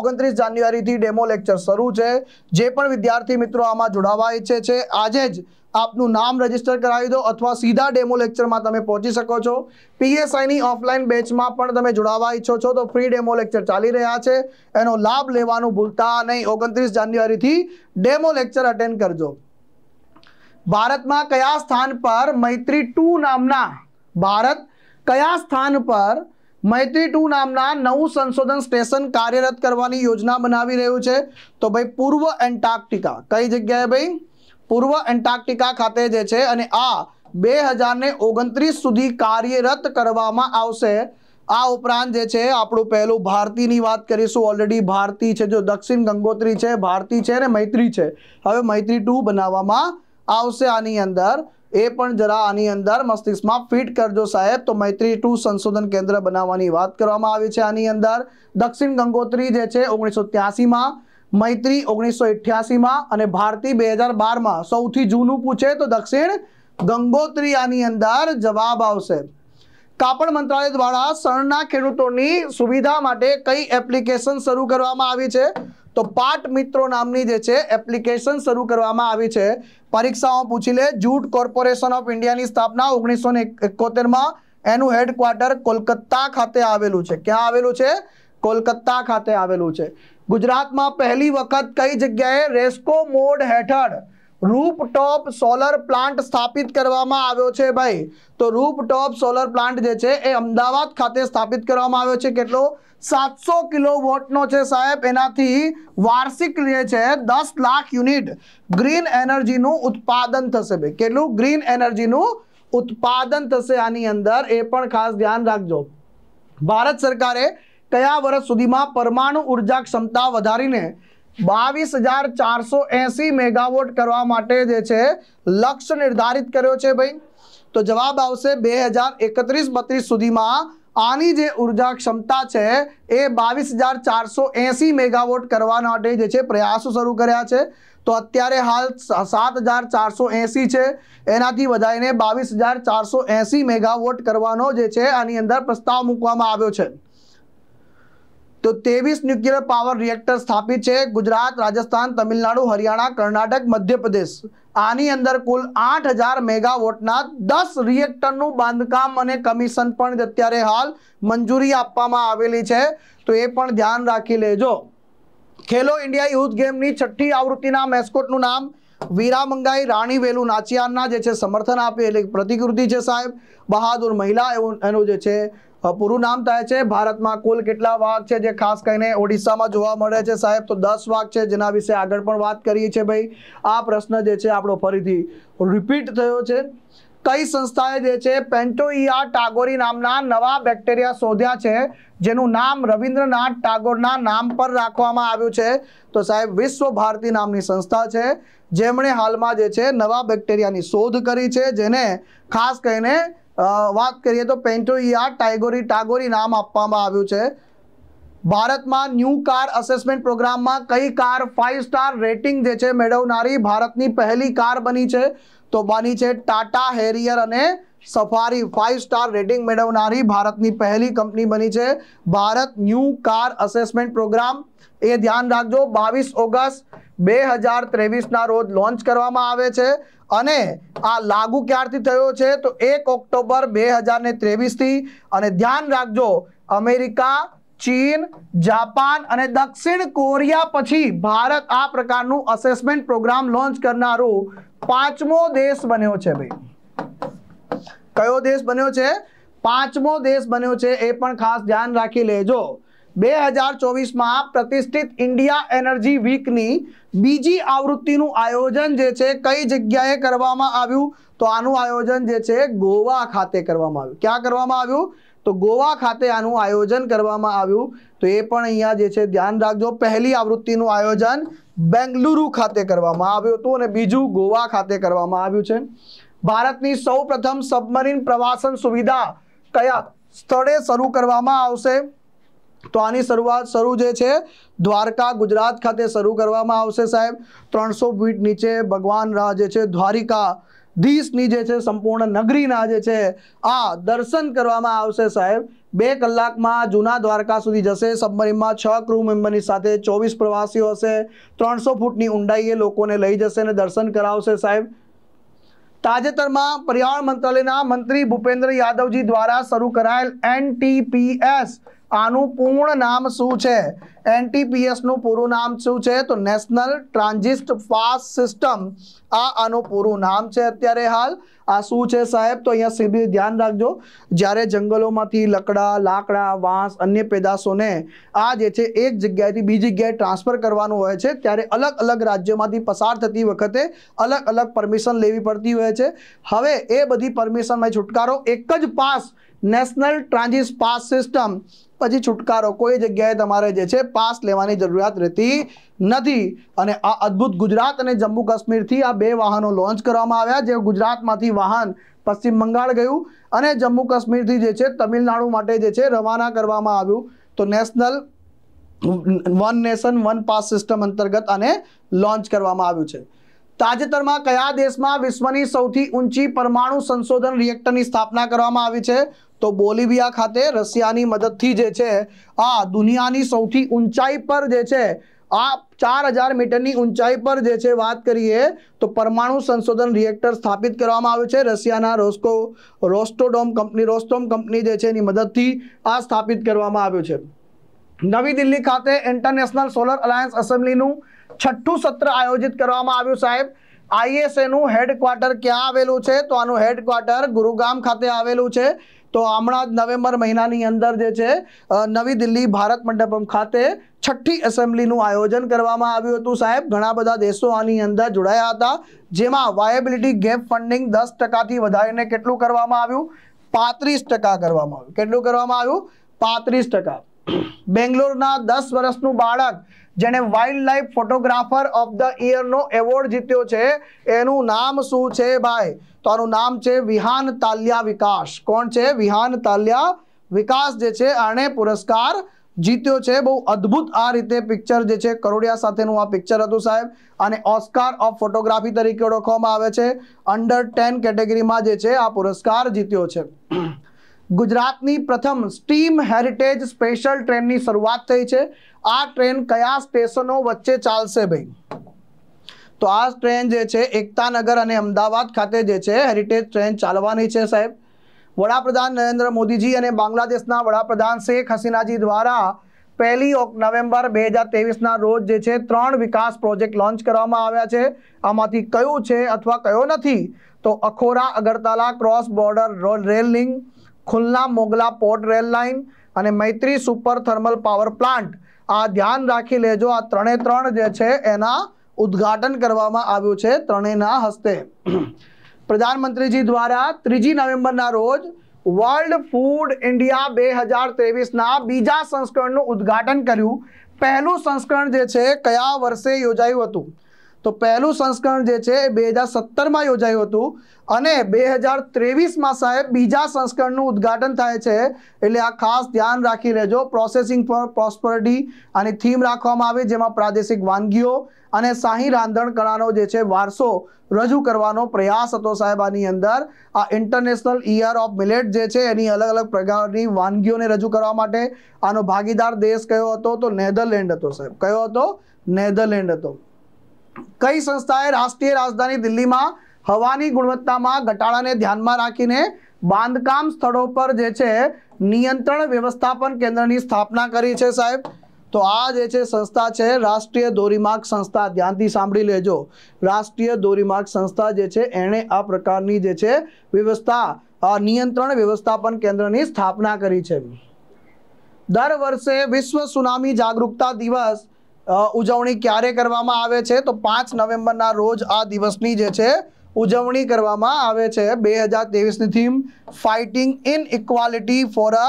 ઓગણત્રીસ જાન્યુઆરીથી ડેમો લેક્ચર શરૂ છે જે પણ વિદ્યાર્થી મિત્રો આમાં જોડાવા ઈચ્છે છે આજે જ આપનું નામ રજીસ્ટર કરાવી દો અથવા સીધા ડેમો લેક્ચરમાં તમે પહોંચી શકો છો પીએસઆઈની ઓફલાઈન બેચમાં પણ તમે જોડાવા ઈચ્છો છો તો ફ્રી ડેમો લેક્ચર ચાલી રહ્યા છે એનો લાભ લેવાનું ભૂલતા નહીં ઓગણત્રીસ જાન્યુઆરીથી ડેમો લેક્ચર અટેન્ડ કરજો ભારતમાં કયા સ્થાન પર મૈત્રી ટુ નામના ભારત કયા સ્થાન પર મૈત્રી ટુ નામના નવું સંશોધન સ્ટેશન કાર્યરત કરવાની યોજના બનાવી રહ્યું છે તો ભાઈ પૂર્વ એન્ટાર્કટિકા કઈ જગ્યાએ ભાઈ પૂર્વ એન્ટાર્કટિકા ખાતે જે છે અને આ બે હજારને ઓગણત્રીસ સુધી કાર્યરત કરવામાં આવશે આ ઉપરાંત જે છે આપણું પહેલું ભારતીની વાત કરીશું ઓલરેડી ભારતી છે જો દક્ષિણ ગંગોત્રી છે ભારતી છે અને મૈત્રી છે હવે મૈત્રી ટુ બનાવવામાં આવશે આની અંદર એ પણ જરા આની અંદર મસ્તિષ્કમાં ફિટ કરજો સાહેબ તો મૈત્રી ટુ સંશોધન કેન્દ્ર બનાવવાની વાત કરવામાં આવી છે આની અંદર દક્ષિણ ગંગોત્રી જે છે ઓગણીસો ત્યાસીમાં મૈત્રી ઓગણીસો અઠ્યાસીમાં અને ભારતી બે હજાર બારમાં સૌથી જૂનું પૂછે તો દક્ષિણ ગંગોત્રી આની અંદર જવાબ આવશે કાપડ મંત્રાલય દ્વારા શણના ખેડૂતોની સુવિધા માટે કઈ એપ્લિકેશન શરૂ કરવામાં આવી છે તો પાટ મિત્રો નામની જે છે એપ્લિકેશન શરૂ કરવામાં આવી છે પરીક્ષાઓ પૂછી લે જૂટ કોર્પોરેશન ઓફ ઇન્ડિયાની સ્થાપના ઓગણીસો એકોતેરમાં એનું હેડક્વાર્ટર કોલકત્તા ખાતે આવેલું છે ક્યાં આવેલું છે કોલકત્તા ખાતે આવેલું છે ગુજરાતમાં પહેલી વખત કઈ જગ્યાએ રેસ્કો મોડ હેઠળ રૂપટોપ સોલર પ્લાન્ટ સ્થાપિત કરવામાં આવ્યો છે ભાઈ તો રૂપટોપ સોલર પ્લાન્ટ જે છે એ અમદાવાદ ખાતે સ્થાપિત કરવામાં આવ્યો છે કેટલો સાતસો કિલો વોટનો છે સાહેબ એનાથી વાર્ષિક જે છે દસ લાખ યુનિટ ગ્રીન એનર્જીનું ઉત્પાદન થશે ભાઈ કેટલું ગ્રીન એનર્જીનું ઉત્પાદન થશે આની અંદર એ પણ ખાસ ધ્યાન રાખજો ભારત સરકારે કયા વર્ષ સુધીમાં પરમાણુ ઉર્જા ક્ષમતા વધારીને બાવીસ હજાર ચારસો એંસી મેગાવોટ કરવા માટે જે છે લક્ષ્ય નિર્ધારિત કર્યો છે ભાઈ તો જવાબ આવશે બે હજાર એકત્રીસ બત્રીસ સુધીમાં આની જે ઉર્જા ક્ષમતા છે એ બાવીસ હજાર ચારસો એંસી મેગાવોટ કરવા માટે જે છે પ્રયાસો શરૂ કર્યા છે તો અત્યારે હાલ સાત હજાર ચારસો એંસી છે એનાથી વધારીને બાવીસ હજાર ચારસો એંસી મેગાવોટ કરવાનો જે છે આની અંદર પ્રસ્તાવ મૂકવામાં આવ્યો છે તો તેવીસ ન્યુક્લિયર પાવર રિએક્ટર સ્થાપિત છે ગુજરાત રાજસ્થાન તમિલનાડુ હરિયાણા કર્ણાટક મધ્યપ્રદેશ આની અંદર કુલ આઠ હજાર મેગાવોટના દસ રિએક્ટરનું બાંધકામ અને કમિશન પણ અત્યારે હાલ મંજૂરી આપવામાં આવેલી છે તો એ પણ ધ્યાન રાખી લેજો ખેલો ઇન્ડિયા યુથ ગેમની છઠ્ઠી આવૃત્તિના મેસ્કોટનું નામ વીરા મંગાઈ રાણી વેલુ નાચિયારના જે છે સમર્થન આપે એટલે પ્રતિકૃતિ છે સાહેબ બહાદુર મહિલા એવું એનું જે છે પૂરું નામ થાય છે ભારતમાં કુલ કેટલા વાઘ છે જે ખાસ કરીને ઓડિશામાં જોવા મળે છે સાહેબ તો દસ વાઘ છે જેના વિશે આગળ પણ વાત કરીએ છીએ ભાઈ આ પ્રશ્ન જે છે આપણો ફરીથી રિપીટ થયો છે કઈ સંસ્થાએ જે છે પેન્ટોઇયા ટાગોરી નામના નવા બેક્ટેરિયા શોધ્યા છે જેનું નામ રવિન્દ્રનાથ ટાગોરના નામ પર રાખવામાં આવ્યું છે તો સાહેબ વિશ્વ ભારતી નામની સંસ્થા છે જેમણે હાલમાં જે છે નવા બેક્ટેરિયાની શોધ કરી છે જેને ખાસ કરીને વાત કરીએ તો પેન્ટોઇયા ટાઇગોરી ટાગોરી નામ આપવામાં આવ્યું છે ભારતમાં ન્યૂ કાર અસેસમેન્ટ પ્રોગ્રામમાં કઈ કાર ફાઇવ સ્ટાર રેટિંગ જે છે મેળવનારી ભારતની પહેલી કાર બની છે તો બની છે ટાટા હેરિયર અને સફારી ફાઇવ સ્ટાર રેટિંગ મેળવનારી ભારતની પહેલી કંપની બની છે Bharat new car assessment programme એ ધ્યાન રાખજો બાવીસ ઓગસ્ટ બે હજાર ત્રેવીસના રોજ લોન્ચ કરવામાં આવે છે અને આ લાગુ ક્યારથી થયો છે તો એક ઓક્ટોબર બે હજાર ને ત્રેવીસથી અને ધ્યાન રાખજો અમેરિકા ચીન જાપાન અને દક્ષિણ કોરિયા પછી ભારત આ પ્રકારનું અસેસમેન્ટ પ્રોગ્રામ લોન્ચ કરનારું પાંચમો દેશ બન્યો છે ભાઈ કયો દેશ બન્યો છે પાંચમો દેશ બન્યો છે એ પણ ખાસ ધ્યાન રાખી લેજો બે હજાર ચોવીસમાં પ્રતિષ્ઠિત ઇન્ડિયા એનર્જી વીકની બીજી આવૃત્તિનું આયોજન જે છે કઈ જગ્યાએ કરવામાં આવ્યું તો આનું આયોજન જે છે ગોવા ખાતે કરવામાં આવ્યું ક્યાં કરવામાં આવ્યું તો ગોવા ખાતે આનું આયોજન કરવામાં આવ્યું તો એ પણ અહીંયા જે છે ધ્યાન રાખજો પહેલી આવૃત્તિનું આયોજન બેંગલુરુ ખાતે કરવામાં આવ્યું હતું અને બીજું ગોવા ખાતે કરવામાં આવ્યું છે ભારતની સૌપ્રથમ સબમરીન પ્રવાસન સુવિધા કયા સ્થળે શરૂ કરવામાં આવશે તો આની શરૂઆત શરૂ જે છે દ્વારકા ગુજરાત ખાતે શરૂ કરવામાં આવશે સાહેબ ત્રણસો ફીટ નીચે ભગવાન રાહ જે છે દ્વારિકા દીશની જે છે સંપૂર્ણ નગરીના જે છે આ દર્શન કરવામાં આવશે સાહેબ બે કલાકમાં જૂના દ્વારકા સુધી જશે સબમરીનમાં છ ક્રૂ મેમ્બરની સાથે ચોવીસ પ્રવાસીઓ હશે ત્રણસો ફૂટની ઊંડાઈએ લોકોને લઈ જશે અને દર્શન કરાવશે સાહેબ તાજેતરમાં પર્યાવરણ મંત્રાલયના મંત્રી ભૂપેન્દ્ર યાદવજી દ્વારા શરૂ કરાયેલ એનટીપીએસ આનું પૂર્ણ નામ શું છે એનટીપીએસનું પૂરું નામ શું છે તો નેશનલ ટ્રાન્ઝિસ્ટ ફાસ્ટ સિસ્ટમ આ આનું પૂરું નામ છે અત્યારે હાલ આ શું છે સાહેબ તો અહીંયા સીધી ધ્યાન રાખજો જ્યારે જંગલોમાંથી લકડા લાકડા વાંસ અન્ય પેદાશોને આ જે છે એક જગ્યાએથી બીજી જગ્યાએ ટ્રાન્સફર કરવાનું હોય છે ત્યારે અલગ અલગ રાજ્યોમાંથી પસાર થતી વખતે અલગ અલગ પરમિશન લેવી પડતી હોય છે હવે એ બધી પરમિશનમાં છુટકારો એક જ pass national transit pass system પછી છુટકારો કોઈ જગ્યાએ તમારે જે છે પાસ લેવાની જરૂરિયાત રહેતી નથી અને આ અદ્ભુત ગુજરાત અને જમ્મુ કાશ્મીરથી આ બે વાહનો લોન્ચ કરવામાં આવ્યા જે ગુજરાતમાંથી વાહન પશ્ચિમ બંગાળ ગયું અને જમ્મુ કાશ્મીરથી જે છે તમિલનાડુ માટે જે છે રવાના કરવામાં આવ્યું તો national one nation one pass system અંતર્ગત આને લોન્ચ કરવામાં આવ્યું છે તાજેતરમાં કયા દેશમાં વિશ્વની સૌથી ઊંચી પરમાણુ સંશોધન રિએક્ટરની સ્થાપના કરવામાં આવી છે તો બોલિવિયા ખાતે રશિયાની મદદથી જે છે આ દુનિયાની સૌથી ઊંચાઈ પર જે છે આ ચાર હજાર મીટરની ઊંચાઈ પર જે છે વાત કરીએ તો પરમાણુ સંશોધન રિએક્ટર સ્થાપિત કરવામાં આવ્યું છે રશિયાના રોસ્કો રોસ્ટોડોમ કંપની રોસ્ટોમ કંપની જે છે એની મદદથી આ સ્થાપિત કરવામાં આવ્યું છે નવી દિલ્હી ખાતે ઇન્ટરનેશનલ સોલર અલાયન્સ એસેમ્બલીનું છઠ્ઠું સત્ર આયોજિત કરવામાં આવ્યું સાહેબ આઈએસએનું હેડક્વાર્ટર ક્યાં આવેલું છે તો આનું હેડક્વાર્ટર ગુરુગામ ખાતે આવેલું છે તો હમણાં જ નવેમ્બર મહિનાની અંદર જે છે નવી દિલ્હી ભારત મંડપમ ખાતે છઠ્ઠી એસેમ્બલીનું આયોજન કરવામાં આવ્યું હતું સાહેબ ઘણા બધા દેશો આની અંદર જોડાયા હતા જેમાં વાયેબિલિટી ગેપ ફંડિંગ દસ ટકાથી વધારીને કેટલું કરવામાં આવ્યું પાંત્રીસ ટકા કરવામાં આવ્યું કેટલું કરવામાં આવ્યું પાંત્રીસ ટકા બેંગ્લોરના દસ વર્ષનું બાળક જેણે wild life photographer of the ઇયરનો એવોર્ડ જીત્યો છે એનું નામ શું છે ભાઈ તો આનું નામ છે વિહાન તાલિયા વિકાસ કોણ છે વિહાન તાલ્યા વિકાસ જે છે આણે પુરસ્કાર જીત્યો છે બહુ અદ્ભુત આ રીતે પિક્ચર જે છે કરોડિયા સાથેનું આ પિક્ચર હતું સાહેબ અને ઓસ્કાર ઓફ ફોટોગ્રાફી તરીકે ઓળખવામાં આવે છે અંડર ટેન કેટેગરીમાં જે છે આ પુરસ્કાર જીત્યો છે ગુજરાતની પ્રથમ સ્ટીમ હેરિટેજ સ્પેશિયલ ટ્રેનની શરૂઆત થઈ છે આ ટ્રેન કયા સ્ટેશનો વચ્ચે ચાલશે ભાઈ તો આ ટ્રેન જે છે એકતાનગર અને અમદાવાદ ખાતે જે છે હેરિટેજ ટ્રેન ચાલવાની છે સાહેબ વડાપ્રધાન નરેન્દ્ર મોદીજી અને બાંગ્લાદેશના વડાપ્રધાન શેખ હસીનાજી દ્વારા પહેલી નવેમ્બર બે હજાર તેવીસના રોજ જે છે ત્રણ વિકાસ પ્રોજેક્ટ લોન્ચ કરવામાં આવ્યા છે આમાંથી કયું છે અથવા કયો નથી તો Akhaura Agartala cross border rail link ખુલ્લા મોગલા પોર્ટ રેલ લાઇન અને Maitri super thermal power plant આ ધ્યાન રાખી લેજો આ ત્રણે ત્રણ જે છે એના ઉદ્ઘાટન કરવામાં આવ્યું છે ત્રણેયના હસ્તે પ્રધાનમંત્રીજી દ્વારા ત્રીજી નવેમ્બરના રોજ વર્લ્ડ ફૂડ ઇન્ડિયા બે હજાર ત્રેવીસના બીજા સંસ્કરણનું ઉદ્ઘાટન કર્યું પહેલું સંસ્કરણ જે છે કયા વર્ષે યોજાયું હતું તો પહેલું સંસ્કરણ જે છે એ બે હજાર સત્તરમાં યોજાયું હતું અને બે હજાર ત્રેવીસમાં સાહેબ બીજા સંસ્કરણનું ઉદ્ઘાટન થાય છે એટલે આ ખાસ ધ્યાન રાખી લેજો પ્રોસેસિંગ ફોર પ્રોસ્પરિટી આની થીમ રાખવામાં આવી જેમાં પ્રાદેશિક વાનગીઓ અને શાહી રાંધણ કળાનો જે છે વારસો રજૂ કરવાનો પ્રયાસ હતો સાહેબ આની અંદર આ ઇન્ટરનેશનલ ઈયર ઓફ મિલેટ જે છે એની અલગ અલગ પ્રકારની વાનગીઓને રજૂ કરવા માટે આનો ભાગીદાર દેશ કયો હતો તો નેધરલેન્ડ હતો સાહેબ કયો હતો નેધરલેન્ડ હતો કઈ સંસ્થાએ રાષ્ટ્રીય રાજધાની દિલ્હીમાં હવાની ગુણવત્તામાં ઘટાડાને ધ્યાનમાં રાખીને બાંધકામ સ્થળો પર જે છે નિયંત્રણ વ્યવસ્થાપન કેન્દ્રની સ્થાપના કરી છે સાહેબ તો આ જે છે સંસ્થા છે રાષ્ટ્રીય ધોરીમાર્ગ સંસ્થા ધ્યાનથી સાંભળી લેજો રાષ્ટ્રીય ધોરીમાર્ગ સંસ્થા જે છે એણે આ પ્રકારની જે છે વ્યવસ્થા નિયંત્રણ વ્યવસ્થાપન કેન્દ્રની સ્થાપના કરી છે દર વર્ષે વિશ્વ સુનામી જાગૃતતા દિવસ ઉજવણી ક્યારે કરવામાં આવે છે તો પાંચ નવેમ્બરના રોજ આ દિવસની જે છે ઉજવણી કરવામાં આવે છે બે હજાર ની theme fighting inequality for a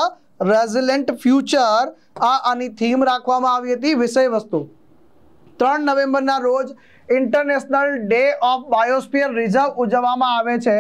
resilient future આ આની થીમ રાખવામાં આવી હતી વિષય વસ્તુ ત્રણ નવેમ્બરના રોજ international day of biosphere reserve ઉજવવામાં આવે છે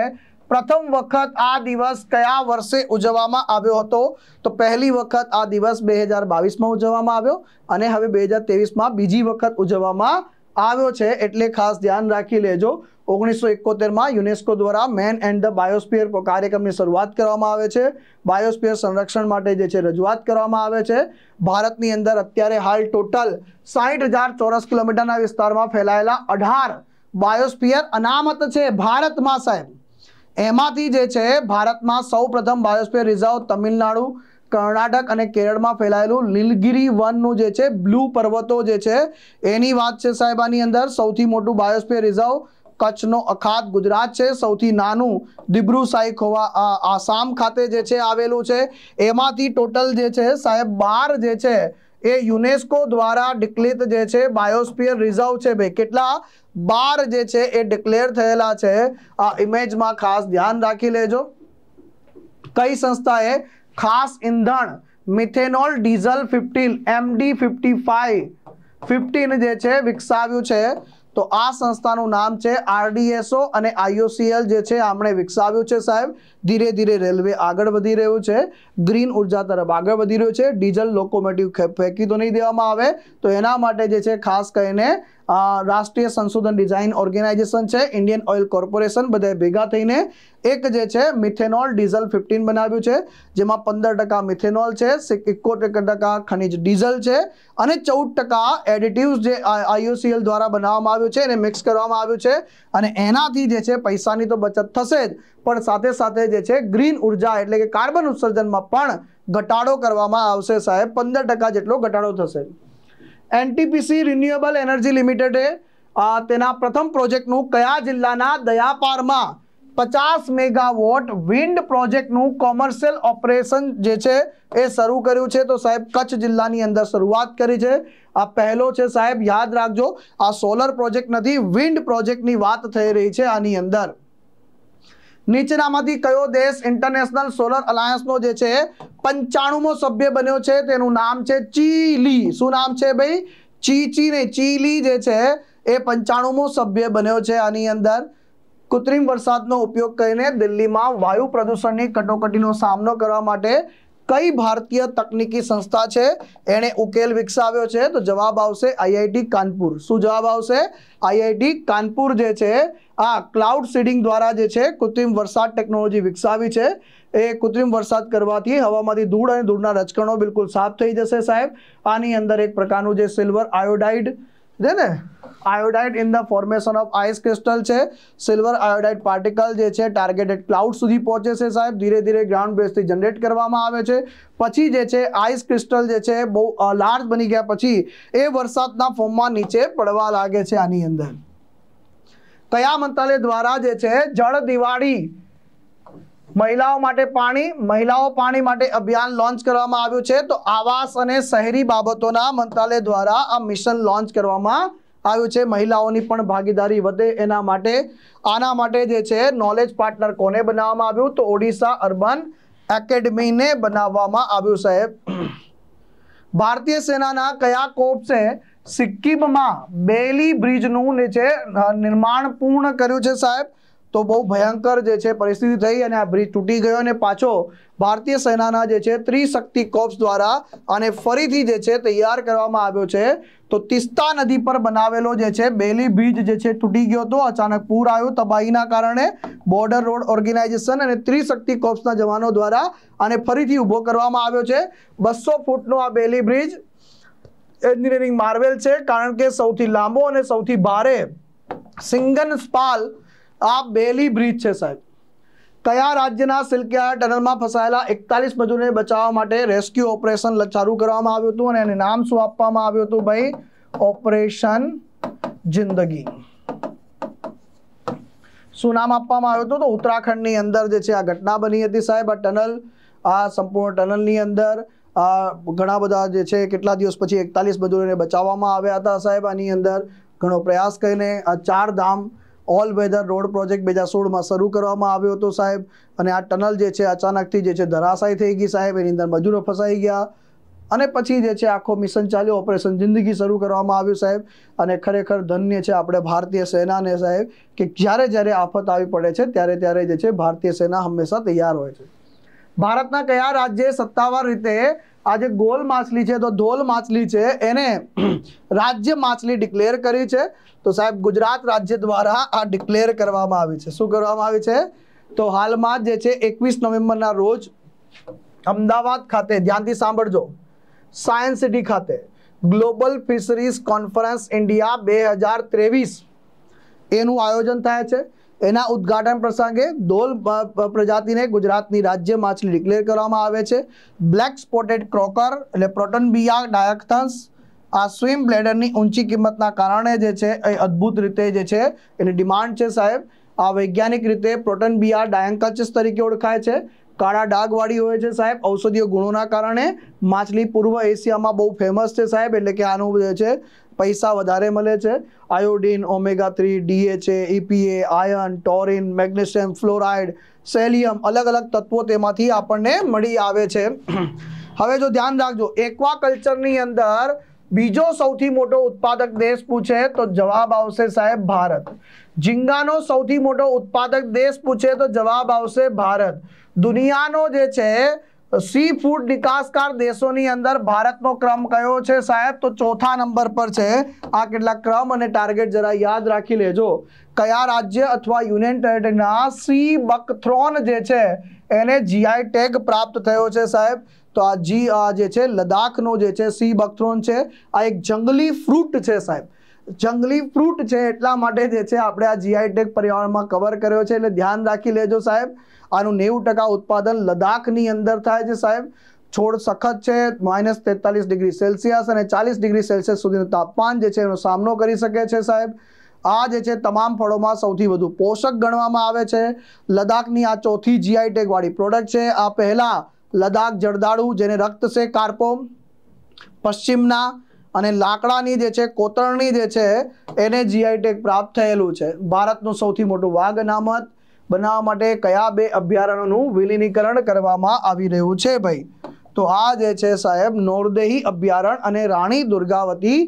પ્રથમ વખત આ દિવસ કયા વર્ષે ઉજવવામાં આવ્યો હતો તો પહેલી વખત આ દિવસ બે હજાર બાવીસમાં ઉજવવામાં આવ્યો અને હવે બે હજાર ત્રેવીસમાં બીજી વખત ઉજવવામાં આવ્યો છે એટલે ખાસ ધ્યાન રાખી લેજો ઓગણીસો એકોતેરમાં યુનેસ્કો દ્વારા મેન એન્ડ ધ બાયોસ્ફિયર કાર્યક્રમની શરૂઆત કરવામાં આવે છે બાયોસ્ફિયર સંરક્ષણ માટે જે છે રજૂઆત કરવામાં આવે છે ભારતની અંદર અત્યારે હાલ ટોટલ સાહીઠ હજાર ચોરસ કિલોમીટરના વિસ્તારમાં ફેલાયેલા અઢાર બાયોસ્ફિયર અનામત છે ભારતમાં સાહેબ એમાંથી જે છે ભારતમાં સૌપ્રથમ બાયોસ્ફિયર રિઝર્વ તમિલનાડુ કર્ણાટક અને કેરળમાં ફેલાયેલું નીલગિરી વનનું જે છે બ્લુ પર્વતો જે છે એની વાત છે સાહેબ અંદર સૌથી મોટું બાયોસ્ફિયર રિઝર્વ કચ્છનો અખાત ગુજરાત છે સૌથી નાનું દિબ્રુ સાઈખોવા આસામ ખાતે જે છે આવેલું છે એમાંથી ટોટલ જે છે સાહેબ બાર જે છે એ યુનેસ્કો દ્વારા ડિક્લેર જે છે બાયોસ્ફિયર રિઝર્વ છે ભાઈ કેટલા બાર જે છે એ ડિક્લેર થયેલા છે આ ઇમેજમાં ખાસ ધ્યાન રાખી લેજો કઈ સંસ્થાએ ખાસ ઇંધણ methanol diesel fifteen MD fifty five fifteen જે છે વિકસાવ્યું છે તો આ સંસ્થાનું નામ છે આરડીએસઓ અને આઈઓસીએલ જે છે આમણે વિકસાવ્યું છે સાહેબ ધીરે ધીરે રેલવે આગળ વધી રહ્યું છે ગ્રીન ઉર્જા તરફ આગળ વધી રહ્યું છે ડીઝલ લોકોમોટિવ ફેંકી તો નહીં દેવામાં આવે તો એના માટે જે છે ખાસ કરીને રાષ્ટ્રીય સંશોધન ડિઝાઇન ઓર્ગેનાઇઝેશન છે ઇન્ડિયન ઓઇલ કોર્પોરેશન બધાએ ભેગા થઈને એક જે છે મિથેનોલ ડીઝલ ફિફ્ટીન બનાવ્યું છે જેમાં પંદર ટકા મિથેનોલ છે એકોતેર ટકા ખનિજ ડીઝલ છે અને ચૌદ ટકા એડિટિવ્સ જે આઈયુસીએલ દ્વારા બનાવવામાં આવ્યું છે એને મિક્સ કરવામાં આવ્યું છે અને એનાથી જે છે પૈસાની તો બચત થશે જ પણ સાથે સાથે જે છે ગ્રીન ઉર્જા એટલે કે કાર્બન ઉત્સર્જનમાં પણ ઘટાડો કરવામાં આવશે સાહેબ પંદર ટકા જેટલો ઘટાડો થશે એનટીપીસી રિન્યુએબલ એનર્જી લિમિટેડે તેના પ્રથમ પ્રોજેક્ટનું કયા જિલ્લાના દયાપારમાં પચાસ મેગાવોટ વિન્ડ પ્રોજેક્ટનું કોમર્શિયલ ઓપરેશન જે છે એ શરૂ કર્યું છે તો સાહેબ કચ્છ જિલ્લાની અંદર શરૂઆત કરી છે આ પહેલો છે સાહેબ યાદ રાખજો આ સોલર પ્રોજેક્ટ નથી વિન્ડ પ્રોજેક્ટની વાત થઈ રહી છે આની અંદર નીચેનામાંથી કયો દેશ ઇન્ટરનેશનલ સોલર અલાયન્સનો જે છે પંચાણુંમો સભ્ય બન્યો છે તેનું નામ છે ચીલી શું નામ છે ભાઈ ચીચી ને ચીલી જે છે એ પંચાણુંમો સભ્ય બન્યો છે આની અંદર કૃત્રિમ વરસાદનો ઉપયોગ કરીને દિલ્હીમાં વાયુ પ્રદૂષણની કટોકટીનો સામનો કરવા માટે કઈ ભારતીય તકનીકી સંસ્થા છે એણે ઉકેલ વિકસાવ્યો છે તો જવાબ આવશે આઈઆઈટી કાનપુર શું જવાબ આવશે આઈઆઈટી કાનપુર જે છે આ ક્લાઉડ સીડિંગ દ્વારા જે છે કૃત્રિમ વરસાદ ટેકનોલોજી વિકસાવી છે એ કૃત્રિમ વરસાદ કરવાથી હવામાંથી ધૂળ અને ધૂળના રચકણો બિલકુલ સાફ થઈ જશે સાહેબ આની અંદર એક પ્રકારનું જે સિલ્વર આયોડાઇડ છે ને iodide in the formation of ice crystal છે સિલ્વર આયોડાઇડ પાર્ટિકલ જે છે ટાર્ગેટેડ ક્લાઉડ સુધી પહોંચે છે સાહેબ ધીરે ધીરે ગ્રાઉન્ડ બેઝથી જનરેટ કરવામાં આવે છે પછી જે છે આઈસ ક્રિસ્ટલ જે છે બહુ લાર્જ બની ગયા પછી એ વરસાદના ફોર્મમાં નીચે પડવા લાગે છે આની અંદર કયા મંત્રાલય દ્વારા જે છે જળ દિવાળી મહિલાઓ માટે પાણી મહિલાઓ પાણી માટે અભિયાન લોન્ચ કરવામાં આવ્યું છે તો આવાસ અને શહેરી બાબતોના મંત્રાલય દ્વારા આ મિશન લોન્ચ કરવામાં આવ્યું છે મહિલાઓની પણ ભાગીદારી વધે એના માટે આના માટે જે છે નોલેજ પાર્ટનર કોને બનાવવામાં આવ્યું તો ઓડિશા અર્બન એકેડમીને બનાવવામાં આવ્યું સાહેબ ભારતીય સેનાના કયા કોપ્સે સિક્કિમમાં બેલી બ્રિજનું છે નિર્માણ પૂર્ણ કર્યું છે સાહેબ તો બહુ ભયંકર જે છે પરિસ્થિતિ થઈ અને આ બ્રિજ તૂટી ગયો અને પાછો ભારતીય સેનાના જે છે ત્રિશક્તિ કોપ્સ દ્વારા અને ફરીથી જે છે તૈયાર કરવામાં આવ્યો છે તો તિસ્તા નદી પર બનાવેલો જે છે બેલી બ્રિજ જે છે તૂટી ગયો હતો અચાનક પૂર આવ્યું તબાહીના કારણે બોર્ડર રોડ ઓર્ગેનાઇઝેશન અને ત્રિશક્તિ કોપ્સના જવાનો દ્વારા અને ફરીથી ઊભો કરવામાં આવ્યો છે બસો ફૂટનો આ બેલી બ્રિજ એન્જિનિયરિંગ માર્વેલ છે કારણ કે સૌથી લાંબો અને સૌથી ભારે સિંગન સ્પાલ આ બેલી બ્રિજ છે સાહેબ કયા રાજ્યના સિલકિયા ટનલમાં ફસાયેલા એકતાલીસ મજૂરને બચાવવા માટે રેસ્ક્યુ ઓપરેશન ચાલુ કરવામાં આવ્યું હતું અને એને નામ શું આપવામાં આવ્યું હતું ભાઈ ઓપરેશન જિંદગી શું નામ આપવામાં આવ્યું હતું તો ઉત્તરાખંડની અંદર જે છે આ ઘટના બની હતી સાહેબ આ ટનલ આ સંપૂર્ણ ટનલની અંદર આ ઘણા બધા જે છે કેટલા દિવસ પછી એકતાલીસ મજૂરોને બચાવવામાં આવ્યા હતા સાહેબ આની અંદર ઘણો પ્રયાસ કરીને આ Char Dham all weather road project બે હજાર સોળમાં શરૂ કરવામાં આવ્યો હતો સાહેબ અને આ ટનલ જે છે અચાનકથી જે છે ધરાશાય થઈ ગઈ સાહેબ એની અંદર મજૂરો ફસાઈ ગયા અને પછી જે છે આખો મિશન ચાલ્યો ઓપરેશન જિંદગી શરૂ કરવામાં આવ્યું સાહેબ અને ખરેખર ધન્ય છે આપણે ભારતીય સેનાને સાહેબ કે જ્યારે જ્યારે આફત આવી પડે છે ત્યારે ત્યારે જે છે ભારતીય સેના હંમેશા તૈયાર હોય છે ભારતના કયા રાજ્યે સત્તાવાર રીતે આ જે ગોલ માછલી છે તો ધોલ માછલી છે એને રાજ્ય માછલી ડિક્લેર કરી છે તો સાહેબ ગુજરાત રાજ્ય દ્વારા આ ડિક્લેર કરવામાં આવી છે શું કરવામાં આવી છે તો હાલમાં જે છે એકવીસ નવેમ્બરના રોજ અમદાવાદ ખાતે ધ્યાનથી સાંભળજો સાયન્સ સિટી ખાતે ગ્લોબલ ફિશરીઝ કોન્ફરન્સ ઇન્ડિયા બે હજાર ત્રેવીસ એનું આયોજન થાય છે એના ઉદ્ઘાટન પ્રસંગે દોલ પ્રજાતિને ગુજરાતની રાજ્ય માછલી ડિક્લેર કરવામાં આવે છે બ્લેક સ્પોટેડ ક્રોકર એટલે પ્રોટનબિયા ડાયક્થન્સ આ સ્વિમ બ્લેડરની ઊંચી કિંમતના કારણે જે છે એ અદ્ભુત રીતે જે છે એની ડિમાન્ડ છે સાહેબ આ વૈજ્ઞાનિક રીતે પ્રોટનબિયા ડાયંકચસ તરીકે ઓળખાય છે કાળા ડાઘવાળી હોય છે સાહેબ ઔષધીય ગુણોના કારણે માછલી પૂર્વ એશિયામાં બહુ ફેમસ છે સાહેબ એટલે કે આનું જે છે પૈસા વધારે મળે છે iodine omega three DHA EPA iron taurine magnesium fluoride selenium અલગ અલગ તત્વો તેમાંથી આપણને મળી આવે છે હવે જો ધ્યાન રાખજો એક્વાકલ્ચરની અંદર બીજો સૌથી મોટો ઉત્પાદક દેશ પૂછે તો જવાબ આવશે સાહેબ ભારત ઝીંગાનો સૌથી મોટો ઉત્પાદક દેશ પૂછે તો જવાબ આવશે ભારત દુનિયાનો જે છે સી ફૂડ નિકાસકાર દેશોની અંદર ભારતનો ક્રમ કયો છે સાહેબ તો ચોથા નંબર પર છે આ કેટલાક ક્રમ અને ટાર્ગેટ જરા યાદ રાખી લેજો કયા રાજ્ય અથવા યુનિયન ટેરેટરીના સી બકથ્રોન જે છે એને જીઆઈ ટેગ પ્રાપ્ત થયો છે સાહેબ તો આ જી જે છે લદ્દાખનો જે છે સી બકથ્રોન છે આ એક જંગલી ફ્રૂટ છે સાહેબ જંગલી ફ્રૂટ છે એટલા માટે જે છે આપણે આ જીઆઈ ટેગ પર્યાવરણમાં કવર કર્યો છે એટલે ધ્યાન રાખી લેજો સાહેબ આનું નેવું ટકા ઉત્પાદન લદ્દાખની અંદર થાય છે સાહેબ છોડ સખત છે માઇનસ તેતાલીસ ડિગ્રી સેલ્સિયસ અને ચાલીસ ડિગ્રી સેલ્સિયસ સુધીનું તાપમાન જે છે એનો સામનો કરી શકે છે સાહેબ આ જે છે તમામ ફળોમાં સૌથી વધુ પોષક ગણવામાં આવે છે લદ્દાખની આ ચોથી જીઆઈ ટેગવાળી પ્રોડક્ટ છે આ પહેલાં લદ્દાખ જળદાળુ જેને રક્ત છે કાર્પોમ પશ્ચિમના અને લાકડાની જે છે કોતરણી જે છે એને જીઆઈ ટેગ પ્રાપ્ત થયેલું છે ભારતનું સૌથી મોટું વાઘ અનામત બનાવવા માટે કયા બે અભયારણ્યોનું વિલીનીકરણ કરવામાં આવી રહ્યું છે ભાઈ તો આ જે છે સાહેબ નોરદેહી અભયારણ્ય અને રાણી દુર્ગાવતી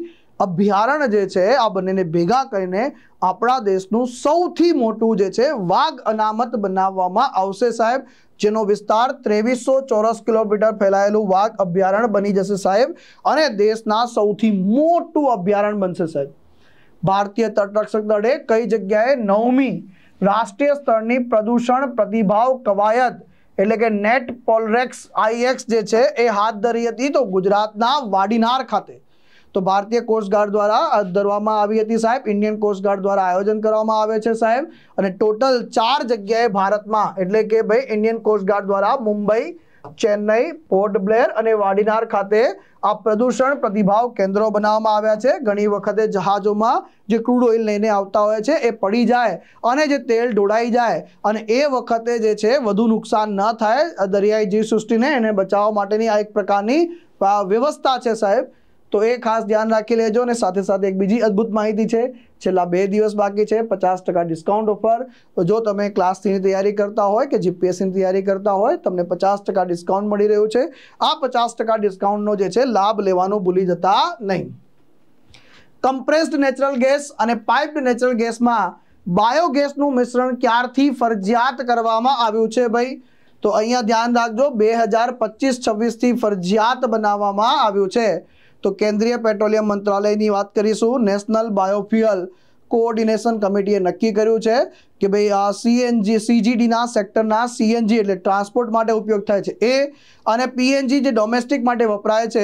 અભયારણ્ય જે છે આ બંનેને ભેગા કરીને આપણા દેશનું સૌથી મોટું જે છે વાઘ અનામત બનાવવામાં આવશે સાહેબ જેનો વિસ્તાર ત્રેવીસો ચોરસ કિલોમીટર ફેલાયેલું વાઘ અભયારણ્ય બની જશે સાહેબ અને દેશના સૌથી મોટું અભયારણ્ય બનશે સાહેબ ભારતીય તટરક્ષક દળે કઈ જગ્યાએ નવમી રાષ્ટ્રીય સ્તરની પ્રદૂષણ પ્રતિભાવ કવાયત એટલે કે નેટ પોલરેક્સ આઈએક્સ જે છે એ હાથ ધરી હતી તો ગુજરાતના વાડીનાર ખાતે તો ભારતીય કોસ્ટગાર્ડ દ્વારા ધરવામાં આવી હતી સાહેબ ઇન્ડિયન કોસ્ટગાર્ડ દ્વારા આયોજન કરવામાં આવે છે સાહેબ અને ટોટલ ચાર જગ્યાએ ભારતમાં એટલે કે ભાઈ ઇન્ડિયન કોસ્ટગાર્ડ દ્વારા મુંબઈ ચેન્નઈ પોર્ટ બ્લેર અને વાડીનાર ખાતે આ પ્રદૂષણ પ્રતિભાવ કેન્દ્રો બનાવવામાં આવ્યા છે ઘણી વખતે જહાજોમાં જે ક્રૂડ ઓઇલ લઈને આવતા હોય છે એ પડી જાય અને જે તેલ ઢોળાઈ જાય અને એ વખતે જે છે વધુ નુકસાન ન થાય દરિયાઈ જીવ સૃષ્ટિને એને બચાવવા માટેની આ એક પ્રકારની વ્યવસ્થા છે સાહેબ તો એ ખાસ ધ્યાન રાખી લેજો અને સાથે સાથે એક બીજી અદભુત માહિતી છે છેલ્લા બે દિવસ બાકી છે પચાસ ટકા ડિસ્કાઉન્ટ ઓફર તો જો તમે ક્લાસ તૈયારી કરતા હોય કે જીપીએસસીની તૈયારી કરતા હોય તમને પચાસ ડિસ્કાઉન્ટ મળી રહ્યું છે આ પચાસ ડિસ્કાઉન્ટનો જે છે લાભ લેવાનો ભૂલી જતા નહીં કમ્પ્રેસ્ડ નેચરલ ગેસ અને પાઇપ્ડ નેચરલ ગેસમાં બાયોગેસનું મિશ્રણ ક્યારથી ફરજિયાત કરવામાં આવ્યું છે ભાઈ તો અહીંયા ધ્યાન રાખજો બે હજાર પચીસ છવ્વીસથી ફરજિયાત બનાવવામાં આવ્યું છે તો કેન્દ્રીય પેટ્રોલિયમ મંત્રાલયની વાત કરીશું નેશનલ બાયોફ્યુઅલ કોઓર્ડિનેશન કમિટીએ નક્કી કર્યું છે કે ભાઈ આ સીએનજી સીજીડીના સેક્ટરના સીએનજી એટલે ટ્રાન્સપોર્ટ માટે ઉપયોગ થાય છે એ અને પીએનજી જે ડોમેસ્ટિક માટે વપરાય છે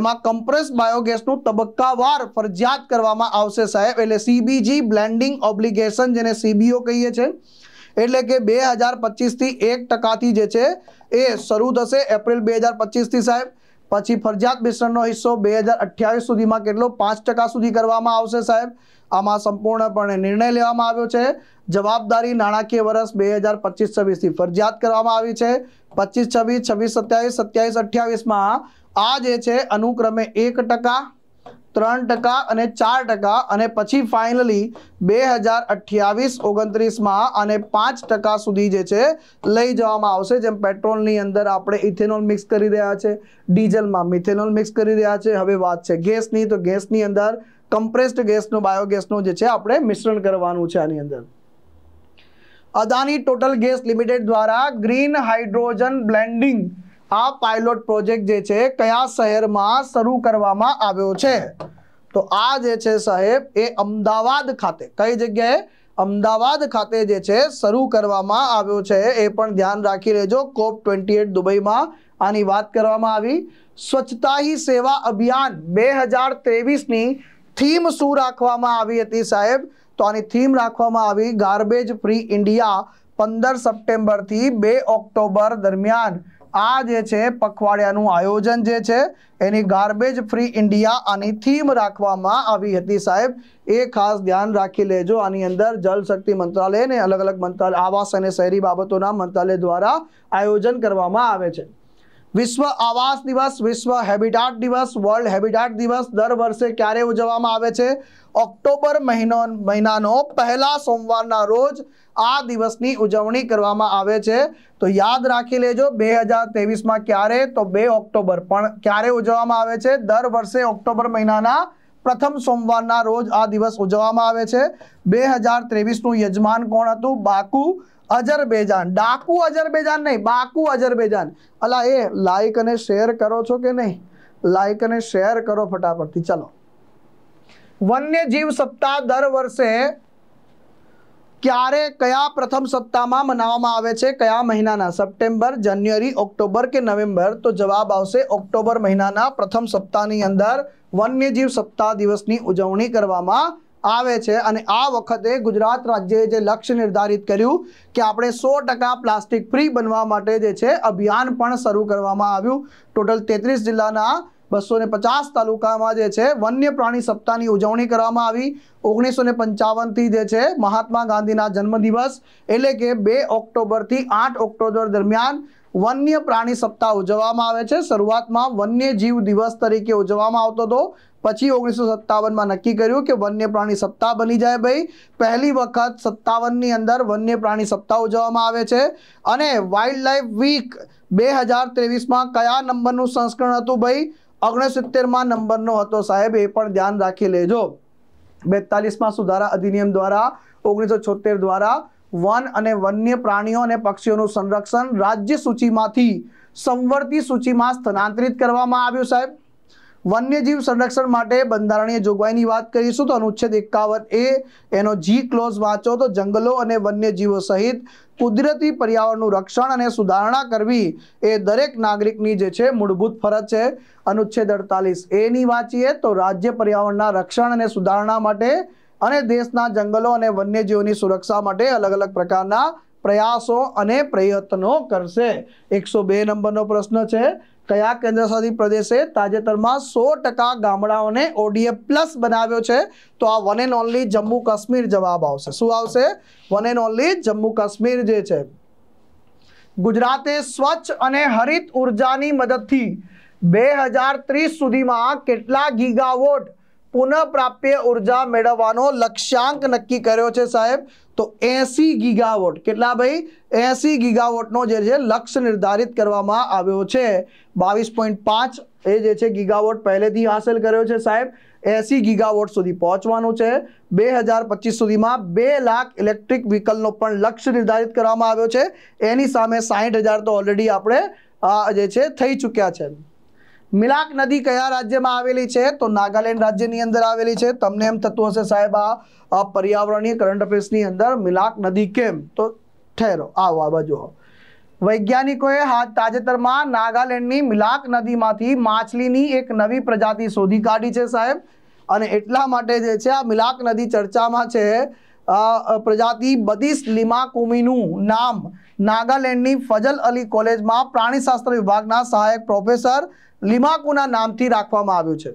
એમાં કમ્પ્રેસ બાયોગેસનું તબક્કાવાર ફરજિયાત કરવામાં આવશે સાહેબ એટલે સીબીજી બ્લેન્ડિંગ ઓબ્લિગેશન જેને સીબીઓ કહીએ છીએ એટલે કે બે હજાર પચીસથી એક ટકાથી જે છે એ શરૂ થશે એપ્રિલ બે હજાર પચીસથી સાહેબ પછી ફરજિયાત મિશ્રણનો હિસ્સો બે હજાર અઠ્યાવીસ સુધીમાં કેટલો પાંચ ટકા સુધી કરવામાં આવશે સાહેબ આમાં સંપૂર્ણપણે નિર્ણય લેવામાં આવ્યો છે જવાબદારી નાણાકીય વર્ષ બે હજાર પચીસ છવ્વીસથી ફરજિયાત કરવામાં આવી છે પચીસ છવ્વીસ છવ્વીસ સત્યાવીસ સત્યાવીસ અઠ્યાવીસમાં આ જે છે અનુક્રમે એક ટકા ત્રણ ટકા અને ચાર ટકા અને પછી ફાઇનલી બે હજાર અઠ્યાવીસ ઓગણત્રીસમાં અને પાંચ ટકા સુધી જે છે લઈ જવામાં આવશે જેમ પેટ્રોલની અંદર આપણે ઇથેનોલ મિક્સ કરી રહ્યા છે ડીઝલમાં મિથેનોલ મિક્સ કરી રહ્યા છે હવે વાત છે ગેસની તો ગેસની અંદર કમ્પ્રેસ્ડ ગેસનો બાયોગેસનું જે છે આપણે મિશ્રણ કરવાનું છે આની અંદર અદાની ટોટલ ગેસ લિમિટેડ દ્વારા ગ્રીન હાઇડ્રોજન બ્લેન્ડિંગ આ પાયલોટ પ્રોજેક્ટ જે છે કયા શહેરમાં શરૂ કરવામાં આવ્યો છે તો આ જે છે સાહેબ એ અમદાવાદ ખાતે કઈ જગ્યાએ અમદાવાદ ખાતે જે છે શરૂ કરવામાં આવ્યો છે એ પણ ધ્યાન રાખી લેજો કોપ ટ્વેન્ટી એટ દુબઈમાં આની વાત કરવામાં આવી સ્વચ્છતા હી સેવા અભિયાન બે હજાર ત્રેવીસની થીમ શું રાખવામાં આવી હતી સાહેબ તો આની થીમ રાખવામાં આવી ગાર્બેજ ફ્રી ઇન્ડિયા પંદર સપ્ટેમ્બરથી બે ઓક્ટોબર દરમિયાન આ જે છે પખવાડિયાનું આયોજન જે છે એની ગાર્બેજ ફ્રી ઇન્ડિયા આની થીમ રાખવામાં આવી હતી સાહેબ એ ખાસ ધ્યાન રાખી લેજો આની અંદર જલશક્તિ મંત્રાલય અને અલગ અલગ મંત્રાલય આવાસ અને શહેરી બાબતોના મંત્રાલય દ્વારા આયોજન કરવામાં આવે છે વિશ્વ આવાસ દિવસ વિશ્વ હેબિટાટ દિવસ વર્લ્ડ હેબિટાટ દિવસ દર વર્ષે ક્યારે ઉજવવામાં આવે છે ઓક્ટોબર મહિનો મહિનાનો પહેલા સોમવારના રોજ આ દિવસની ઉજવણી કરવામાં આવે છે તો યાદ રાખી લેજો બે હજાર ત્રેવીસમાં ક્યારે તો બે ઓક્ટોબર પણ ક્યારે ઉજવવામાં આવે છે દર વર્ષે ઓક્ટોબર મહિનાના પ્રથમ સોમવારના રોજ આ દિવસ ઉજવવામાં આવે છે બે હજાર ત્રેવીસનું યજમાન કોણ હતું બાકુ અજરબેજાન ડાકુ અજરબેજાન નહીં બાકુ અજરબેજાન અલા એ લાઈક અને શેર કરો છો કે નહીં લાઈક અને શેર કરો ફટાફટથી ચલો વન્યજીવ સપ્તાહ દર વર્ષે ક્યારે કયા પ્રથમ સપ્તાહમાં મનાવવામાં આવે છે કયા મહિનાના સપ્ટેમ્બર જાન્યુઆરી ઓક્ટોબર કે નવેમ્બર તો જવાબ આવશે ઓક્ટોબર મહિનાના પ્રથમ સપ્તાહની અંદર વન્યજીવ સપ્તાહ દિવસની ઉજવણી કરવામાં આવે છે અને આ વખતે ગુજરાત રાજ્યએ જે લક્ષ્ય નિર્ધારિત કર્યું કે આપણે સો ટકા પ્લાસ્ટિક ફ્રી બનવા માટે જે છે અભિયાન પણ શરૂ કરવામાં આવ્યું ટોટલ તેત્રીસ જિલ્લાના બસો ને પચાસ તાલુકામાં જે છે વન્ય પ્રાણી સપ્તાહની ઉજવણી કરવામાં આવી ઓગણીસો ને પંચાવનથી જે છે મહાત્મા ગાંધીના જન્મદિવસ એટલે કે બે ઓક્ટોબરથી આઠ ઓક્ટોબર દરમિયાન વન્ય પ્રાણી સપ્તાહ ઉજવવામાં આવે છે શરૂઆતમાં વન્ય જીવ દિવસ તરીકે ઉજવવામાં આવતો હતો પછી ઓગણીસો સત્તાવનમાં નક્કી કર્યું કે વન્ય પ્રાણી સપ્તાહ બની જાય ભાઈ પહેલી વખત સત્તાવનની અંદર વન્ય પ્રાણી સપ્તાહ ઉજવવામાં આવે છે અને વાઇલ્ડ લાઈફ વીક બે હજાર ત્રેવીસમાં કયા નંબરનું સંસ્કરણ હતું ભાઈ ઓગણસિત્તેરમાં નંબરનો હતો સાહેબ એ પણ ધ્યાન રાખી લેજો બેતાલીસમાં સુધારા અધિનિયમ દ્વારા ઓગણીસો દ્વારા વન અને વન્ય પ્રાણીઓ અને પક્ષીઓનું સંરક્ષણ રાજ્ય સૂચિમાંથી સંવર્તી સૂચિમાં સ્થાનાંતરિત કરવામાં આવ્યું સાહેબ વન્યજીવ સંરક્ષણ માટે બંધારણીય જોગવાઈની વાત કરીશું તો અનુચ્છેદ એકાવન એ એનો જી ક્લોઝ વાંચો તો જંગલો અને વન્યજીવો સહિત કુદરતી પર્યાવરણનું રક્ષણ અને સુધારણા કરવી એ દરેક નાગરિકની જે છે મૂળભૂત ફરજ છે અનુચ્છેદ અડતાલીસ એની વાંચીએ તો રાજ્ય પર્યાવરણના રક્ષણ અને સુધારણા માટે અને દેશના જંગલો અને વન્યજીવોની સુરક્ષા માટે અલગ અલગ પ્રકારના પ્રયાસો અને પ્રયત્નો કરશે એકસો બે નંબરનો પ્રશ્ન છે કયા કેન્દ્રશાસિત પ્રદેશે તાજેતરમાં સો ટકા ગામડાઓને ઓડીએ પ્લસ બનાવ્યો છે તો આ one and only Jammu Kashmir જવાબ આવશે શું આવશે one and only Jammu Kashmir જે છે ગુજરાતે સ્વચ્છ અને હરિત ઉર્જાની મદદથી બે હજાર ત્રીસ સુધીમાં કેટલા ગીગાવોટ પુનઃપ્રાપ્ય ઉર્જા મેળવવાનો લક્ષ્યાંક નક્કી કર્યો છે સાહેબ તો એસી ગીગાવોટ કેટલા ભાઈ એસી ગીગાવોટનો જે છે લક્ષ્ય નિર્ધારિત કરવામાં આવ્યો છે બાવીસ પોઈન્ટ પાંચ એ જે છે ગીગાવોટ પહેલેથી હાંસલ કર્યો છે સાહેબ એસી ગીગાવોટ સુધી પહોંચવાનું છે બે હજાર પચીસ સુધીમાં બે લાખ ઇલેક્ટ્રિક વ્હીકલનો પણ લક્ષ્ય નિર્ધારિત કરવામાં આવ્યો છે એની સામે સાહીઠ હજાર તો ઓલરેડી આપણે આ જે છે થઈ ચૂક્યા છે મિલાક નદી કયા રાજ્યમાં આવેલી છે તો નાગાલેન્ડ રાજ્યની અંદર આવેલી છે તમને એમ થતું હશે સાહેબ આ પર્યાવરણીય કરંટ અફેર્સની અંદર મિલાક નદી કેમ તો ઠેરો આવો આ બાજુ વૈજ્ઞાનિકોએ હા તાજેતરમાં નાગાલેન્ડની મિલાક નદીમાંથી માછલીની એક નવી પ્રજાતિ શોધી કાઢી છે સાહેબ અને એટલા માટે જે છે આ મિલાક નદી ચર્ચામાં છે પ્રજાતિ બદિસ લિમાકુમીનું નામ નાગાલેન્ડની ફજલ અલી કોલેજમાં પ્રાણીશાસ્ત્ર વિભાગના સહાયક પ્રોફેસર લિમાકુના નામથી રાખવામાં આવ્યું છે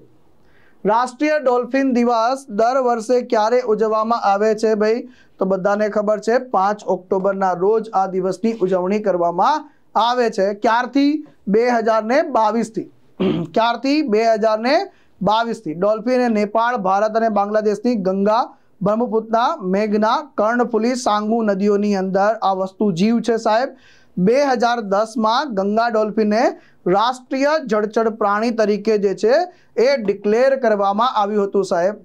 રાષ્ટ્રીય ડોલ્ફિન દિવસ દર વર્ષે ક્યારે ઉજવવામાં આવે છે ભાઈ તો બધાને ખબર છે પાંચ ઓક્ટોબરના રોજ આ દિવસની ઉજવણી કરવામાં આવે છે ક્યારથી બે હજારને બાવીસથી ક્યારથી બે હજારને બાવીસથી ડોલ્ફિન ડોલ્ફિને નેપાળ ભારત અને બાંગ્લાદેશની ગંગા બ્રહ્મપુત્રના મેઘના કર્ણફુલી સાંગુ નદીઓની અંદર આ વસ્તુ જીવ છે સાહેબ બે હજાર દસમાં ગંગા ડોલ્ફિને રાષ્ટ્રીય જળચર પ્રાણી તરીકે જે છે એ ડિક્લેર કરવામાં આવ્યું હતું સાહેબ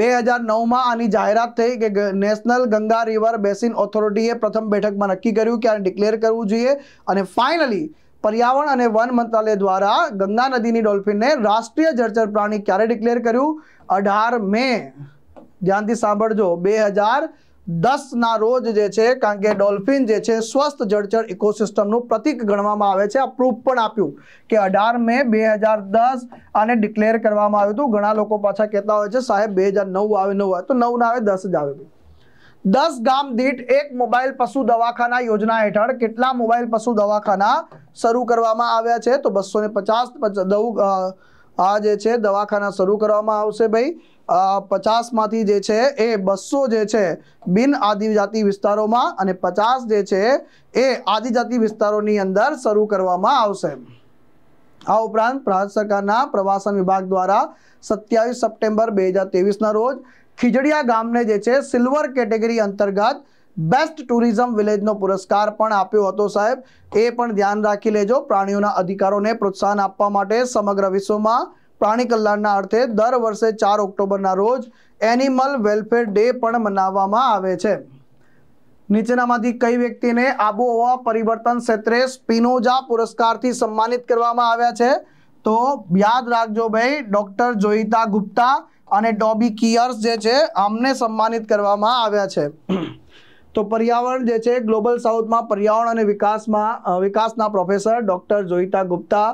બે હજાર નવમાં આની જાહેરાત થઈ કે નેશનલ ગંગા રિવર બેસિન ઓથોરિટીએ પ્રથમ બેઠકમાં નક્કી કર્યું કે આને ડિક્લેર કરવું જોઈએ અને ફાઇનલી પર્યાવરણ અને વન મંત્રાલય દ્વારા ગંગા નદીની ડોલ્ફિનને રાષ્ટ્રીય જળચર પ્રાણી ક્યારે ડિક્લેર કર્યું અઢાર મે ધ્યાનથી સાંભળજો બે હજાર દસના રોજ જે છે કારણ કે ડોલ્ફિન જે છે સ્વસ્થ જળચર ઇકોસિસ્ટમનું પ્રતિક ગણવામાં આવે છે આ પ્રૂફ પણ આપ્યું કે અઢાર મે બે હજાર દસ આને ડિક્લેર કરવામાં આવ્યું હતું ઘણા લોકો પાછા કહેતા હોય છે સાહેબ બે હજાર નવ આવે નવ આવે તો નવ ના આવે દસ જ આવે દસ ગામ દીઠ એક મોબાઈલ પશુ દવાખાના યોજના હેઠળ કેટલા મોબાઈલ પશુ દવાખાના શરૂ કરવામાં આવ્યા છે તો બસો ને પચાસ આ જે છે દવાખાના શરૂ કરવામાં આવશે ભાઈ પચાસમાંથી જે છે એ બસો જે છે બિન આદિજાતિ વિસ્તારોમાં અને પચાસ જે છે એ આદિજાતિ વિસ્તારોની અંદર શરૂ કરવામાં આવશે આ ઉપરાંત ભારત સરકારના પ્રવાસન વિભાગ દ્વારા સત્યાવીસ સપ્ટેમ્બર બે હજાર તેવીસના રોજ ખીજડીયા ગામને જે છે સિલ્વર કેટેગરી અંતર્ગત બેસ્ટ ટુરિઝમ વિલેજનો પુરસ્કાર પણ આપ્યો હતો સાહેબ એ પણ ધ્યાન રાખી લેજો પ્રાણીઓના અધિકારોને પ્રોત્સાહન આપવા માટે સમગ્ર વિશ્વમાં પ્રાણી કલ્યાણના અર્થે દર વર્ષે ચાર ઓક્ટોબરના રોજ એનિમલ વેલફેર ડે પણ મનાવવામાં આવે છે નીચેનામાંથી કઈ વ્યક્તિને આબોહવા પરિવર્તન ક્ષેત્રે સ્પિનોજા પુરસ્કારથી સન્માનિત કરવામાં આવ્યા છે તો યાદ રાખજો ભાઈ ડૉક્ટર જોઈતા ગુપ્તા અને ડોબી કિયર્સ જે છે આમને સન્માનિત કરવામાં આવ્યા છે તો પર્યાવરણ જે છે ગ્લોબલ સાઉથમાં પર્યાવરણ અને વિકાસમાં વિકાસના પ્રોફેસર ડૉક્ટર જોઈતા ગુપ્તા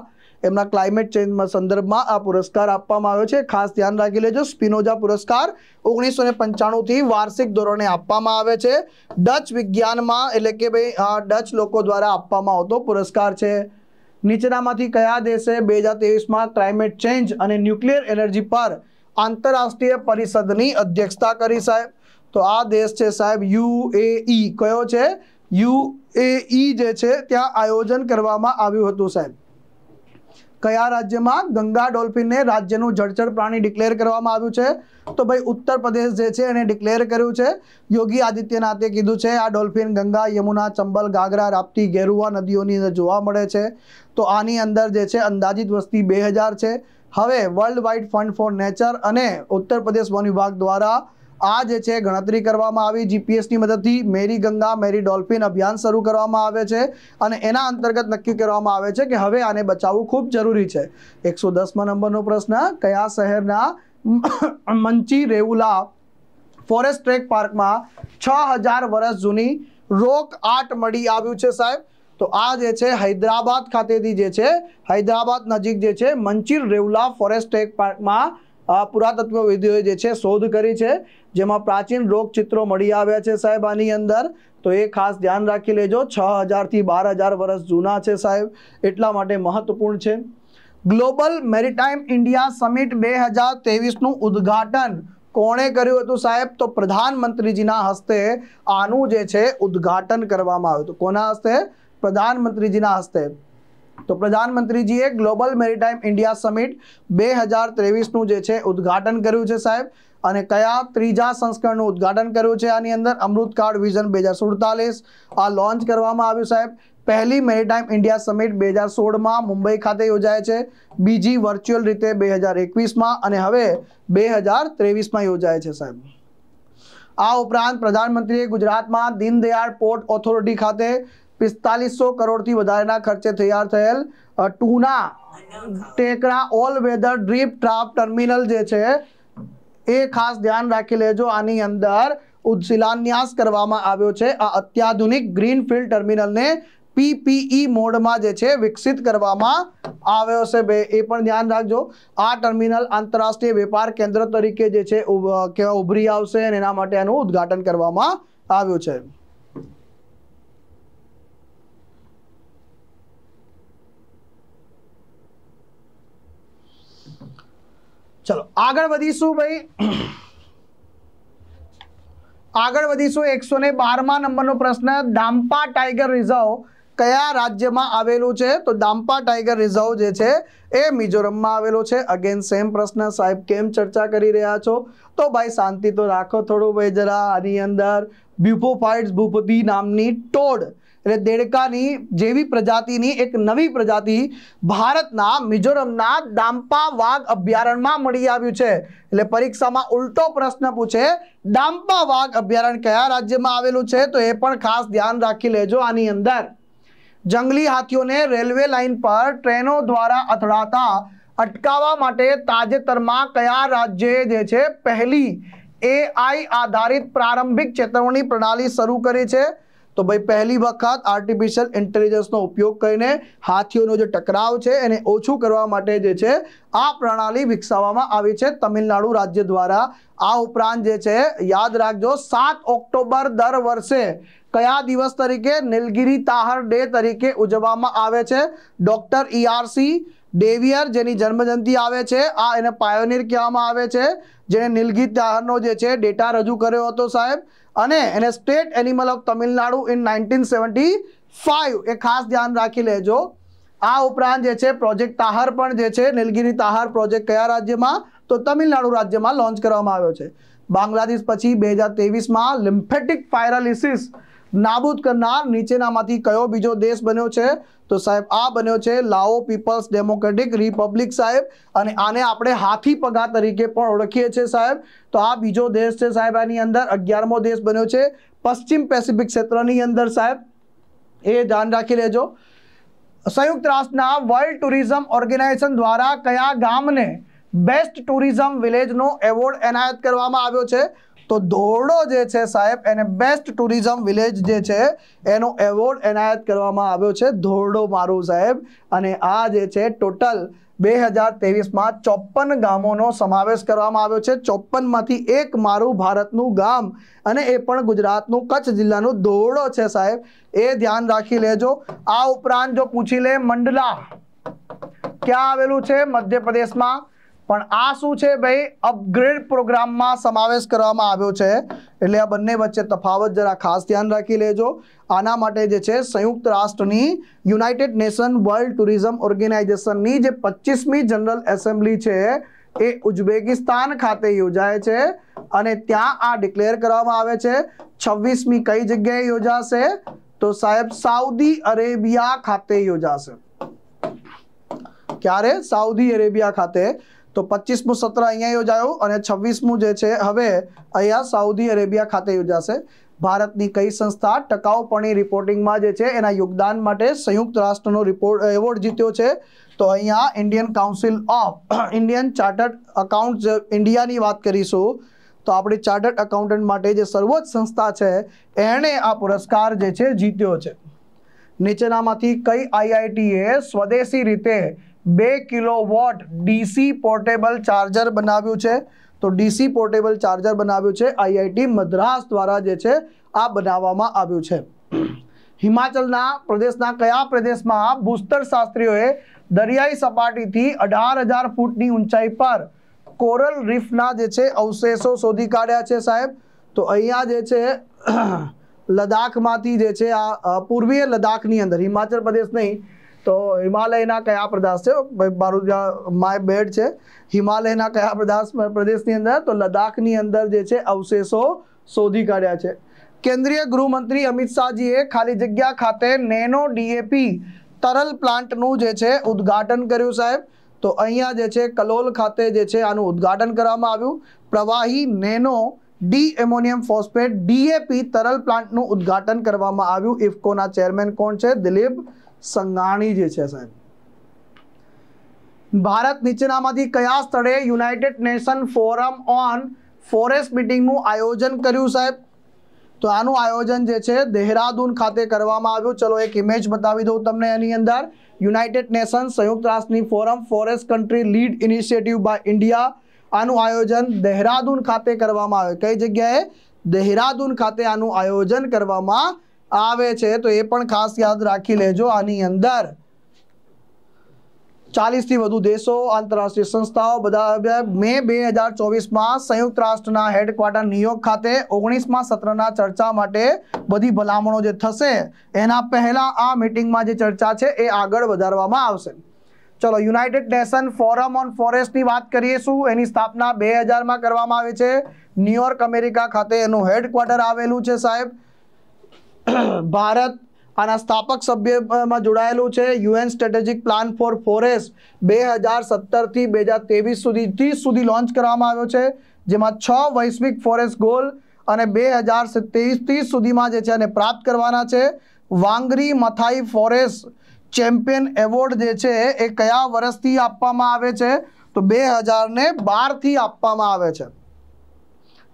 એમના ક્લાઇમેટ ચેન્જમાં સંદર્ભમાં આ પુરસ્કાર આપવામાં આવ્યો છે ખાસ ધ્યાન રાખી લેજો સ્પિનોજા પુરસ્કાર ઓગણીસો ને પંચાણુંથી વાર્ષિક ધોરણે આપવામાં આવે છે ડચ વિજ્ઞાનમાં એટલે કે ભાઈ ડચ લોકો દ્વારા આપવામાં આવતો પુરસ્કાર છે નીચેનામાંથી કયા દેશે બે હજાર તેવીસમાં ક્લાઇમેટ ચેન્જ અને ન્યુક્લિયર એનર્જી પર આંતરરાષ્ટ્રીય પરિષદની અધ્યક્ષતા કરી સાહેબ તો આ દેશ છે સાહેબ યુએઈ કયો છે યુએઈ જે છે ત્યાં આયોજન કરવામાં આવ્યું હતું સાહેબ કયા રાજ્યમાં ગંગા ડોલ્ફિનને રાજ્યનું જળચર પ્રાણી ડિક્લેર કરવામાં આવ્યું છે તો ભાઈ ઉત્તર પ્રદેશ જે છે એને ડિક્લેર કર્યું છે યોગી આદિત્યનાથે કીધું છે આ ડોલ્ફિન ગંગા યમુના ચંબલ ગાગરા રાપ્તી ગેરુવા નદીઓની અંદર જોવા મળે છે તો આની અંદર જે છે અંદાજિત વસ્તી બે છે હવે world wide fund for nature અને ઉત્તર પ્રદેશ વન વિભાગ દ્વારા આ જે છે ગણતરી કરવામાં આવી જીપીએસની મદદથી મેરી ગંગા મેરી ડોલ્ફિન અભિયાન શરૂ કરવામાં આવે છે અને એના અંતર્ગત નક્કી કરવામાં આવે છે કે હવે આને બચાવવું ખૂબ જરૂરી છે એકસો દસમાં નંબરનો પ્રશ્ન કયા શહેરના મંચી રેઉલા ફોરેસ્ટ ટ્રેક પાર્કમાં છ હજાર વર્ષ જૂની રોક આર્ટ મળી આવ્યું છે સાહેબ તો આ જે છે હૈદરાબાદ ખાતેથી જે છે હૈદરાબાદ નજીક જે છે મંચીર રેવલા ફોરેસ્ટ ટ્રેક પાર્કમાં પુરાતત્વવિદોએ જે છે શોધ કરી છે જેમાં પ્રાચીન રોગ મળી આવ્યા છે સાહેબ આની અંદર તો એ ખાસ ધ્યાન રાખી લેજો છ હજારથી બાર હજાર વર્ષ જૂના છે સાહેબ એટલા માટે મહત્વપૂર્ણ છે ગ્લોબલ મેરીટાઈમ ઇન્ડિયા સમિટ બે હજાર ત્રેવીસનું ઉદ્ઘાટન કોણે કર્યું હતું સાહેબ તો પ્રધાનમંત્રીજીના હસ્તે આનું જે છે ઉદ્ઘાટન કરવામાં આવ્યું હતું કોના હસ્તે પ્રધાનમંત્રીજીના હસ્તે તો પ્રધાનમંત્રીજીએ ગ્લોબલ મેરીટાઈમ ઇન્ડિયા સમિટ બે હજાર ત્રેવીસનું જે છે ઉદ્ઘાટન કર્યું છે સાહેબ અને કયા ત્રીજા સંસ્કરણનું ઉદ્ઘાટન કર્યું છે આની અંદર અમૃત કાર્ડ વિઝન બે હજાર સુડતાલીસ આ લોન્ચ કરવામાં આવ્યું સાહેબ પહેલી મેરીટાઈમ ઇન્ડિયા સમિટ બે હજાર સોળમાં મુંબઈ ખાતે યોજાય છે બીજી વર્ચ્યુઅલ રીતે બે હજાર એકવીસમાં અને હવે બે હજાર ત્રેવીસમાં યોજાય છે સાહેબ આ ઉપરાંત પ્રધાનમંત્રીએ ગુજરાતમાં દીનદયાળ પોર્ટ ઓથોરિટી ખાતે પિસ્તાલીસો કરોડથી વધારેના ખર્ચે તૈયાર થયેલ Tuna Tekra all weather deep draft terminal જે છે એ ખાસ ધ્યાન રાખી લેજો આની અંદર શિલાન્યાસ કરવામાં આવ્યો છે આ અત્યાધુનિક ગ્રીનફિલ્ડ ટર્મિનલને પીપીઈ મોડમાં જે છે વિકસિત કરવામાં આવ્યો છે બે એ પણ ધ્યાન રાખજો આ ટર્મિનલ આંતરરાષ્ટ્રીય વેપાર કેન્દ્ર તરીકે જે છે કેવા ઉભરી આવશે અને એના માટે એનું ઉદ્ઘાટન કરવામાં આવ્યું છે ચલો આગળ વધીશું ભાઈ આગળ વધીશું એકસો ને બારમાં નંબરનો પ્રશ્ન દામ્પા ટાઈગર રિઝર્વ કયા રાજ્યમાં આવેલું છે તો દામ્પા ટાઈગર રિઝર્વ જે છે એ મિઝોરમમાં આવેલો છે અગેન સેમ પ્રશ્ન સાહેબ કેમ ચર્ચા કરી રહ્યા છો તો ભાઈ શાંતિ તો રાખો થોડું ભાઈ જરા આની અંદર બ્યુફોફાઇટ્સ ભૂપતિ નામની ટોડ એટલે દેડકાની જેવી પ્રજાતિની એક નવી પ્રજાતિ ભારતના મિઝોરમના ડામ્પા વાઘ અભયારણ્યમાં મળી આવ્યું છે એટલે પરીક્ષામાં ઉલટો પ્રશ્ન પૂછે ડામ્પા વાઘ અભયારણ્ય કયા રાજ્યમાં આવેલું છે તો એ પણ ખાસ ધ્યાન રાખી લેજો આની અંદર જંગલી હાથીઓને રેલવે લાઇન પર ટ્રેનો દ્વારા અથડાતા અટકાવવા માટે તાજેતરમાં કયા રાજ્યે જે છે પહેલી એઆઈ આધારિત પ્રારંભિક ચેતવણી પ્રણાલી શરૂ કરી છે તો ભાઈ પહેલી વખત આર્ટિફિશિયલ ઇન્ટેલિજન્સનો ઉપયોગ કરીને હાથીઓનો જે ટકરાવ છે એને ઓછું કરવા માટે જે છે આ પ્રણાલી વિકસાવવામાં આવી છે તમિલનાડુ રાજ્ય દ્વારા આ ઉપરાંત જે છે યાદ રાખજો સાત ઓક્ટોબર દર વર્ષે કયા દિવસ તરીકે નીલગિરી તાહર ડે તરીકે ઉજવવામાં આવે છે ડોક્ટર ઈઆરસી ડેવિયર જેની જન્મજયંતિ આવે છે આ એને પાયોનિર કહેવામાં આવે છે જેણે નીલગી દાહરનો જે છે ડેટા રજૂ કર્યો હતો સાહેબ અને એને state animal of Tamil Nadu in nineteen seventy five એ ખાસ ધ્યાન રાખી લેજો આ ઉપરાંત જે છે પ્રોજેક્ટ તાહર પણ જે છે નીલગીરી તાહર પ્રોજેક્ટ કયા રાજ્યમાં તો તમિલનાડુ રાજ્યમાં લોન્ચ કરવામાં આવ્યો છે બાંગ્લાદેશ પછી બે હજાર તેવીસમાં લિમ્ફેટિક ફાયરાલિસિસ નાબૂદ કરનાર નીચેનામાંથી કયો બીજો દેશ બન્યો છે તો સાહેબ આ બન્યો છે લાઓ પીપલ્સ ડેમોક્રેટિક રિપબ્લિક સાહેબ અને આને આપણે હાથી પગા તરીકે પણ ઓળખીએ છીએ સાહેબ તો આ બીજો દેશ છે સાહેબ આની અંદર અગિયારમો દેશ બન્યો છે પશ્ચિમ પેસિફિક ક્ષેત્રની અંદર સાહેબ એ ધ્યાન રાખી લેજો સંયુક્ત રાષ્ટ્રના વર્લ્ડ ટુરિઝમ ઓર્ગેનાઇઝેશન દ્વારા કયા ગામને બેસ્ટ ટુરિઝમ વિલેજનો એવોર્ડ એનાયત કરવામાં આવ્યો છે તો ધોરડો જે છે સાહેબ એને બેસ્ટ ટુરિઝમ વિલેજ જે છે એનો એવોર્ડ એનાયત કરવામાં આવ્યો છે ધોરડો મારો સાહેબ અને આ જે છે ટોટલ બે હજાર તેવીસમાં ચોપન ગામોનો સમાવેશ કરવામાં આવ્યો છે ચોપનમાંથી એક મારું ભારતનું ગામ અને એ પણ ગુજરાતનું કચ્છ જિલ્લાનું ધોરડો છે સાહેબ એ ધ્યાન રાખી લેજો આ ઉપરાંત જો પૂછી લે મંડલા ક્યાં આવેલું છે મધ્યપ્રદેશમાં પણ આ શું છે ભાઈ અપગ્રેડ પ્રોગ્રામમાં સમાવેશ કરવામાં આવ્યો છે એટલે આ બંને વચ્ચે તફાવત જરા ખાસ ધ્યાન રાખી લેજો આના માટે જે છે સંયુક્ત રાષ્ટ્રની યુનાઇટેડ નેશન વર્લ્ડ ટુરિઝમ ઓર્ગેનાઇઝેશનની જે પચીસમી જનરલ એસેમ્બલી છે એ ઉઝબેકિસ્તાન ખાતે યોજાય છે અને ત્યાં આ ડિક્લેર કરવામાં આવે છે છવ્વીસમી કઈ જગ્યાએ યોજાશે તો સાહેબ સાઉદી અરેબિયા ખાતે યોજાશે ક્યારે સાઉદી અરેબિયા ખાતે તો પચીસમું સત્ર અહીંયા યોજાયું અને છવ્વીસમું જે છે હવે અહીંયા સાઉદી અરેબિયા ખાતે યોજાશે ભારતની કઈ સંસ્થા ટકાઉપણી રિપોર્ટિંગમાં જે છે એના યોગદાન માટે સંયુક્ત રાષ્ટ્રનો રિપોર્ટ એવોર્ડ જીત્યો છે તો અહીંયા Indian council of Indian chartered account ઇન્ડિયાની વાત કરીશું તો આપણી ચાર્ટર્ડ અકાઉન્ટન્ટ માટે જે સર્વોચ્ચ સંસ્થા છે એણે આ પુરસ્કાર જે છે જીત્યો છે નીચેનામાંથી કઈ આઈઆઈટીએ સ્વદેશી રીતે બે kilo watt DC portable charger બનાવ્યું છે તો ડીસી પોર્ટેબલ ચાર્જર બનાવ્યું છે આઈઆઈટી મદ્રાસ દ્વારા જે છે આ બનાવવામાં આવ્યું છે હિમાચલના પ્રદેશના કયા પ્રદેશમાં ભૂસ્તર શાસ્ત્રીઓએ દરિયાઈ સપાટીથી અઢાર હજાર ફૂટની ઊંચાઈ પર કોરલ રીફના જે છે અવશેષો શોધી કાઢ્યા છે સાહેબ તો અહીંયા જે છે લદ્દાખમાંથી જે છે આ પૂર્વીય લદાખની અંદર હિમાચલ પ્રદેશ નહીં તો હિમાલયના કયા પ્રદેશ છે મારું જ્યાં માય બેડ છે હિમાલયના કયા પ્રદેશ પ્રદેશની અંદર તો લદ્દાખની અંદર જે છે અવશેષો શોધી કાઢ્યા છે કેન્દ્રીય ગૃહમંત્રી અમિત શાહજીએ ખાલી જગ્યા ખાતે નેનો ડીએપી તરલ પ્લાન્ટનું જે છે ઉદ્ઘાટન કર્યું સાહેબ તો અહીંયા જે છે કલોલ ખાતે જે છે આનું ઉદ્ઘાટન કરવામાં આવ્યું પ્રવાહી nano di ammonium phosphate DAP તરલ પ્લાન્ટનું ઉદ્ઘાટન કરવામાં આવ્યું ઇફકોના ચેરમેન કોણ છે દિલીપ સંઘાણી જે છે સાહેબ ભારત નીચેનામાંથી કયા સ્થળે United Nation forum on forest મિટિંગનું આયોજન કર્યું સાહેબ તો આનું આયોજન જે છે દેહરાદૂન ખાતે કરવામાં આવ્યું ચલો એક ઇમેજ બતાવી દઉં તમને એની અંદર યુનાઇટેડ નેશન સંયુક્ત રાષ્ટ્રની forum forest country lead initiative by India આનું આયોજન દહેરાદૂન ખાતે કરવામાં આવ્યું કઈ જગ્યાએ દેહરાદૂન ખાતે આનું આયોજન કરવામાં આવે છે તો એ પણ ખાસ યાદ રાખી લેજો આની અંદર ચાલીસથી વધુ દેશો આંતરરાષ્ટ્રીય સંસ્થાઓ બધા મે બે હજાર ચોવીસમાં સંયુક્ત રાષ્ટ્રના હેડક્વાર્ટર ન્યુયોર્ક ખાતે ઓગણીસમાં સત્રના ચર્ચા માટે બધી ભલામણો જે થશે એના પહેલાં આ મિટિંગમાં જે ચર્ચા છે એ આગળ વધારવામાં આવશે ચલો યુનાઇટેડ નેશન ફોરમ ઓન ફોરેસ્ટની વાત કરીએ શું એની સ્થાપના બે હજારમાં કરવામાં આવે છે ન્યુયોર્ક અમેરિકા ખાતે એનું હેડક્વાર્ટર આવેલું છે સાહેબ ભારત આના સ્થાપક સભ્યમાં જોડાયેલું છે UN strategic plan for forest બે હજાર સત્તરથી બે હજાર ત્રેવીસ સુધી ત્રીસ સુધી લોન્ચ કરવામાં આવ્યો છે જેમાં છ વૈશ્વિક ફોરેસ્ટ ગોલ અને બે હજાર ત્રેવીસ ત્રીસ સુધીમાં જે છે એને પ્રાપ્ત કરવાના છે Wangari Maathai forest champion award જે છે એ કયા વર્ષથી આપવામાં આવે છે તો બે હજારને બારથી આપવામાં આવે છે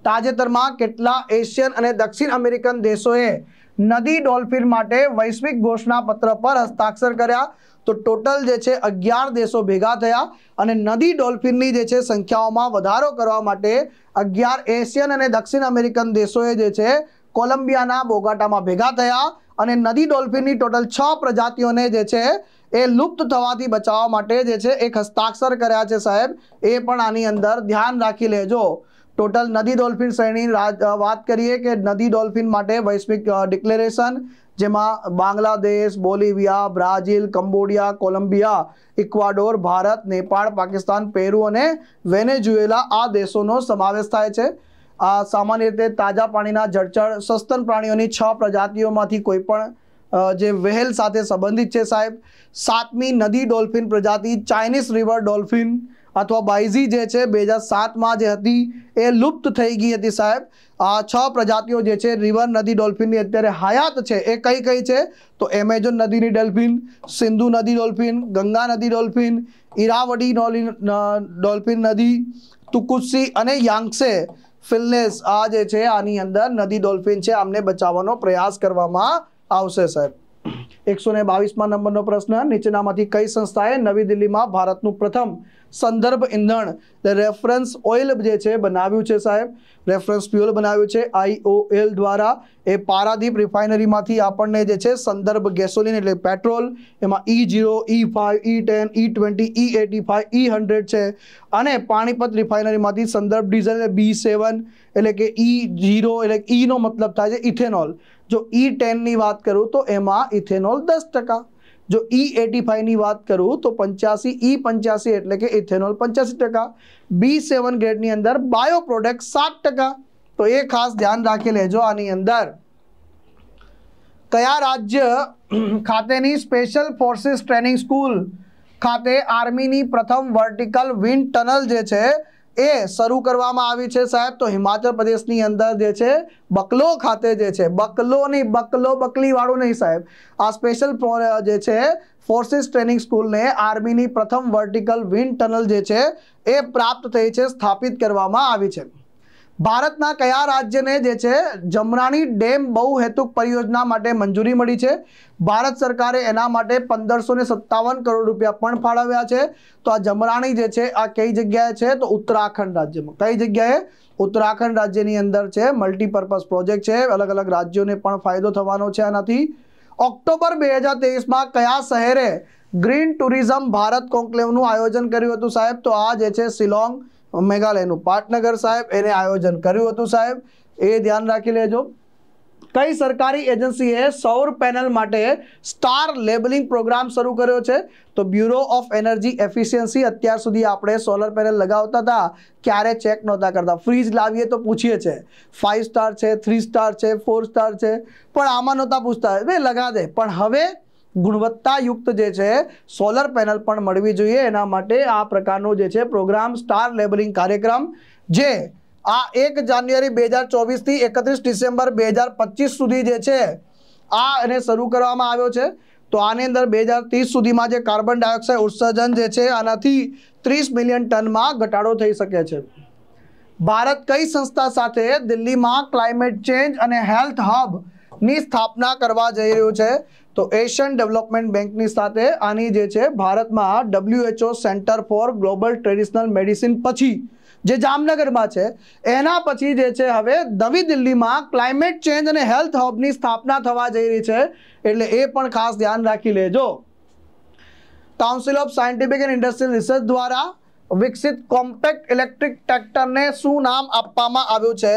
તાજેતરમાં કેટલા એશિયન અને દક્ષિણ અમેરિકન દેશોએ નદી ડોલ્ફિન માટે વૈશ્વિક પત્ર પર હસ્તાક્ષર કર્યા તો ટોટલ જે છે અગિયાર દેશો ભેગા થયા અને નદી ડોલ્ફિનની જે છે સંખ્યાઓમાં વધારો કરવા માટે અગિયાર એશિયન અને દક્ષિણ અમેરિકન દેશોએ જે છે કોલંબિયાના બોગાટામાં ભેગા થયા અને નદી ડોલ્ફિનની ટોટલ છ પ્રજાતિઓને જે છે એ લુપ્ત થવાથી બચાવવા માટે જે છે એક હસ્તાક્ષર કર્યા છે સાહેબ એ પણ આની અંદર ધ્યાન રાખી લેજો ટોટલ નદી ડોલ્ફિન શ્રેણી વાત કરીએ કે નદી ડોલ્ફિન માટે વૈશ્વિક ડિક્લેરેશન જેમાં Bangladesh Bolivia Brazil Cambodia Colombia Ecuador Bharat Nepal Pakistan Peru અને વેનેઝુએલા આ દેશોનો સમાવેશ થાય છે આ સામાન્ય રીતે તાજા પાણીના જળચર સસ્તન પ્રાણીઓની છ પ્રજાતિઓમાંથી કોઈપણ જે વહેલ સાથે સંબંધિત છે સાહેબ સાતમી નદી ડોલ્ફિન પ્રજાતિ ચાઇનીઝ રિવર ડોલ્ફિન અથવા બાઇઝી જે છે બે હજાર સાતમાં જે હતી એ લુપ્ત થઈ ગઈ હતી સાહેબ આ છ પ્રજાતિઓ જે છે રિવર નદી ડોલ્ફિનની અત્યારે હયાત છે એ કઈ કઈ છે તો એમેઝોન નદીની ડોલ્ફિન સિંધુ નદી ડોલ્ફિન ગંગા નદી ડોલ્ફિન ઈરાવડી ડોલ્ફિન નદી તુકુસી અને યાંગસે ફિલનેસ આ જે છે આની અંદર નદી ડોલ્ફિન છે આમને બચાવવાનો પ્રયાસ કરવામાં આવશે સાહેબ એકસો ને બાવીસમાં નંબરનો પ્રશ્ન નીચેનામાંથી કઈ સંસ્થાએ નવી દિલ્હીમાં ભારતનું પ્રથમ સંદર્ભ ઇંધણ રેફરન્સ ઓઇલ જે છે બનાવ્યું છે સાહેબ રેફરન્સ ફ્યુઅલ બનાવ્યું છે આઈઓએલ દ્વારા એ પારાદીપ રિફાઇનરીમાંથી આપણને જે છે સંદર્ભ ગેસોલિન એટલે પેટ્રોલ એમાં E zero E five E ten E twenty E eighty five E hundred છે અને પાણીપત રિફાઇનરીમાંથી સંદર્ભ ડીઝલ એટલે બી સેવન એટલે કે ઈ e જીરો એટલે ઈનો e મતલબ થાય છે ઇથેનોલ जो E10 की बात करूं तो एमा इथेनॉल 10% जो E85 की बात करूं तो 85 E85 એટલે કે इथेनॉल 85% B7 ग्रेड ની અંદર બાયો પ્રોડક્ટ 7% તો એ ખાસ ધ્યાન રાખી લેજો આની અંદર કયા રાજ્ય ખાતે ની સ્પેશિયલ ફોર્સીસ ટ્રેનિંગ સ્કૂલ ખાતે આર્મી ની પ્રથમ વર્ટિકલ વિન્ડ ટનલ જે છે એ શરૂ કરવામાં આવી છે સાહેબ તો હિમાચલ પ્રદેશની અંદર જે છે બકલો ખાતે જે છે બકલો નહીં બકલો બકલીવાળું નહીં સાહેબ આ સ્પેશિયલ જે છે ફોર્સિસ ટ્રેનિંગ સ્કૂલને આર્મીની પ્રથમ વર્ટિકલ વિન્ડ ટનલ જે છે એ પ્રાપ્ત થઈ છે સ્થાપિત કરવામાં આવી છે ભારતના કયા રાજ્યને જે છે જમરાણી ડેમ બહુ હેતુક પરિયોજના માટે મંજૂરી મળી છે ભારત સરકારે એના માટે પંદરસો સત્તાવન કરોડ રૂપિયા પણ ફાળવ્યા છે તો આ જમરાણી જે છે આ કઈ જગ્યાએ છે તો ઉત્તરાખંડ રાજ્યમાં કઈ જગ્યાએ ઉત્તરાખંડ રાજ્યની અંદર છે મલ્ટીપર્પઝ પ્રોજેક્ટ છે અલગ અલગ રાજ્યોને પણ ફાયદો થવાનો છે આનાથી ઓક્ટોબર બે હજાર તેવીસમાં કયા શહેરે ગ્રીન ટુરિઝમ ભારત કોન્ક્લેવનું આયોજન કર્યું હતું સાહેબ તો આ જે છે શિલોંગ મેઘાલયનું પાટનગર સાહેબ એને આયોજન કર્યું હતું સાહેબ એ ધ્યાન રાખી લેજો કઈ સરકારી એજન્સીએ સૌર પેનલ માટે સ્ટાર લેબલિંગ પ્રોગ્રામ શરૂ કર્યો છે તો બ્યુરો ઓફ એનર્જી એફિશિયન્સી અત્યાર સુધી આપણે સોલર પેનલ લગાવતા હતા ક્યારે ચેક નહોતા કરતા ફ્રીજ લાવીએ તો પૂછીએ છે ફાઇવ સ્ટાર છે થ્રી સ્ટાર છે ફોર સ્ટાર છે પણ આમાં નહોતા પૂછતા લગા દે પણ હવે ગુણવત્તાયુક્ત જે છે સોલર પેનલ પણ મળવી જોઈએ એના માટે આ પ્રકારનો જે છે પ્રોગ્રામ સ્ટાર લેબલિંગ કાર્યક્રમ જે આ એક જાન્યુઆરી બે હજાર ચોવીસથી એકત્રીસ ડિસેમ્બર બે હજાર પચીસ સુધી જે છે આ એને શરૂ કરવામાં આવ્યો છે તો આની અંદર બે હજાર ત્રીસ સુધીમાં જે કાર્બન ડાયોક્સાઇડ ઉત્સર્જન જે છે આનાથી ત્રીસ મિલિયન ટનમાં ઘટાડો થઈ શકે છે ભારત કઈ સંસ્થા સાથે દિલ્હીમાં ક્લાઇમેટ ચેન્જ અને હેલ્થ હબની સ્થાપના કરવા જઈ રહ્યું છે તો એશિયન ડેવલપમેન્ટ બેંકની સાથે આની જે છે ભારતમાં WHO centre for global traditional medicine પછી જે જામનગરમાં છે એના પછી જે છે હવે નવી દિલ્હીમાં ક્લાઇમેટ ચેન્જ અને હેલ્થ હબની સ્થાપના થવા જઈ રહી છે એટલે એ પણ ખાસ ધ્યાન રાખી લેજો council of scientific and industrial research દ્વારા વિકસિત કોમ્પેક્ટ ઇલેક્ટ્રિક ટ્રેક્ટરને શું નામ આપવામાં આવ્યું છે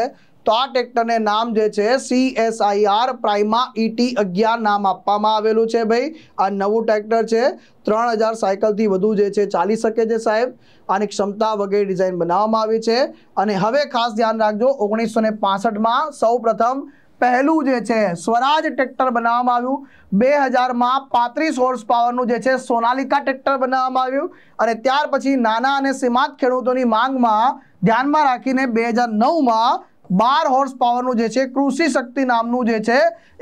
તો આ ટ્રેક્ટરને નામ જે છે C S I R prima ET e અગિયાર નામ આપવામાં આવેલું છે ભાઈ આ નવું ટ્રેક્ટર છે ત્રણ હજાર સાયકલથી વધુ જે છે ચાલી શકે છે સાહેબ આની ક્ષમતા વગેરે ડિઝાઇન બનાવવામાં આવી છે અને હવે ખાસ ધ્યાન રાખજો ઓગણીસો ને પાસઠમાં સૌ પ્રથમ પહેલું જે છે સ્વરાજ ટ્રેક્ટર બનાવવામાં આવ્યું બે હજારમાં પાંત્રીસ હોર્સ પાવરનું જે છે સોનાલિકા ટ્રેક્ટર બનાવવામાં આવ્યું અને ત્યાર પછી નાના અને સીમાંત ખેડૂતોની માંગમાં ધ્યાનમાં રાખીને બે હજાર નવમાં બાર હોર્સ પાવરનું જે છે કૃષિ શક્તિ નામનું જે છે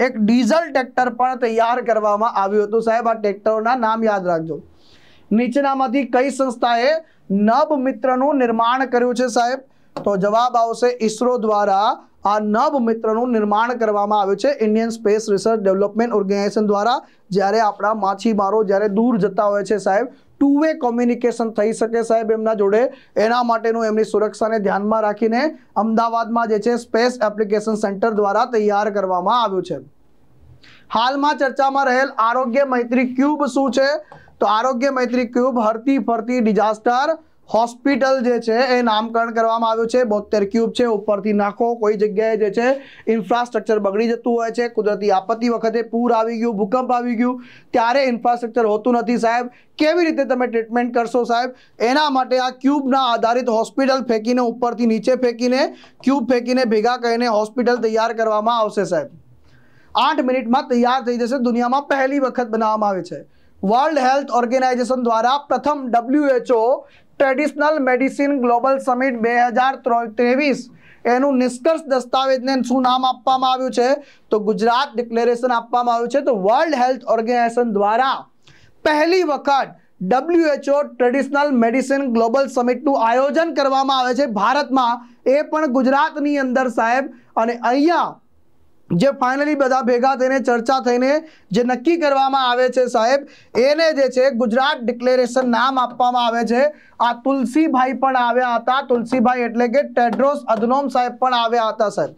એક ડીઝલ ટ્રેક્ટર પણ તૈયાર કરવામાં આવ્યું હતું સાહેબ આ ટ્રેક્ટરોના નામ યાદ રાખજો નીચેનામાંથી કઈ સંસ્થાએ નબ મિત્રનું નિર્માણ કર્યું છે સાહેબ તો જવાબ આવશે ઈસરો દ્વારા આ નબ મિત્રનું નિર્માણ કરવામાં આવ્યું છે Indian space research development organisation દ્વારા જ્યારે આપણા માછીમારો જ્યારે દૂર જતા હોય છે સાહેબ ટુ વે કોમ્યુનિકેશન થઈ શકે સાહેબ એમના જોડે એના માટેનું એમની સુરક્ષાને ધ્યાનમાં રાખીને અમદાવાદમાં જે છે સ્પેસ એપ્લિકેશન સેન્ટર દ્વારા તૈયાર કરવામાં આવ્યું છે હાલમાં ચર્ચામાં રહેલ આરોગ્ય મૈત્રી ક્યુબ શું છે તો આરોગ્ય મૈત્રી ક્યુબ હરતી ફરતી ડિઝાસ્ટર હોસ્પિટલ જે છે એ નામકરણ કરવામાં આવ્યું છે બોતેર ક્યુબ છે ઉપરથી નાખો કોઈ જગ્યાએ જે છે ઇન્ફ્રાસ્ટ્રક્ચર બગડી જતું હોય છે કુદરતી આપત્તિ વખતે પૂર આવી ગયું ભૂકંપ આવી ગયું ત્યારે ઇન્ફ્રાસ્ટ્રક્ચર હોતું નથી સાહેબ કેવી રીતે તમે ટ્રીટમેન્ટ કરશો સાહેબ એના માટે આ ક્યુબના આધારિત હોસ્પિટલ ફેંકીને ઉપરથી નીચે ફેંકીને ક્યુબ ફેંકીને ભેગા કરીને હોસ્પિટલ તૈયાર કરવામાં આવશે સાહેબ આઠ મિનિટમાં તૈયાર થઈ જશે દુનિયામાં પહેલી વખત બનાવવામાં આવે છે વર્લ્ડ હેલ્થ ઓર્ગેનાઇઝેશન દ્વારા પ્રથમ WHO traditional medicine global summit બે હજાર ત્રેવીસ એનું નિષ્કર્ષ દસ્તાવેજને શું નામ આપવામાં આવ્યું છે તો ગુજરાત ડિક્લેરેશન આપવામાં આવ્યું છે તો વર્લ્ડ હેલ્થ ઓર્ગેનાઇઝેશન દ્વારા પહેલી વખત ડબ્લ્યુએચઓ ટ્રેડિશનલ મેડિસિન ગ્લોબલ સમિટનું આયોજન કરવામાં આવે છે ભારતમાં એ પણ ગુજરાતની અંદર સાહેબ અને અહીંયા જે ફાઇનલી બધા ભેગા થઈને ચર્ચા થઈને જે નક્કી કરવામાં આવે છે સાહેબ એને જે છે ગુજરાત ડિક્લેરેશન નામ આપવામાં આવે છે આ તુલસીભાઈ પણ આવ્યા હતા તુલસીભાઈ એટલે કે ટેડ્રોસ અધનોમ સાહેબ પણ આવ્યા હતા સાહેબ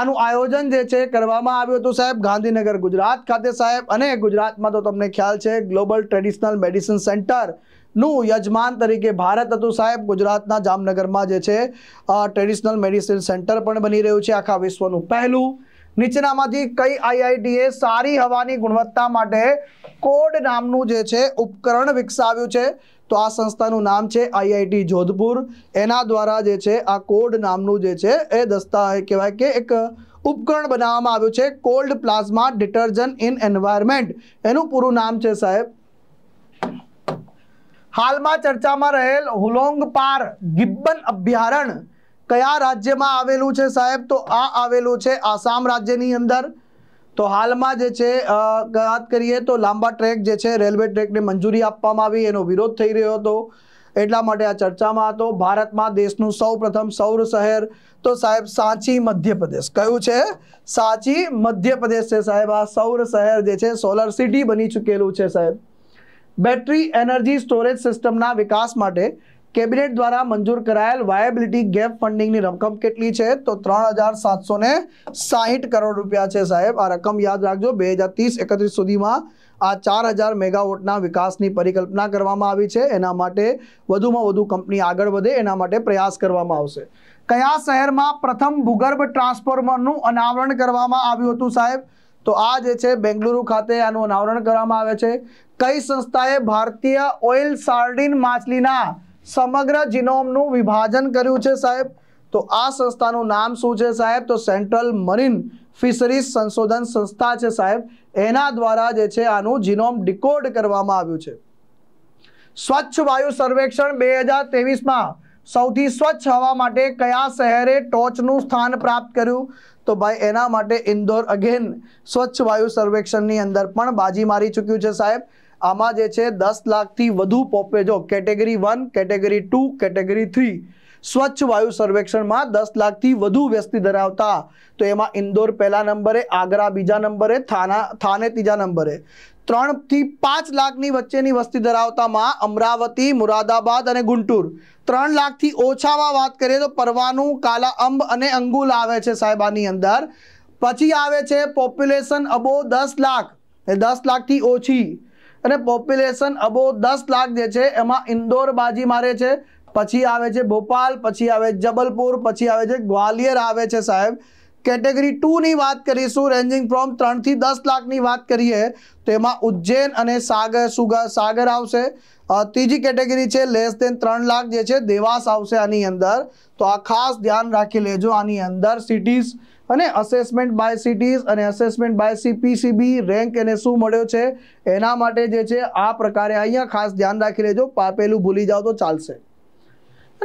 આનું આયોજન જે છે કરવામાં આવ્યું હતું સાહેબ ગાંધીનગર ગુજરાત ખાતે સાહેબ અને ગુજરાતમાં તો તમને ખ્યાલ છે ગ્લોબલ ટ્રેડિશનલ મેડિસિન સેન્ટર નું યજમાન તરીકે ભારત હતું સાહેબ ગુજરાતના જામનગરમાં જે છે ટ્રેડિશનલ મેડિસિન સેન્ટર પણ બની રહ્યું છે આખા વિશ્વનું પહેલું નીચેનામાંથી કઈ આઈઆઈટીએ સારી હવાની ગુણવત્તા માટે કોડ નામનું જે છે ઉપકરણ વિકસાવ્યું છે તો આ સંસ્થાનું નામ છે આઈઆઈટી જોધપુર એના દ્વારા જે છે આ કોડ નામનું જે છે એ દસ્તા કહેવાય કે એક ઉપકરણ બનાવવામાં આવ્યું છે cold plasma detergent in environment એનું પૂરું નામ છે સાહેબ હાલમાં ચર્ચામાં રહેલ હુલોંગ પાર ગિબ્બન અભ્યારણ કયા રાજ્યમાં આવેલું છે સાહેબ તો આ આવેલું છે આસામ રાજ્યની અંદર તો હાલમાં જે છે વાત કરીએ તો લાંબા ટ્રેક જે છે રેલવે ટ્રેકને મંજૂરી આપવામાં આવી એનો વિરોધ થઈ રહ્યો હતો એટલા માટે આ ચર્ચામાં હતો ભારતમાં દેશનું સૌપ્રથમ સૌર શહેર તો સાહેબ સાંચી મધ્યપ્રદેશ કયું છે સાંચી મધ્યપ્રદેશ છે સાહેબ આ સૌર શહેર જે છે સોલર સિટી બની ચૂકેલું છે સાહેબ બેટરી એનર્જી સ્ટોરેજ સિસ્ટમના વિકાસ માટે કેબિનેટ દ્વારા મંજૂર કરાયેલ વાયેબિલિટી ગેપ ફંડિંગની રકમ કેટલી છે તો ત્રણ હજાર સાતસો ને સાહીઠ કરોડ રૂપિયા છે સાહેબ આ રકમ યાદ રાખજો બે હજાર ત્રીસ એકત્રીસ સુધીમાં આ ચાર હજાર મેગાવોટના વિકાસની પરિકલ્પના કરવામાં આવી છે એના માટે વધુમાં વધુ કંપની આગળ વધે એના માટે પ્રયાસ કરવામાં આવશે કયા શહેરમાં પ્રથમ ભૂગર્ભ ટ્રાન્સફોર્મરનું અનાવરણ કરવામાં આવ્યું હતું સાહેબ તો આ જે છે બેંગલુરુ ખાતે આનું અનાવરણ કરવામાં આવે છે કઈ સંસ્થાએ ભારતીય ઓઇલ સાર્ડિન માછલીના સમગ્ર જીનોમનું વિભાજન કર્યું છે સાહેબ તો આ સંસ્થાનું નામ શું છે સાહેબ તો સેન્ટ્રલ મરીન ફિશરીઝ સંશોધન સંસ્થા છે સાહેબ એના દ્વારા જે છે આનું જીનોમ ડિકોડ કરવામાં આવ્યું છે સ્વચ્છ વાયુ સર્વેક્ષણ બે હજાર ત્રેવીસમાં સૌથી સ્વચ્છ હવા માટે કયા શહેરે ટોચનું સ્થાન પ્રાપ્ત કર્યું તો ભાઈ એના માટે ઇન્દોર અગેન સ્વચ્છ વાયુ સર્વેક્ષણની અંદર પણ બાજી મારી ચૂક્યું છે સાહેબ આમાં જે છે દસ લાખથી વધુ પોપેજો category one category two category three સ્વચ્છ વાયુ સર્વેક્ષણમાં દસ લાખથી વધુ વ્યસ્તી ધરાવતા તો એમાં ઇન્દોર પહેલા નંબરે આગ્રા બીજા નંબરે થાના થાને ત્રીજા નંબરે ત્રણથી પાંચ લાખની વચ્ચેની વસ્તી ધરાવતામાં અમરાવતી મુરાદાબાદ અને ગુંટૂર ત્રણ લાખથી ઓછામાં વાત કરીએ તો પરવાનું કાલા અંબ અને અંગુલ આવે છે સાહેબાની અંદર પછી આવે છે પોપ્યુલેશન અબો દસ લાખ દસ લાખથી ઓછી અને પોપ્યુલેશન અબો દસ લાખ જે છે એમાં ઇન્દોર બાજી મારે છે પછી આવે છે ભોપાલ પછી આવે જબલપુર પછી આવે છે ગ્વાલિયર આવે છે સાહેબ કેટેગરી ટુની વાત કરીશું રેન્જિંગ ફ્રોમ ત્રણથી દસ લાખની વાત કરીએ તો એમાં ઉજ્જૈન અને સાગર સુગર સાગર આવશે ત્રીજી કેટેગરી છે લેસ દેન ત્રણ લાખ જે છે દેવાસ આવશે આની અંદર તો આ ખાસ ધ્યાન રાખી લેજો આની અંદર સિટીઝ અને અસેસમેન્ટ બાય સિટીઝ અને અસેસમેન્ટ બાય સીપીસીબી રેન્ક એને શું મળ્યો છે એના માટે જે છે આ પ્રકારે અહીંયા ખાસ ધ્યાન રાખી લેજો પાપેલું ભૂલી જાઓ તો ચાલશે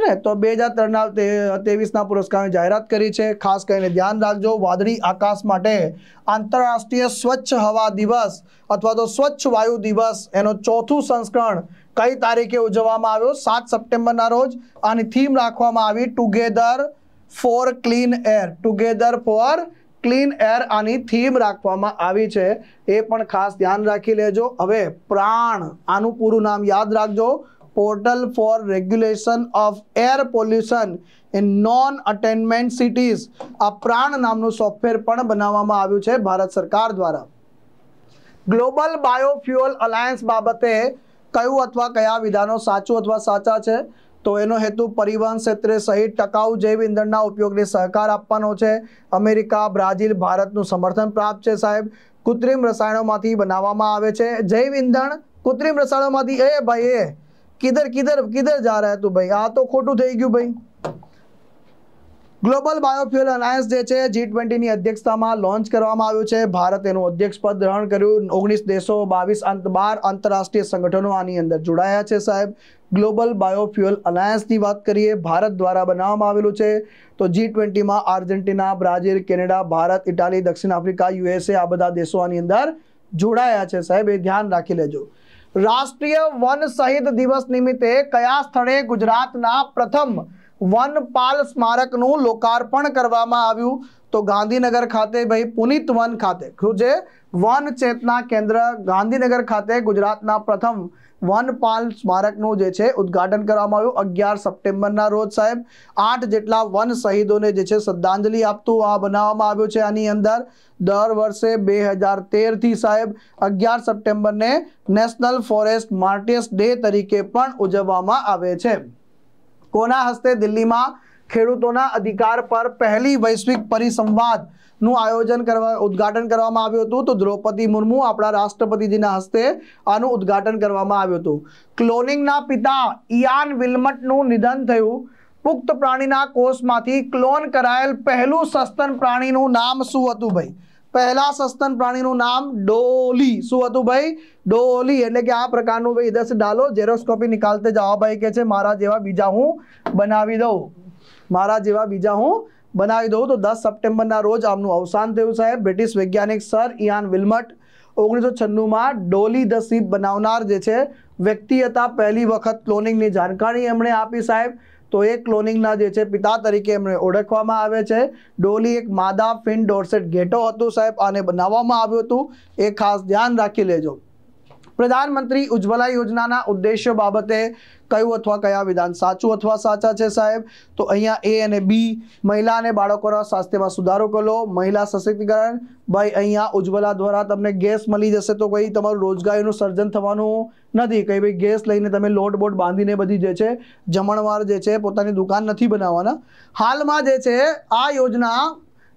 ને તો બે હજાર ત્રણના ત્રેવીસના પુરસ્કારની જાહેરાત કરી છે ખાસ કરીને ધ્યાન રાખજો વાદળી આકાશ માટે આંતરરાષ્ટ્રીય સ્વચ્છ હવા દિવસ અથવા તો સ્વચ્છ વાયુ દિવસ એનો ચોથું સંસ્કરણ કઈ તારીખે ઉજવવામાં આવ્યો સાત સપ્ટેમ્બરના રોજ આની થીમ રાખવામાં આવી together for clean air together for clean air આની થીમ રાખવામાં આવી છે એ પણ ખાસ ધ્યાન રાખી લેજો હવે પ્રાણ આનું પૂરું નામ યાદ રાખજો portal for regulation of air pollution in non attainment cities આ પ્રાણ નામનું સોફ્ટવેર પણ બનાવવામાં આવ્યું છે ભારત સરકાર દ્વારા ગ્લોબલ બાયોફ્યુઅલ અલાયન્સ બાબતે કયું અથવા કયા વિધાનો સાચું અથવા સાચા છે તો એનો હેતુ પરિવહન ક્ષેત્રે સહિત ટકાઉ જૈવ ઇંધણના ઉપયોગને સહકાર આપવાનો છે અમેરિકા બ્રાઝિલ ભારતનું સમર્થન પ્રાપ્ત છે સાહેબ કૃત્રિમ રસાયણોમાંથી બનાવવામાં આવે છે જૈવ ઇંધણ કૃત્રિમ રસાયણોમાંથી એ ભાઈ એ કિધર કિધર કિધર જા રહ્યા તું ભાઈ આ તો ખોટું થઈ ગયું ભાઈ ગ્લોબલ બાયોફ્યુઅલ અલાયન્સ જે છે જી ટ્વેન્ટીની અધ્યક્ષતામાં લોન્ચ કરવામાં આવ્યું છે ભારત એનું અધ્યક્ષપદ ગ્રહણ કર્યું ઓગણીસ દેશો બાવીસ અંત બાર આંતરરાષ્ટ્રીય સંગઠનો આની અંદર જોડાયા છે સાહેબ ગ્લોબલ બાયોફ્યુઅલ અલાયન્સની વાત કરીએ ભારત દ્વારા બનાવવામાં આવેલું છે તો જી ટ્વેન્ટીમાં Argentina Brazil Canada Bharat Italy દક્ષિણ આફ્રિકા યુએસએ આ બધા દેશો આની અંદર જોડાયા છે સાહેબ એ ધ્યાન રાખી લેજો રાષ્ટ્રીય વન શહીદ દિવસ નિમિત્તે કયા સ્થળે ગુજરાતના પ્રથમ વનપાલ સ્મારકનું લોકાર્પણ કરવામાં આવ્યું તો ગાંધીનગર ખાતે ભાઈ પુનિત વન ખાતે જે વન ચેતના કેન્દ્ર ગાંધીનગર ખાતે ગુજરાતના પ્રથમ વનપાલ સ્મારકનું જે છે ઉદ્ઘાટન કરવામાં આવ્યું અગિયાર સપ્ટેમ્બરના રોજ સાહેબ આઠ જેટલા વન શહીદોને જે છે શ્રદ્ધાંજલિ આપતું આ બનાવવામાં આવ્યું છે આની અંદર દર વર્ષે બે હજાર તેરથી સાહેબ અગિયાર સપ્ટેમ્બરને નેશનલ ફોરેસ્ટ માર્ટિયસ ડે તરીકે પણ ઉજવવામાં આવે છે કોના હસ્તે દિલ્હીમાં ખેડૂતોના અધિકાર પર પહેલી વૈશ્વિક પરિસંવાદ નું આયોજન કરવા ઉદ્ઘાટન કરવામાં આવ્યું હતું તો દ્રૌપદી મુર્મુ આપણા રાષ્ટ્રપતિજીના હસ્તે આનું ઉદ્ઘાટન કરવામાં આવ્યું હતું ક્લોનિંગના પિતા ઇયાન વિલ્મટનું નિધન થયું પુખ્ત પ્રાણીના કોષમાંથી ક્લોન કરાયેલ પહેલું સસ્તન પ્રાણીનું નામ શું હતું ભાઈ પહેલા સસ્તન પ્રાણીનું નામ ડોલી શું હતું ભાઈ ડોલી એટલે કે આ પ્રકારનું ભાઈ દસ ડાલો જેરોસ્કોપી નિકાલતે જાઓ ભાઈ કે છે મારા જેવા બીજા હું બનાવી દઉં મારા જેવા બીજા હું બનાવી દઉં તો દસ સપ્ટેમ્બરના રોજ આમનું અવસાન થયું સાહેબ બ્રિટિશ વૈજ્ઞાનિક સર ઇયાન વિલમટ ઓગણીસો છન્નુંમાં ડોલી ધ સીપ બનાવનાર જે છે વ્યક્તિ હતા પહેલી વખત ક્લોનિંગની જાણકારી એમણે આપી સાહેબ તો એ ક્લોનિંગના જે છે પિતા તરીકે એમણે ઓળખવામાં આવે છે ડોલી એક માદા ફિન ડોરસેટ ગેટો હતું સાહેબ આને બનાવવામાં આવ્યું હતું એ ખાસ ધ્યાન રાખી લેજો પ્રધાનમંત્રી ઉજ્જવલા યોજનાના ઉદ્દેશ્ય બાબતે કયું અથવા કયા વિધાન સાચું અથવા સાચા છે સાહેબ તો અહીંયા એ અને બી મહિલા અને બાળકોના સ્વાસ્થ્યમાં સુધારો કરો મહિલા સશક્તિકરણ ભાઈ અહીંયા ઉજ્જવલા દ્વારા તમને ગેસ મળી જશે તો કંઈ તમારું રોજગારીનું સર્જન થવાનું નથી કંઈ ભાઈ ગેસ લઈને તમે લોટ બોટ બાંધીને બધી જે છે જમણવાર જે છે પોતાની દુકાન નથી બનાવવાના હાલમાં જે છે આ યોજના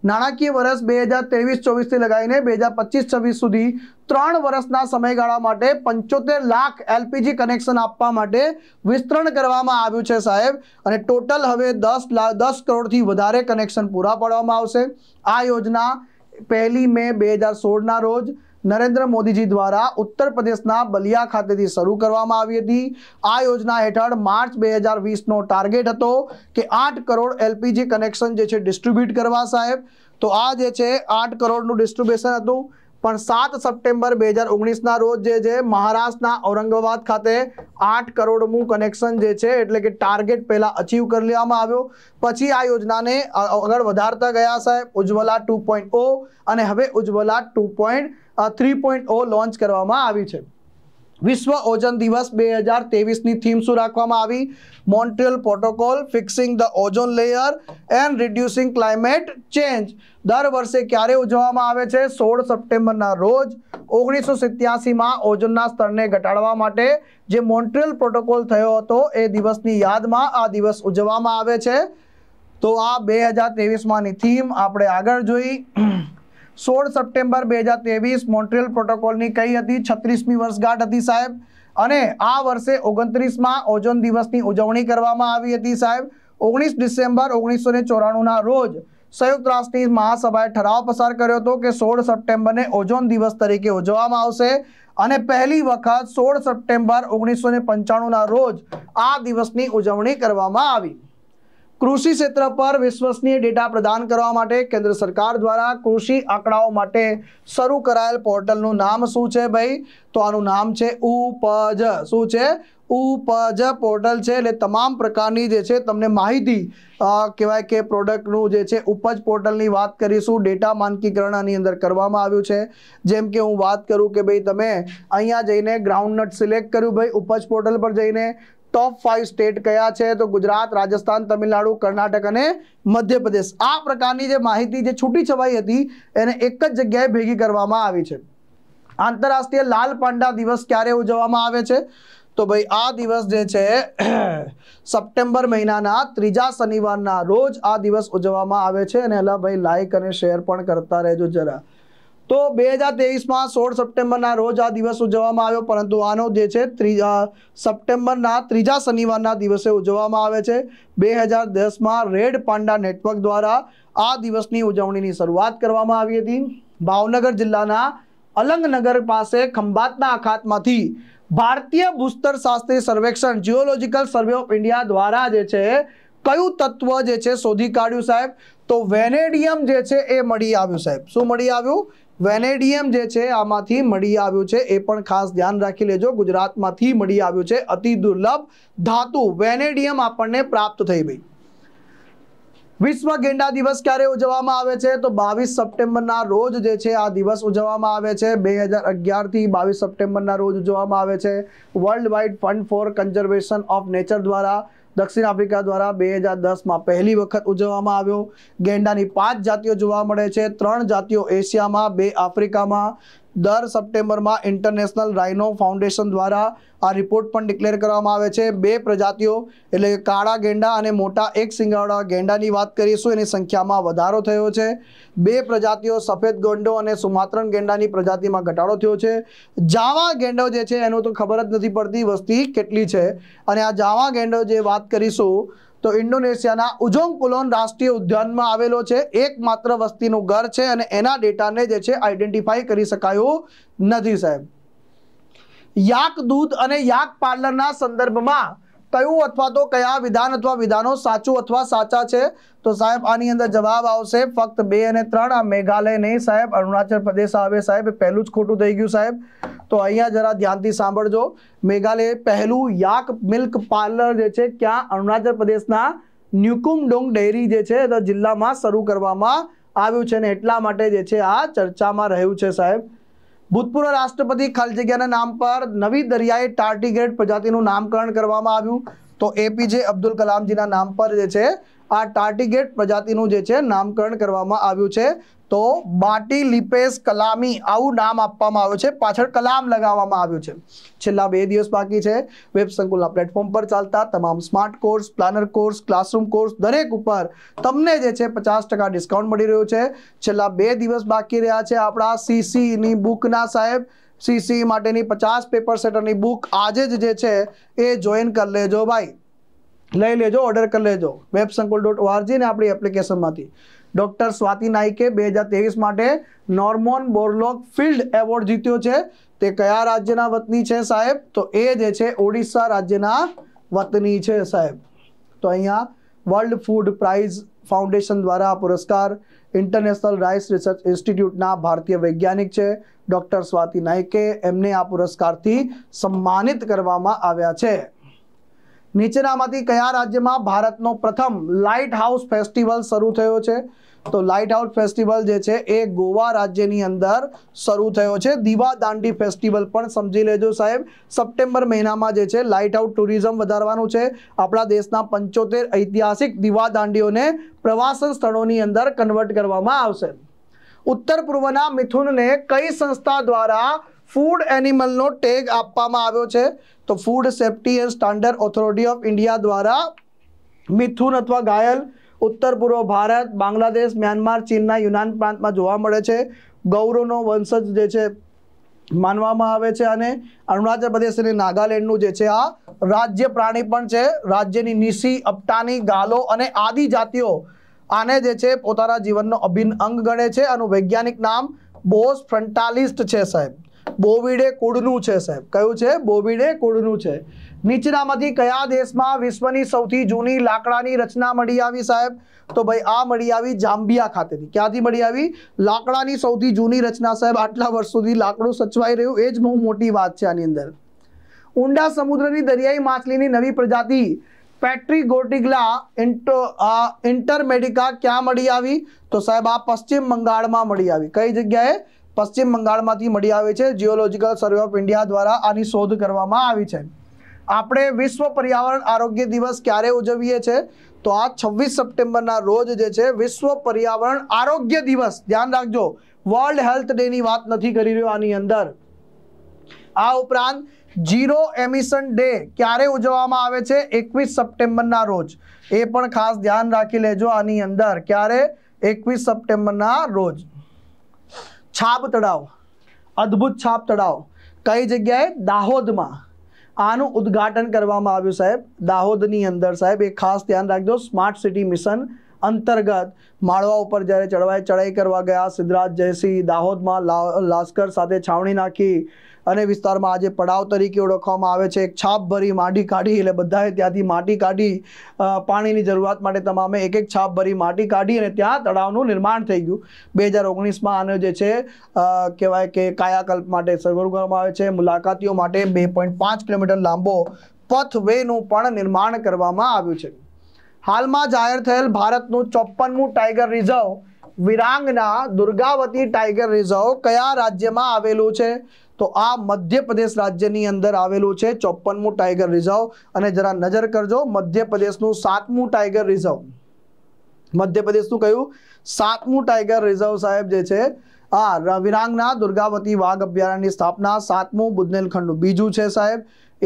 નાણાકીય વર્ષ બે હજાર ત્રેવીસ ચોવીસથી લગાવીને બે હજાર પચીસ છવ્વીસ સુધી ત્રણ વર્ષના સમયગાળા માટે પંચોતેર લાખ એલપીજી કનેક્શન આપવા માટે વિસ્તરણ કરવામાં આવ્યું છે સાહેબ અને ટોટલ હવે દસ લાખ દસ કરોડથી વધારે કનેક્શન પૂરા પાડવામાં આવશે આ યોજના પહેલી મે બે હજાર સોળના રોજ નરેન્દ્ર મોદીજી દ્વારા ઉત્તર પ્રદેશના બલિયા ખાતેથી શરૂ કરવામાં આવી હતી આ યોજના હેઠળ માર્ચ બે હજાર વીસનો ટાર્ગેટ હતો કે આઠ કરોડ એલપીજી કનેક્શન જે છે ડિસ્ટ્રીબ્યુટ કરવા સાહેબ તો આ જે છે આઠ કરોડનું ડિસ્ટ્રીબ્યુશન હતું પણ સાત સપ્ટેમ્બર બે હજાર ઓગણીસના રોજ જે છે મહારાષ્ટ્રના ઔરંગાબાદ ખાતે આઠ કરોડનું કનેક્શન જે છે એટલે કે ટાર્ગેટ પહેલાં અચીવ કરી લેવામાં આવ્યો પછી આ યોજનાને આગળ વધારતા ગયા સાહેબ ઉજ્જવલા ટુ અને હવે Ujjwala two point three point O launch કરવામાં આવી છે વિશ્વ ઓઝન દિવસ બે હજાર તેવીસની થીમ શું રાખવામાં આવી Montreal protocol fixing the ozone layer and reducing climate change દર વર્ષે ક્યારે ઉજવવામાં આવે છે સોળ સપ્ટેમ્બરના રોજ ઓગણીસો સિત્યાસીમાં ઓઝોનના સ્તરને ઘટાડવા માટે જે મોન્ટ્રિયલ પ્રોટોકોલ થયો હતો એ દિવસની યાદમાં આ દિવસ ઉજવવામાં આવે છે તો આ બે હજાર તેવીસમાંની થીમ આપણે આગળ જોઈ સોળ સપ્ટેમ્બર બે હજાર ત્રેવીસ મોન્ટ્રિયલ પ્રોટોકોલની કઈ હતી છત્રીસમી વર્ષગાંઠ હતી સાહેબ અને આ વર્ષે ઓગણત્રીસમાં ઓઝોન દિવસની ઉજવણી કરવામાં આવી હતી સાહેબ ઓગણીસ ડિસેમ્બર ઓગણીસો ને ચોરાણુંના રોજ સંયુક્ત રાષ્ટ્રની મહાસભાએ ઠરાવ પસાર કર્યો હતો કે સોળ સપ્ટેમ્બરને ઓઝોન દિવસ તરીકે ઉજવવામાં આવશે અને પહેલી વખત સોળ સપ્ટેમ્બર ઓગણીસો ને પંચાણુંના રોજ આ દિવસની ઉજવણી કરવામાં આવી કૃષિ ક્ષેત્ર પર વિશ્વસનીય ડેટા પ્રદાન કરવા માટે કેન્દ્ર સરકાર દ્વારા કૃષિ આંકડાઓ માટે શરૂ કરાયેલ પોર્ટલનું નામ શું છે ભાઈ તો આનું નામ છે ઉપજ શું છે ઉપજ પોર્ટલ છે એટલે તમામ પ્રકારની જે છે તમને માહિતી કહેવાય કે પ્રોડક્ટનું જે છે ઉપજ પોર્ટલની વાત કરીશું ડેટા માનકીકરણ આની અંદર કરવામાં આવ્યું છે જેમ કે હું વાત કરું કે ભાઈ તમે અહીંયા જઈને ગ્રાઉન્ડ નટ સિલેક્ટ કર્યું ભાઈ ઉપજ પોર્ટલ પર જઈને ટોપ ફાઇવ સ્ટેટ કયા છે તો ગુજરાત રાજસ્થાન તમિલનાડુ કર્ણાટક અને મધ્યપ્રદેશ આ પ્રકારની જે માહિતી જે છૂટી છવાઈ હતી એને એક જ જગ્યાએ ભેગી કરવામાં આવી છે આંતરરાષ્ટ્રીય લાલ પાંડા દિવસ ક્યારે ઉજવવામાં આવે છે તો ભાઈ આ દિવસ જે છે સપ્ટેમ્બર મહિનાના ત્રીજા શનિવારના રોજ આ દિવસ ઉજવવામાં આવે છે અને એલા ભાઈ લાઇક અને શેર પણ કરતા રહેજો જરા તો બે હજાર તેવીસમાં સોળ સપ્ટેમ્બરના રોજ આ દિવસ ઉજવવામાં આવ્યો પરંતુ આનો જે છે સપ્ટેમ્બરના ત્રીજા શનિવારના દિવસે ઉજવવામાં આવે છે બે હજાર દસમાં રેડ પાંડા નેટવર્ક દ્વારા આ દિવસની ઉજવણીની શરૂઆત કરવામાં આવી હતી ભાવનગર જિલ્લાના અલંગનગર પાસે ખંભાતના અખાતમાંથી ભારતીય ભૂસ્તર શાસ્ત્રી સર્વેક્ષણ જિયોલોજીકલ સર્વે ઓફ ઇન્ડિયા દ્વારા જે છે કયું તત્વ જે છે શોધી કાઢ્યું સાહેબ તો વેનેડિયમ જે છે એ મળી આવ્યું સાહેબ શું મળી આવ્યું વેનેડિયમ જે છે આમાંથી મળી આવ્યું છે એ પણ ખાસ ધ્યાન રાખી લેજો ગુજરાતમાંથી મળી આવ્યું છે અતિ દુર્લભ ધાતુ વેનેડિયમ આપણને પ્રાપ્ત થઈ ગઈ વિશ્વ ગેંડા દિવસ ક્યારે ઉજવવામાં આવે છે તો બાવીસ સપ્ટેમ્બરના રોજ જે છે આ દિવસ ઉજવવામાં આવે છે બે હજાર અગિયારથી બાવીસ સપ્ટેમ્બરના રોજ ઉજવવામાં આવે છે world wide fund for conservation of nature દ્વારા દક્ષિણ આફ્રિકા દ્વારા બે હજાર દસમાં પહેલી વખત ઉજવવામાં આવ્યો ગેંડાની પાંચ જાતિઓ જોવા મળે છે ત્રણ જાતિઓ એશિયામાં બે આફ્રિકામાં દર સપ્ટેમ્બરમાં ઇન્ટરનેશનલ રાઇનો ફાઉન્ડેશન દ્વારા આ રિપોર્ટ પણ ડિક્લેર કરવામાં આવે છે બે પ્રજાતિઓ એટલે કે કાળા ગેંડા અને મોટા એક સિંગાડા ગેંડાની વાત કરીશું એની સંખ્યામાં વધારો થયો છે બે પ્રજાતિઓ સફેદ ગોંડો અને સુમાત્રન ગેંડાની પ્રજાતિમાં ઘટાડો થયો છે જાવા ગેંડો જે છે એનું તો ખબર જ નથી પડતી વસ્તી કેટલી છે અને આ જાવા ગેંડો જે વાત કરીશું તો ઇન્ડોનેશિયાના ઉજોંગ કુલોન રાષ્ટ્રીય ઉદ્યાનમાં આવેલો છે એકમાત્ર વસ્તીનું ઘર છે અને એના ડેટાને જે છે આઈડેન્ટિફાઈ કરી શકાયું નથી સાહેબ યાક દૂધ અને યાક પાર્લરના સંદર્ભમાં કયું અથવા તો કયા વિધાન અથવા વિધાનો સાચું અથવા સાચા છે તો સાહેબ આની અંદર જવાબ આવશે ફક્ત બે અને ત્રણ આ મેઘાલય નહીં સાહેબ અરુણાચલ પ્રદેશ આવે સાહેબ પહેલું જ ખોટું થઈ ગયું સાહેબ તો અહીંયા જરા ધ્યાનથી સાંભળજો મેઘાલય પહેલું યાક મિલ્ક પાર્લર જે છે ક્યાં અરુણાચલ પ્રદેશના ન્યુકુમડોંગ ડેરી જે છે જિલ્લામાં શરૂ કરવામાં આવ્યું છે ને એટલા માટે જે છે આ ચર્ચામાં રહ્યું છે સાહેબ ભૂતપૂર્વ રાષ્ટ્રપતિ ખાલી જગ્યાના નામ પર નવી દરિયાઈ ટાર્ટીગ્રેડ પ્રજાતિનું નામકરણ કરવામાં આવ્યું તો એપીજે અબ્દુલ કલામજીના નામ પર જે છે આ ટાર્ટીગેટ પ્રજાતિનું જે છે નામકરણ કરવામાં આવ્યું છે તો બાટી લિપેશ કલામી આવું નામ આપવામાં આવ્યું છે પાછળ કલામ લગાવવામાં આવ્યું છે છેલ્લા બે દિવસ બાકી છે વેબ સંકુલના પ્લેટફોર્મ પર ચાલતા તમામ smart course planner course classroom course દરેક ઉપર તમને જે છે પચાસ ટકા ડિસ્કાઉન્ટ મળી રહ્યું છે છેલ્લા બે દિવસ બાકી રહ્યા છે આપણા સીસીની બુકના સાહેબ સીસી માટેની પચાસ પેપર સેટરની બુક આજે જ જે છે એ જોઈન કરી લેજો ભાઈ લઈ લેજો ઓર્ડર કરી લેજો વેબ સંકુલ ડોટ ઓઆરજી ને આપણી એપ્લિકેશનમાંથી ડોક્ટર સ્વાતિ નાઈકે બે હજાર ત્રેવીસ માટે નોર્મોન બોરલોક ફિલ્ડ એવોર્ડ જીત્યો છે તે કયા રાજ્યના વતની છે સાહેબ તો એ જે છે ઓડિશા રાજ્યના વતની છે સાહેબ તો અહીંયા વર્લ્ડ ફૂડ પ્રાઇઝ ફાઉન્ડેશન દ્વારા આ પુરસ્કાર ઇન્ટરનેશનલ રાઇસ રિસર્ચ ઇન્સ્ટિટ્યૂટના ભારતીય વૈજ્ઞાનિક છે ડૉક્ટર સ્વાતિ નાઈકે એમને આ પુરસ્કારથી સન્માનિત કરવામાં આવ્યા છે નીચેનામાંથી કયા રાજ્યમાં ભારતનો પ્રથમ લાઇટ હાઉસ ફેસ્ટિવલ શરૂ થયો છે તો લાઇટ હાઉસ ફેસ્ટિવલ જે છે એ ગોવા રાજ્યની અંદર શરૂ થયો છે દીવા દાંડી ફેસ્ટિવલ પણ સમજી લેજો સાહેબ સપ્ટેમ્બર મહિનામાં જે છે લાઇટ હાઉસ ટુરિઝમ વધારવાનું છે આપણા દેશના પંચોતેર ઐતિહાસિક દીવા દાંડીઓને પ્રવાસન સ્થળોની અંદર કન્વર્ટ કરવામાં આવશે ઉત્તર પૂર્વના મિથુનને કઈ સંસ્થા દ્વારા ફૂડ એનિમલનો ટેગ આપવામાં આવ્યો છે તો food safety and standard authority of India દ્વારા મિથુન અથવા ગાયલ ઉત્તર પૂર્વ ભારત બાંગ્લાદેશ મ્યાનમાર ચીનના યુનાન પ્રાંતમાં જોવા મળે છે ગૌરવનો વંશજ જે છે માનવામાં આવે છે અને અરુણાચલ પ્રદેશ અને નાગાલેન્ડનું જે છે આ રાજ્ય પ્રાણી પણ છે રાજ્યની નિશી અપટાની ગાલો અને આદિ જાતિઓ આને જે છે પોતાના જીવનનો અભિન્ન અંગ ગણે છે આનું વૈજ્ઞાનિક નામ બોસ ફ્રન્ટાલિસ્ટ છે સાહેબ બોવિડે કુળનું છે સાહેબ કયું છે બોવિડે કુળનું છે નીચનામાંથી કયા દેશમાં વિશ્વની સૌથી જૂની લાકડાની રચના મળી આવી સાહેબ તો ભાઈ આ મળી આવી જાંબિયા ખાતેથી ક્યાંથી મળી આવી લાકડાની સૌથી જૂની રચના સાહેબ આટલા વર્ષ સુધી લાકડું સચવાઈ રહ્યું એ જ બહુ મોટી વાત છે આની અંદર ઊંડા સમુદ્રની દરિયાઈ માછલીની નવી પ્રજાતિ પેટ્રીગોટિગલા ઇન્ટરમેડિકા ક્યાં મળી આવી તો સાહેબ આ પશ્ચિમ બંગાળમાં મળી આવી કઈ જગ્યાએ પશ્ચિમ બંગાળમાંથી મળી આવે છે જીઓલોજીકલ સર્વે ઓફ ઇન્ડિયા દ્વારા આની શોધ કરવામાં આવી છે આપણે વિશ્વ પર્યાવરણ આરોગ્ય દિવસ ક્યારે ઉજવીએ છીએ તો આ છવ્વીસ સપ્ટેમ્બરના રોજ જે છે વિશ્વ પર્યાવરણ આરોગ્ય દિવસ ધ્યાન રાખજો વર્લ્ડ હેલ્થ ડેની વાત નથી કરી રહ્યો આની અંદર આ ઉપરાંત ઝીરો એમિશન ડે ક્યારે ઉજવવામાં આવે છે એકવીસ સપ્ટેમ્બરના રોજ એ પણ ખાસ ધ્યાન રાખી લેજો આની અંદર ક્યારે એકવીસ સપ્ટેમ્બરના રોજ છાપ તળાવ અદ્ભુત છાપ તળાવ કઈ જગ્યાએ દાહોદમાં આનું ઉદ્ઘાટન કરવામાં આવ્યું સાહેબ દાહોદની અંદર સાહેબ એ ખાસ ધ્યાન રાખજો સ્માર્ટ સિટી મિશન અંતર્ગત માળવા ઉપર જ્યારે ચડવાએ ચડાઈ કરવા ગયા સિદ્ધરાજ જયસિંહ દાહોદમાં લાસ્કર સાથે છાવણી નાખી અને વિસ્તારમાં આજે પડાવ તરીકે ઓળખવામાં આવે છે એક છાપ ભરી માટી કાઢી એટલે બધાએ ત્યાંથી માટી કાઢી પાણીની જરૂરિયાત માટે તમામે એક એક છાપ ભરી માટી કાઢી અને ત્યાં તળાવનું નિર્માણ થઈ ગયું બે હજાર ઓગણીસમાં આને જે છે કહેવાય કે કાયાકલ્પ માટે શરૂ કરવામાં આવે છે મુલાકાતીઓ માટે બે પોઈન્ટ પાંચ કિલોમીટર લાંબો પથવેનું પણ નિર્માણ કરવામાં આવ્યું છે હાલમાં જાહેર થયેલ ભારતનું ચોપ્પનમું tiger reserve Veerangana Durgavati tiger reserve કયા રાજ્યમાં આવેલું છે તો આ મધ્યપ્રદેશ રાજ્યની અંદર આવેલું છે ચોપનમું ટાઈગર રિઝર્વ અને જરા નજર કરજો મધ્યપ્રદેશનું સાતમું ટાઈગર રિઝર્વ મધ્યપ્રદેશનું કયું સાતમું ટાઈગર રિઝર્વ સાહેબ જે છે આ વિરાંગના દુર્ગાવતી વાઘ અભયારણ્યની સ્થાપના સાતમું બુદનેલખંડનું બીજું છે સાહેબ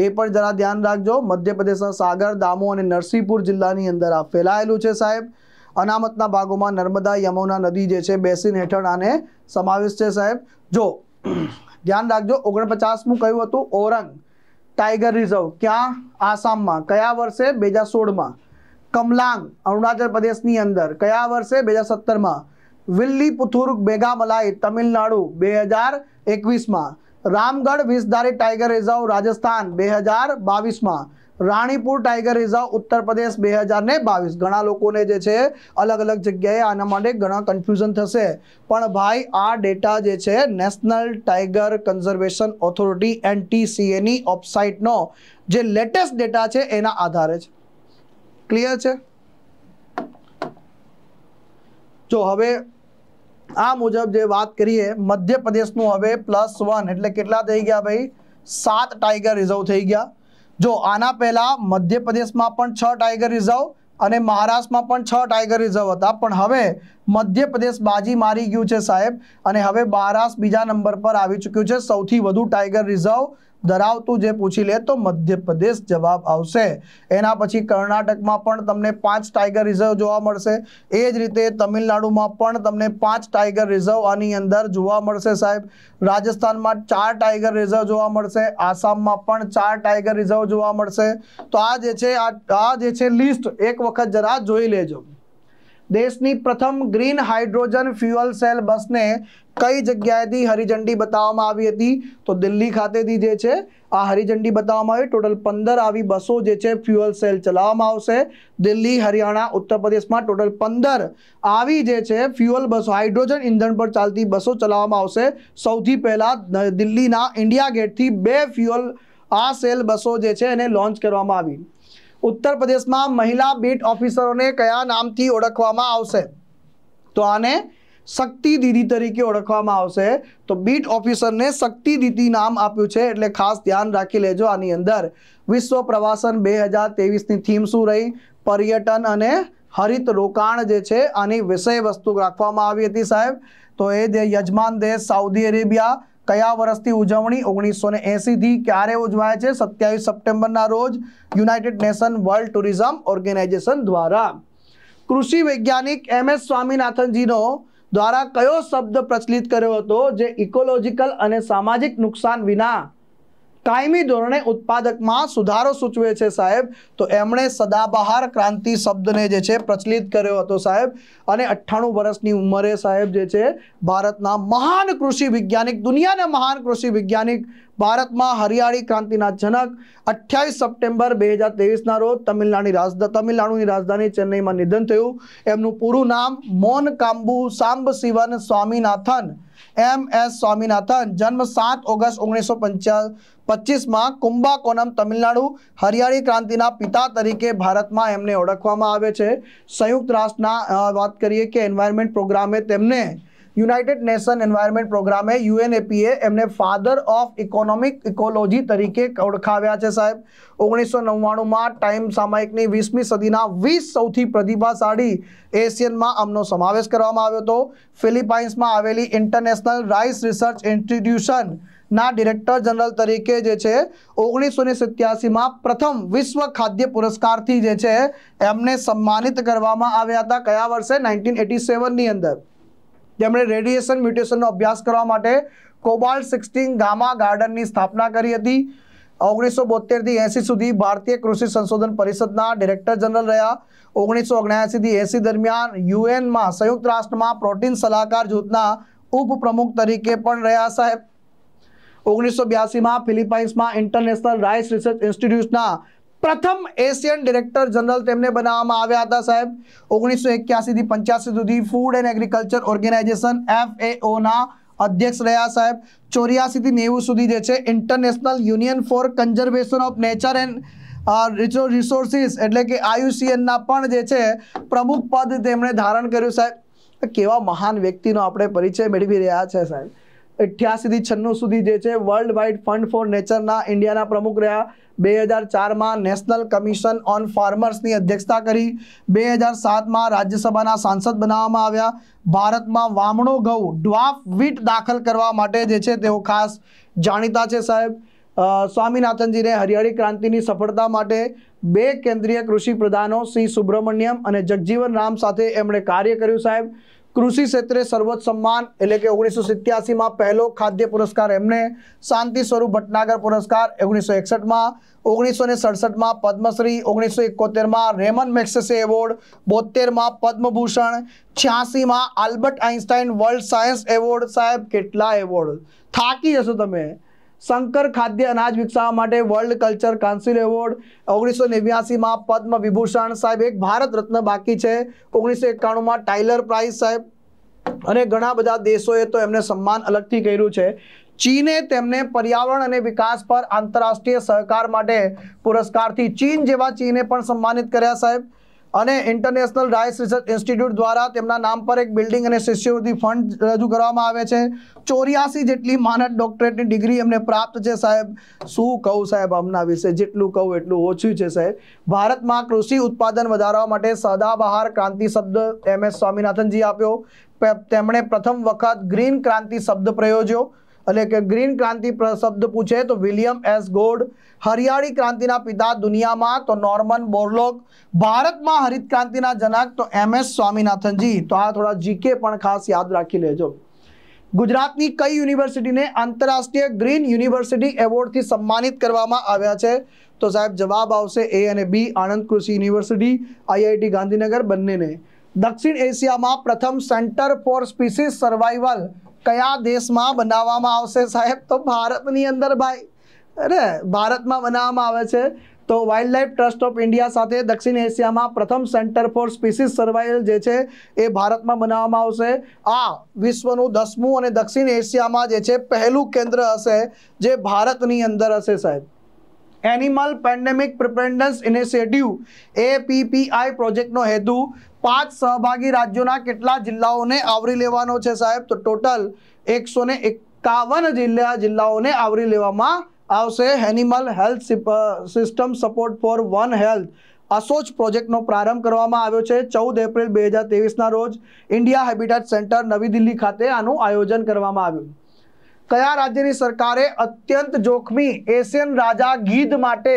એ પણ જરા ધ્યાન રાખજો મધ્યપ્રદેશના સાગર દામો અને નરસિંહપુર જિલ્લાની અંદર આ ફેલાયેલું છે સાહેબ અનામતના ભાગોમાં નર્મદા યમુના નદી જે છે બેસીન હેઠળ આને સમાવેશ છે સાહેબ જો ધ્યાન રાખજો ઓગણપચાસમું કયું હતું ઓરંગ ટાઈગર રિઝર્વ ક્યાં આસામમાં કયા વર્ષે બે હજાર સોળમાં કમલાંગ અરુણાચલ પ્રદેશની અંદર કયા વર્ષે બે હજાર સત્તરમાં વિલ્લી પુથુર બેગામલાઈ તમિલનાડુ બે હજાર એકવીસમાં રામગઢ વિસધારી ટાઈગર રિઝર્વ રાજસ્થાન બે હજાર બાવીસમાં રાણીપુર ટાઈગર રિઝર્વ ઉત્તર પ્રદેશ બે હજાર ને બાવીસ ઘણા લોકોને જે છે અલગ અલગ જગ્યાએ આના માટે ઘણા કન્ફ્યુઝન થશે પણ ભાઈ આ ડેટા જે છે નેશનલ ટાઈગર કન્ઝર્વેશન ઓથોરિટી એનટીસીએની ઓફસાઇટનો જે લેટેસ્ટ ડેટા છે એના આધારે છે ક્લિયર છે જો હવે આ મુજબ જે વાત કરીએ મધ્યપ્રદેશનું હવે પ્લસ વન એટલે કેટલા થઈ ગયા ભાઈ સાત ટાઈગર રિઝર્વ થઈ ગયા જો આના પહેલાં મધ્યપ્રદેશમાં પણ છ ટાઈગર રિઝર્વ અને મહારાષ્ટ્રમાં પણ છ ટાઈગર રિઝર્વ હતા પણ હવે મધ્યપ્રદેશ બાજી મારી ગયું છે સાહેબ અને હવે મહારાષ્ટ્ર બીજા નંબર પર આવી ચૂક્યું છે સૌથી વધુ ટાઈગર રિઝર્વ ધરાવતું જે પૂછી લે તો મધ્યપ્રદેશ જવાબ આવશે એના પછી કર્ણાટકમાં પણ તમને પાંચ ટાઈગર રિઝર્વ જોવા મળશે એ જ રીતે તમિલનાડુમાં પણ તમને પાંચ ટાઈગર રિઝર્વ આની અંદર જોવા મળશે સાહેબ રાજસ્થાનમાં ચાર ટાઈગર રિઝર્વ જોવા મળશે આસામમાં પણ ચાર ટાઈગર રિઝર્વ જોવા મળશે તો આ જે છે આ જે છે લિસ્ટ એક વખત જરા જોઈ લેજો દેશની પ્રથમ ગ્રીન હાઇડ્રોજન ફ્યુઅલ સેલ બસને કઈ જગ્યાએથી હરિઝંડી બતાવવામાં આવી હતી તો દિલ્હી ખાતેથી જે છે આ હરિઝંડી બતાવવામાં આવી ટોટલ પંદર આવી બસો જે છે ફ્યુઅલ સેલ ચલાવવામાં આવશે દિલ્હી હરિયાણા ઉત્તર પ્રદેશમાં ટોટલ પંદર આવી જે છે ફ્યુઅલ બસો હાઇડ્રોજન ઇંધણ પર ચાલતી બસો ચલાવવામાં આવશે સૌથી પહેલાં દિલ્હીના ઇન્ડિયા ગેટથી બે ફ્યુઅલ આ સેલ બસો જે છે એને લોન્ચ કરવામાં આવી ઉત્તર પ્રદેશમાં મહિલા બીટ ઓફિસરોને કયા નામથી ઓળખવામાં આવશે તો આને શક્તિ દીદી તરીકે ઓળખવામાં આવશે તો બીટ ઓફિસરને શક્તિ દીદી નામ આપ્યું છે એટલે ખાસ ધ્યાન રાખી લેજો આની અંદર વિશ્વ પ્રવાસન બે હજાર તેવીસની થીમ શું રહી પર્યટન અને હરિત રોકાણ જે છે આની વિષય વસ્તુ રાખવામાં આવી હતી સાહેબ તો એ જે યજમાન દેશ સાઉદી અરેબિયા કયા વર્ષથી ઉજવણી ઓગણીસો ને એંસીથી ક્યારે ઉજવાય છે સત્યાવીસ સપ્ટેમ્બરના રોજ United Nation World Tourism Organisation દ્વારા કૃષિ વૈજ્ઞાનિક એમ એસ સ્વામિનાથનજીનો દ્વારા કયો શબ્દ પ્રચલિત કર્યો હતો જે ઇકોલોજીકલ અને સામાજિક નુકસાન વિના કાયમી ધોરણે ઉત્પાદકમાં સુધારો સૂચવે છે સાહેબ તો એમણે સદાબહાર ક્રાંતિ શબ્દને જે છે પ્રચલિત કર્યો હતો સાહેબ અને અઠ્ઠાણું વર્ષની ઉંમરે સાહેબ જે છે ભારતના મહાન કૃષિ વૈજ્ઞાનિક દુનિયાના મહાન કૃષિ વૈજ્ઞાનિક ભારતમાં હરિયાળી ક્રાંતિના જનક અઠ્યાવીસ સપ્ટેમ્બર બે હજાર તેવીસના રોજ તમિલનાડુની રાજ તમિલનાડુની રાજધાની ચેન્નઈમાં નિધન થયું એમનું પૂરું નામ Mankombu Sambasivan Swaminathan M S Swaminathan જન્મ સાત ઓગસ્ટ ઓગણીસો પચીસમાં કુંભાકોનમ તમિલનાડુ હરિયાળી ક્રાંતિના પિતા તરીકે ભારતમાં એમને ઓળખવામાં આવે છે સંયુક્ત રાષ્ટ્રના વાત કરીએ કે એન્વાયરમેન્ટ પ્રોગ્રામે તેમને યુનાઇટેડ નેશન એન્વાયરમેન્ટ પ્રોગ્રામે યુએનએપીએ એમને ફાધર ઓફ ઇકોનોમિક ઇકોલોજી તરીકે ઓળખાવ્યા છે સાહેબ ઓગણીસો નવ્વાણુંમાં ટાઈમ સામાયિકની વીસમી સદીના વીસ સૌથી પ્રતિભાશાળી એશિયનમાં આમનો સમાવેશ કરવામાં આવ્યો હતો ફિલિપાઇન્સમાં આવેલી ઇન્ટરનેશનલ રાઇસ રિસર્ચ ઇન્સ્ટિટ્યુશન ના ડિરેક્ટર જનરલ તરીકે જે છે ઓગણીસો ને સત્યાસીમાં પ્રથમ વિશ્વ ખાદ્ય પુરસ્કારથી જે છે એમને સન્માનિત કરવામાં આવ્યા હતા કયા વર્ષે નાઇન્ટીન એટી સેવનની અંદર જેમણે રેડિયેશન મ્યુટેશનનો અભ્યાસ કરવા માટે કોબાલ્ટ સિક્સટીન ગામા ગાર્ડનની સ્થાપના કરી હતી ઓગણીસો બોતેરથી એંસી સુધી ભારતીય કૃષિ સંશોધન પરિષદના ડિરેક્ટર જનરલ રહ્યા ઓગણીસો ઓગણ્યાસીથી એંસી દરમિયાન યુએનમાં સંયુક્ત રાષ્ટ્રમાં પ્રોટીન સલાહકાર જૂથના ઉપપ્રમુખ તરીકે પણ રહ્યા સાહેબ ઓગણીસો બ્યાસીમાં ફિલિપાઇન્સમાં ઇન્ટરનેશનલ રાઇસ રિસર્ચ ઇન્સ્ટિટ્યૂટના પ્રથમ એશિયન ડિરેક્ટર જનરલ તેમને બનાવવામાં આવ્યા હતા સાહેબ ઓગણીસો એક્યાસીથી પંચ્યાસી સુધી food and agriculture organisation F એફએઓના અધ્યક્ષ રહ્યા સાહેબ ચોર્યાસીથી નેવું સુધી જે છે international union for conservation of nature and resources એટલે કે આયુસીએનના પણ જે છે પ્રમુખ પદ તેમણે ધારણ કર્યું સાહેબ કેવા મહાન વ્યક્તિનો આપણે પરિચય મેળવી રહ્યા છે સાહેબ અઠ્યાસીથી છન્નું સુધી જે છે વર્લ્ડ વાઇડ ફંડ ફોર નેચરના ઇન્ડિયાના પ્રમુખ રહ્યા બે હજાર ચારમાં નેશનલ કમિશન ઓન ફાર્મર્સની અધ્યક્ષતા કરી બે હજાર સાતમાં રાજ્યસભાના સાંસદ બનાવવામાં આવ્યા ભારતમાં વામણો ઘઉં ડ્વાફ વીટ દાખલ કરવા માટે જે છે તેઓ ખાસ જાણીતા છે સાહેબ સ્વામિનાથનજીને હરિયાળી ક્રાંતિની સફળતા માટે બે કેન્દ્રીય કૃષિ પ્રધાનો શ્રી સુબ્રમણ્યમ અને જગજીવન રામ સાથે એમણે કાર્ય કર્યું સાહેબ કૃષિ ક્ષેત્રે સર્વોચ્ચ સન્માન એટલે કે ઓગણીસો સિત્યાસીમાં પહેલો ખાદ્ય પુરસ્કાર એમને શાંતિ સ્વરૂપ ભટનાગર પુરસ્કાર ઓગણીસો એકસઠમાં ઓગણીસો ને સડસઠમાં પદ્મશ્રી ઓગણીસો એકોતેરમાં રેમન મેક્સેસે એવોર્ડ બોતેરમાં પદ્મભૂષણ છ્યાસીમાં Albert Einstein world science award સાહેબ કેટલા એવોર્ડ થાકી જશો તમે શંકર ખાદ્ય અનાજ વિકસાવવા માટે વર્લ્ડ કલ્ચર કાઉન્સિલ એવોર્ડ ઓગણીસો નેવ્યાસીમાં પદ્મ વિભૂષણ સાહેબ એક ભારત રત્ન બાકી છે ઓગણીસો એકાણુંમાં ટાઇલર પ્રાઇઝ સાહેબ અને ઘણા બધા દેશોએ તો એમને સન્માન અલગથી કર્યું છે ચીને તેમને પર્યાવરણ અને વિકાસ પર આંતરરાષ્ટ્રીય સહકાર માટે પુરસ્કારથી ચીન જેવા ચીને પણ સન્માનિત કર્યા સાહેબ અને ઇન્ટરનેશનલ રાઇસ રિસર્ચ ઇન્સ્ટિટ્યૂટ દ્વારા તેમના નામ પર એક બિલ્ડિંગ અને શિષ્યવૃત્તિ ફંડ રજૂ કરવામાં આવે છે ચોર્યાસી જેટલી માનદ ડોક્ટરેટની ડિગ્રી એમને પ્રાપ્ત છે સાહેબ શું કહું સાહેબ હમણાં વિશે જેટલું કહું એટલું ઓછું છે સાહેબ ભારતમાં કૃષિ ઉત્પાદન વધારવા માટે સદાબહાર ક્રાંતિ શબ્દ એમ એસ સ્વામિનાથનજી આપ્યો તેમણે પ્રથમ વખત ગ્રીન ક્રાંતિ શબ્દ પ્રયોજ્યો એટલે કે ગ્રીન ક્રાંતિ શબ્દ પૂછે તો વિલિયમ એસ ગોડ હરિયાળી ક્રાંતિના પિતા દુનિયામાં તો નોર્મન બોરલોક ભારતમાં હરિત ક્રાંતિના જનક તો એમ એસ સ્વામિનાથનજી તો આ થોડા જીકે પણ ખાસ યાદ રાખી લેજો ગુજરાતની કઈ યુનિવર્સિટીને આંતરરાષ્ટ્રીય ગ્રીન યુનિવર્સિટી એવોર્ડથી સન્માનિત કરવામાં આવ્યા છે તો સાહેબ જવાબ આવશે એ અને બી આણંદ કૃષિ યુનિવર્સિટી આઈઆઈટી ગાંધીનગર બંનેને દક્ષિણ એશિયામાં પ્રથમ સેન્ટર ફોર સ્પીસીસ સર્વાઈવલ કયા દેશમાં બનાવવામાં આવશે સાહેબ તો ભારતની અંદર ભાઈ અરે ભારતમાં બનાવવામાં આવે છે તો wild life trust of India સાથે દક્ષિણ એશિયામાં પ્રથમ સેન્ટર ફોર સ્પીસીસ સર્વાઇવલ જે છે એ ભારતમાં બનાવવામાં આવશે આ વિશ્વનું દસમું અને દક્ષિણ એશિયામાં જે છે પહેલું કેન્દ્ર હશે જે ભારતની અંદર હશે સાહેબ animal pandemic preparedness initiative APPI પ્રોજેક્ટનો હેતુ પાંચ સહભાગી રાજ્યોના કેટલા જિલ્લાઓને આવરી લેવાનો છે સાહેબ તો ટોટલ એકસો ને એકાવન જિલ્લા જિલ્લાઓને આવરી લેવામાં આવશે animal health system support for one health અસોચ પ્રોજેક્ટનો પ્રારંભ કરવામાં આવ્યો છે ચૌદ એપ્રિલ બે હજાર તેવીસના રોજ ઇન્ડિયા હેબિટેટ સેન્ટર નવી દિલ્હી ખાતે આનું આયોજન કરવામાં આવ્યું કયા રાજ્યની સરકારે અત્યંત જોખમી એશિયન રાજા ગીધ માટે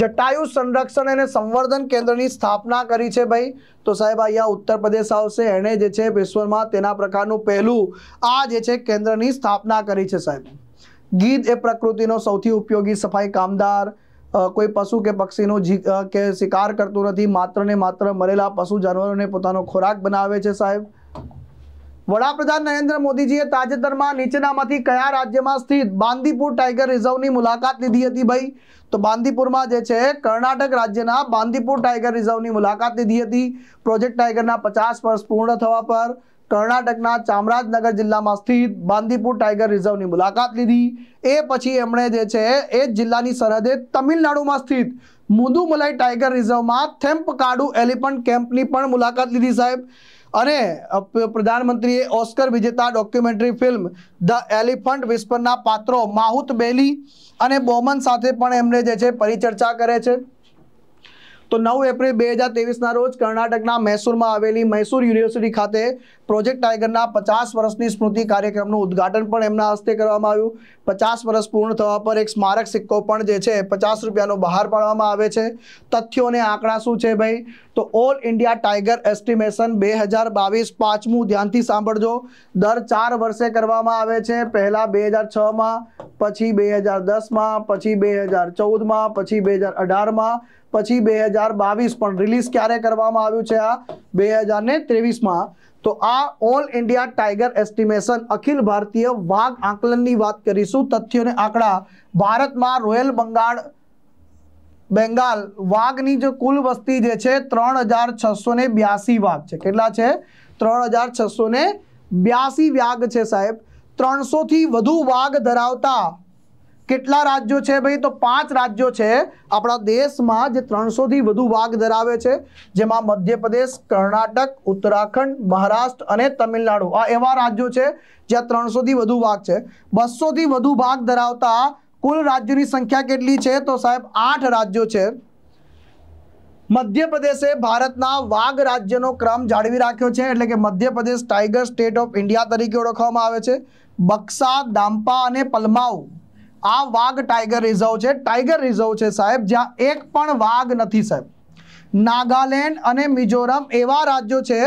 જટાયુ સંરક્ષણ અને સંવર્ધન કેન્દ્રની સ્થાપના કરી છે ભાઈ તો સાહેબ અહીંયા ઉત્તર પ્રદેશ આવશે એણે જે છે વિશ્વમાં તેના પ્રકારનું પહેલું આ જે છે કેન્દ્રની સ્થાપના કરી છે સાહેબ ગીધ એ પ્રકૃતિનો સૌથી ઉપયોગી સફાઈ કામદાર કોઈ પશુ કે પક્ષીનો કે શિકાર કરતું નથી માત્ર ને માત્ર મરેલા પશુ જાનવરોને પોતાનો ખોરાક બનાવે છે સાહેબ વડાપ્રધાન નરેન્દ્ર મોદીજીએ તાજેતરમાં નીચેનામાંથી કયા રાજ્યમાં સ્થિત બાંદીપુર ટાઈગર રિઝર્વની મુલાકાત લીધી હતી ભાઈ તો બાંદીપુરમાં જે છે કર્ણાટક રાજ્યના બાંદીપુર ટાઈગર રિઝર્વની મુલાકાત લીધી હતી પ્રોજેક્ટ ટાઈગરના પચાસ વર્ષ પૂર્ણ થવા પર કર્ણાટકના ચામરાજનગર જિલ્લામાં સ્થિત બાંદીપુર ટાઈગર રિઝર્વની મુલાકાત લીધી એ પછી એમણે જે છે એ જ જિલ્લાની સરહદે તમિલનાડુમાં સ્થિત મુદુમલાઈ ટાઈગર રિઝર્વમાં થેમ્પકાડુ એલિફન્ટ કેમ્પની પણ મુલાકાત લીધી સાહેબ અને પ્રધાનમંત્રીએ ઓસ્કર વિજેતા ડોક્યુમેન્ટરી ફિલ્મ ધ એલિફન્ટ વિસ્પરના પાત્રો માહુત બેલી અને બોમન સાથે પણ એમને જે છે પરિચર્ચા કરે છે તો નવ એપ્રિલ બે હજાર તેવીસના રોજ કર્ણાટકના મૈસૂરમાં આવેલી મૈસૂર યુનિવર્સિટી ખાતે પ્રોજેક્ટ ટાઈગરના પચાસ વર્ષની સ્મૃતિ કાર્યક્રમનું ઉદ્ઘાટન પણ એમના હસ્તે કરવામાં આવ્યું પચાસ વર્ષ પૂર્ણ થવા પર એક સ્મારક સિક્કો પણ જે છે પચાસ રૂપિયાનો બહાર પાડવામાં આવે છે તથ્યો અને આંકડા શું છે ભાઈ તો ઓલ ઇન્ડિયા ટાઈગર એસ્ટિમેશન બે હજાર બાવીસ પાંચમું ધ્યાનથી સાંભળજો દર ચાર વર્ષે કરવામાં આવે છે પહેલાં બે હજાર છમાં પછી બે હજાર દસમાં પછી બે હજાર ચૌદમાં પછી બે હજાર અઢારમાં પછી બે હજાર બાવીસ પણ રિલીઝ ક્યારે કરવામાં આવ્યું છે આ બે હજાર ને ત્રેવીસમાં તો આ ઓલ ઇન્ડિયા ટાઈગર એસ્ટિમેશન અખિલ ભારતીય વાઘ આંકલનની વાત કરીશું તથ્યોને આંકડા ભારતમાં રોયલ બંગાળ બેંગાલ વાઘની જે કુલ વસ્તી જે છે ત્રણ હજાર છસો ને બ્યાસી વાઘ છે કેટલા છે ત્રણ હજાર છસો ને બ્યાસી વાઘ છે સાહેબ ત્રણસોથી વધુ વાઘ ધરાવતા કેટલા રાજ્યો છે ભાઈ તો પાંચ રાજ્યો છે આપણા દેશમાં જે ત્રણસોથી વધુ વાઘ ધરાવે છે જેમાં મધ્યપ્રદેશ કર્ણાટક ઉત્તરાખંડ મહારાષ્ટ્ર અને તમિલનાડુ આ એવા રાજ્યો છે જ્યાં ત્રણસોથી વધુ વાઘ છે બસોથી વધુ વાઘ ધરાવતા કુલ રાજ્યોની સંખ્યા કેટલી છે તો સાહેબ આઠ રાજ્યો છે મધ્યપ્રદેશે ભારતના વાઘ રાજ્યનો ક્રમ જાળવી રાખ્યો છે એટલે કે Madhya Pradesh tiger state of India તરીકે ઓળખવામાં આવે છે બક્સા દામ્પા અને પલમાઉ આ વાઘ ટાઈગર રિઝર્વ છે ટાઈગર રિઝર્વ છે સાહેબ જ્યાં એક પણ વાઘ નથી સાહેબ નાગાલેન્ડ અને મિઝોરમ એવા રાજ્યો છે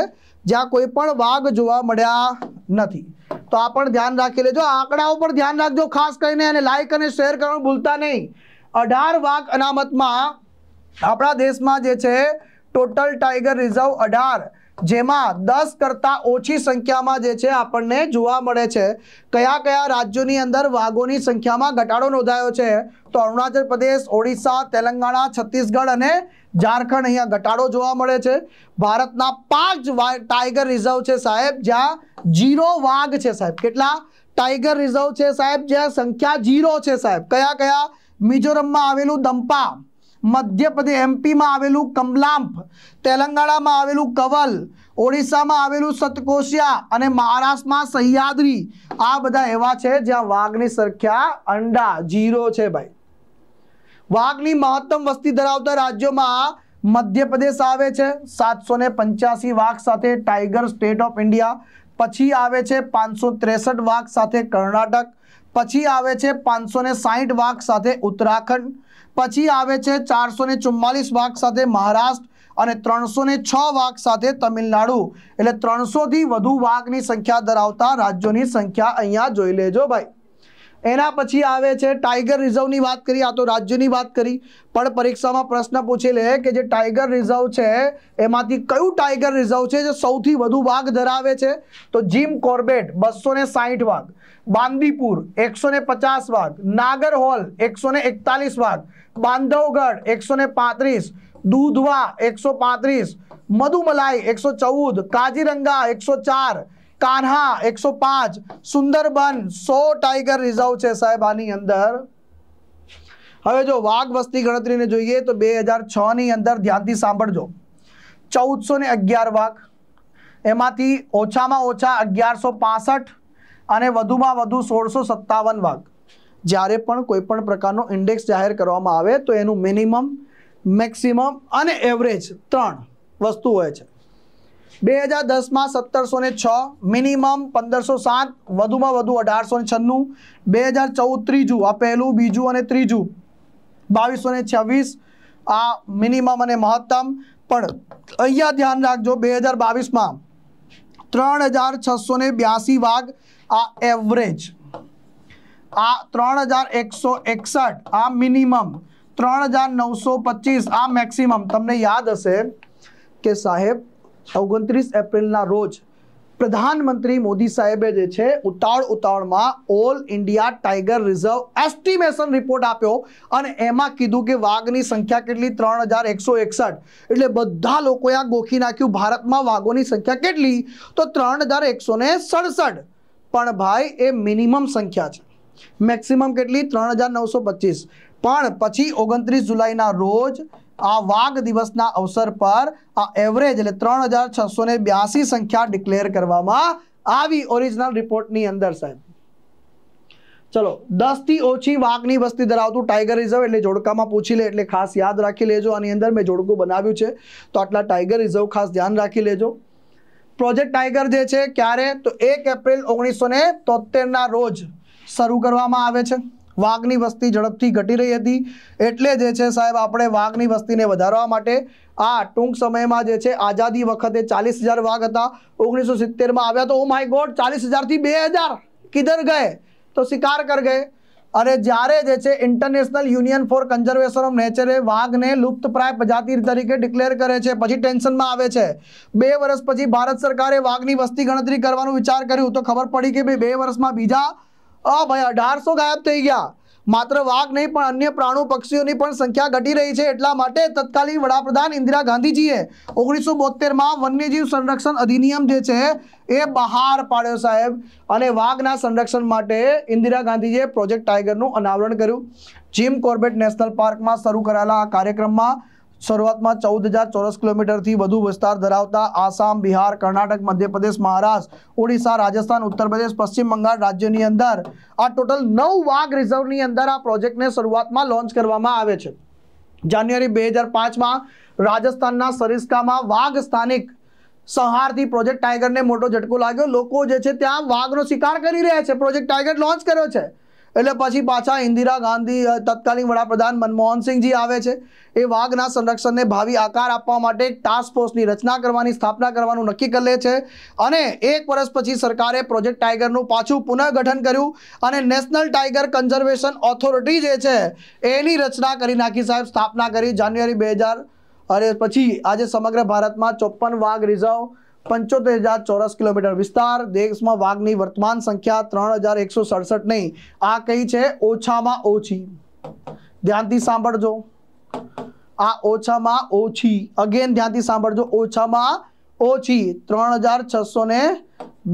જ્યાં કોઈ પણ વાઘ જોવા મળ્યા નથી તો આ પણ ધ્યાન રાખી લેજો આંકડાઓ પર ધ્યાન રાખજો ખાસ કરીને અને લાઇક અને શેર કરવાનું ભૂલતા નહીં અઢાર વાઘ અનામતમાં આપણા દેશમાં જે છે ટોટલ ટાઈગર રિઝર્વ અઢાર જેમાં દસ કરતાં ઓછી સંખ્યામાં જે છે આપણને જોવા મળે છે કયા કયા રાજ્યોની અંદર વાઘોની સંખ્યામાં ઘટાડો નોંધાયો છે તો અરુણાચલ પ્રદેશ ઓડિશા તેલંગાણા છત્તીસગઢ અને ઝારખંડ અહીંયા ઘટાડો જોવા મળે છે ભારતના પાંચ ટાઈગર રિઝર્વ છે સાહેબ જ્યાં જીરો વાઘ છે સાહેબ કેટલા ટાઈગર રિઝર્વ છે સાહેબ જ્યાં સંખ્યા જીરો છે સાહેબ કયા કયા મિઝોરમમાં આવેલું દંપા મધ્યપ્રદેશ એમપીમાં આવેલું કમલાંપ તેલંગાણામાં આવેલું કવલ ઓડિશામાં આવેલું સતકોશિયા અને મહારાષ્ટ્રમાં સહ્યાદ્રી આ બધા એવા છે જ્યાં વાઘની સંખ્યા અંડા જીરો છે ભાઈ વાઘની મહત્તમ વસ્તી ધરાવતા રાજ્યોમાં મધ્યપ્રદેશ આવે છે સાતસો ને વાઘ સાથે ટાઈગર સ્ટેટ ઓફ ઇન્ડિયા પછી આવે છે પાંચસો ત્રેસઠ વાઘ સાથે કર્ણાટક પછી આવે છે પાંચસો ને વાઘ સાથે ઉત્તરાખંડ પછી આવે છે ચારસો વાઘ સાથે મહારાષ્ટ્ર અને ત્રણસો છ વાઘ સાથે તમિલનાડુ એટલે ત્રણસોથી વધુ વાઘની સંખ્યા ધરાવતા રાજ્યોની સંખ્યા અહીંયા જોઈ લેજો ભાઈ એના પછી આવે છે ટાઈગર રિઝર્વની વાત કરી આ તો રાજ્યની વાત કરી પણ પરીક્ષામાં પ્રશ્ન પૂછી લે કે જે ટાઈગર રિઝર્વ છે એમાંથી કયું ટાઈગર રિઝર્વ છે જે સૌથી વધુ વાઘ ધરાવે છે તો જીમ કોર્બેટ બસો ને સાહીઠ વાઘ બાંદીપુર એકસો ને પચાસ વાઘ નાગર હોલ એકસો ને એકતાલીસ વાઘ બાંધવગઢ એકસો ને પાંત્રીસ દૂધવા એકસો પાંત્રીસ મધુમલાઈ એકસો ચૌદ કાજીરંગા એકસો ચાર કાન્હા એકસો પાંચ સુંદરબન સો ટાઈગર રિઝર્વ છે સાહેબ આની અંદર હવે જો વાઘ વસ્તી ગણતરીને જોઈએ તો બે હજાર છની અંદર ધ્યાનથી સાંભળજો ચૌદસો ને અગિયાર વાઘ એમાંથી ઓછામાં ઓછા અગિયારસો પાસઠ અને વધુમાં વધુ સોળસો સત્તાવન વાઘ જ્યારે પણ કોઈપણ પ્રકારનો ઇન્ડેક્સ જાહેર કરવામાં આવે તો એનું મિનિમમ મેક્સિમમ અને એવરેજ ત્રણ વસ્તુ હોય છે બે હજાર દસમાં સત્તરસો ને છ મિનિમમ પંદરસો સાત વધુમાં વધુ અઢારસો ને છન્નું બે હજાર ચૌદ ત્રીજું આ પહેલું બીજું અને ત્રીજું બાવીસો ને છવ્વીસ આ મિનિમમ અને મહત્તમ પણ અહીંયા ધ્યાન રાખજો બે હજાર બાવીસમાં ત્રણ હજાર છસો ને બ્યાસી વાઘ આ એવરેજ આ ત્રણ હજાર એકસો એકસઠ આ મિનિમમ ત્રણ હજાર નવસો પચીસ આ મેક્સિમમ તમને યાદ હશે કે સાહેબ ઓગણત્રીસ એપ્રિલના રોજ પ્રધાનમંત્રી મોદી સાહેબે જે છે ઉતાવળ ઉતાવળમાં all India tiger reserve estimation report આપ્યો અને એમાં કીધું કે વાઘની સંખ્યા કેટલી ત્રણ હજાર એકસો એકસઠ એટલે બધા લોકોએ આ ગોખી નાખ્યું ભારતમાં વાઘોની સંખ્યા કેટલી તો ત્રણ હજાર એકસો સડસઠ પણ ભાઈ એ મિનિમમ સંખ્યા છે મેક્સિમમ કેટલી ત્રણ હજાર નવસો પચીસ પણ પછી ઓગણત્રીસ જુલાઈના રોજ આ વાઘ દિવસના અવસર પર આ એવરેજ એટલે ત્રણ હજાર છસો બ્યાસી સંખ્યા ડિક્લેર કરવામાં આવી ઓરિજિનલ રિપોર્ટની અંદર સાહેબ ચલો દસથી ઓછી વાઘની વસ્તી ધરાવતું ટાઈગર રિઝર્વ એટલે જોડકામાં પૂછી લે એટલે ખાસ યાદ રાખી લેજો આની અંદર મેં જોડકું બનાવ્યું છે તો આટલા ટાઈગર રિઝર્વ ખાસ ધ્યાન રાખી લેજો પ્રોજેક્ટ ટાઈગર જે છે ક્યારે તો એક એપ્રિલ ઓગણીસો ને તોતેરના રોજ શરૂ કરવામાં આવે છે વાઘની વસ્તી ઝડપથી ઘટી રહી હતી એટલે જે છે સાહેબ આપણે વાઘની વસ્તીને વધારવા માટે આ ટૂંક સમયમાં જે છે આઝાદી વખતે ચાલીસ હજાર વાઘ હતા ઓગણીસો સિત્તેરમાં આવ્યા તો ઓ માય ગોડ ચાલીસ હજારથી બે હજાર કિધર ગયે તો શિકાર કર ગયે અને જ્યારે જે છે international union for conservation of નેચરે વાઘને લુપ્તપ્રાય પ્રજાતિ તરીકે ડિક્લેર કરે છે પછી ટેન્શનમાં આવે છે બે વર્ષ પછી ભારત સરકારે વાઘની વસ્તી ગણતરી કરવાનું વિચાર કર્યું તો ખબર પડી કે ભાઈ બે વર્ષમાં બીજા અ ભાઈ અઢારસો ગાયબ થઈ ગયા માત્ર વાઘ નહીં પણ અન્ય પ્રાણુ પક્ષીઓની પણ સંખ્યા ઘટી રહી છે એટલા માટે તત્કાલીન વડાપ્રધાન ઇન્દિરા ગાંધીજીએ ઓગણીસો બોતેરમાં વન્યજીવ સંરક્ષણ અધિનિયમ જે છે એ બહાર પાડ્યો સાહેબ અને વાઘના સંરક્ષણ માટે ઇન્દિરા ગાંધીજીએ પ્રોજેક્ટ ટાઈગરનું અનાવરણ કર્યું જીમ કોર્બેટ નેશનલ પાર્કમાં શરૂ કરાયેલા આ કાર્યક્રમમાં શરૂઆતમાં ચૌદ હજાર ચોરસ કિલોમીટરથી વધુ વિસ્તાર ધરાવતા આસામ બિહાર કર્ણાટક મધ્યપ્રદેશ મહારાષ્ટ્ર ઓડિશા રાજસ્થાન ઉત્તર પ્રદેશ પશ્ચિમ બંગાળ રાજ્યની અંદર આ ટોટલ નવ વાઘ રિઝર્વની અંદર આ પ્રોજેક્ટને શરૂઆતમાં લોન્ચ કરવામાં આવે છે જાન્યુઆરી બે હજાર પાંચમાં રાજસ્થાનના સરિસ્કામાં વાઘ સ્થાનિક સંહારથી પ્રોજેક્ટ ટાઈગરને મોટો ઝટકો લાગ્યો લોકો જે છે ત્યાં વાઘનો શિકાર કરી રહ્યા છે પ્રોજેક્ટ ટાઈગર લોન્ચ કર્યો છે એટલે પછી પાછા ઇન્દિરા ગાંધી તત્કાલીન વડાપ્રધાન મનમોહનસિંહજી આવે છે એ વાઘના સંરક્ષણને ભાવિ આકાર આપવા માટે ટાસ્ક ફોર્સની રચના કરવાની સ્થાપના કરવાનું નક્કી કરે છે અને એક વર્ષ પછી સરકારે પ્રોજેક્ટ ટાઈગરનું પાછું પુનઃગઠન કર્યું અને નેશનલ ટાઈગર કન્ઝર્વેશન ઓથોરિટી જે છે એની રચના કરી નાખી સાહેબ સ્થાપના કરી જાન્યુઆરી બે હજાર અને પછી આજે સમગ્ર ભારતમાં ચોપ્પન વાઘ રિઝર્વ પંચોતેર હજાર ચોરસ કિલોમીટર વિસ્તાર દેશમાં વાઘની વર્તમાન સંખ્યા ત્રણ હજાર એકસો સડસઠ નહીં આ કઈ છે ઓછામાં ઓછી ધ્યાનથી સાંભળજો આ ઓછામાં ઓછી અગેન ધ્યાનથી સાંભળજો ઓછામાં ઓછી ત્રણ હજાર છસો ને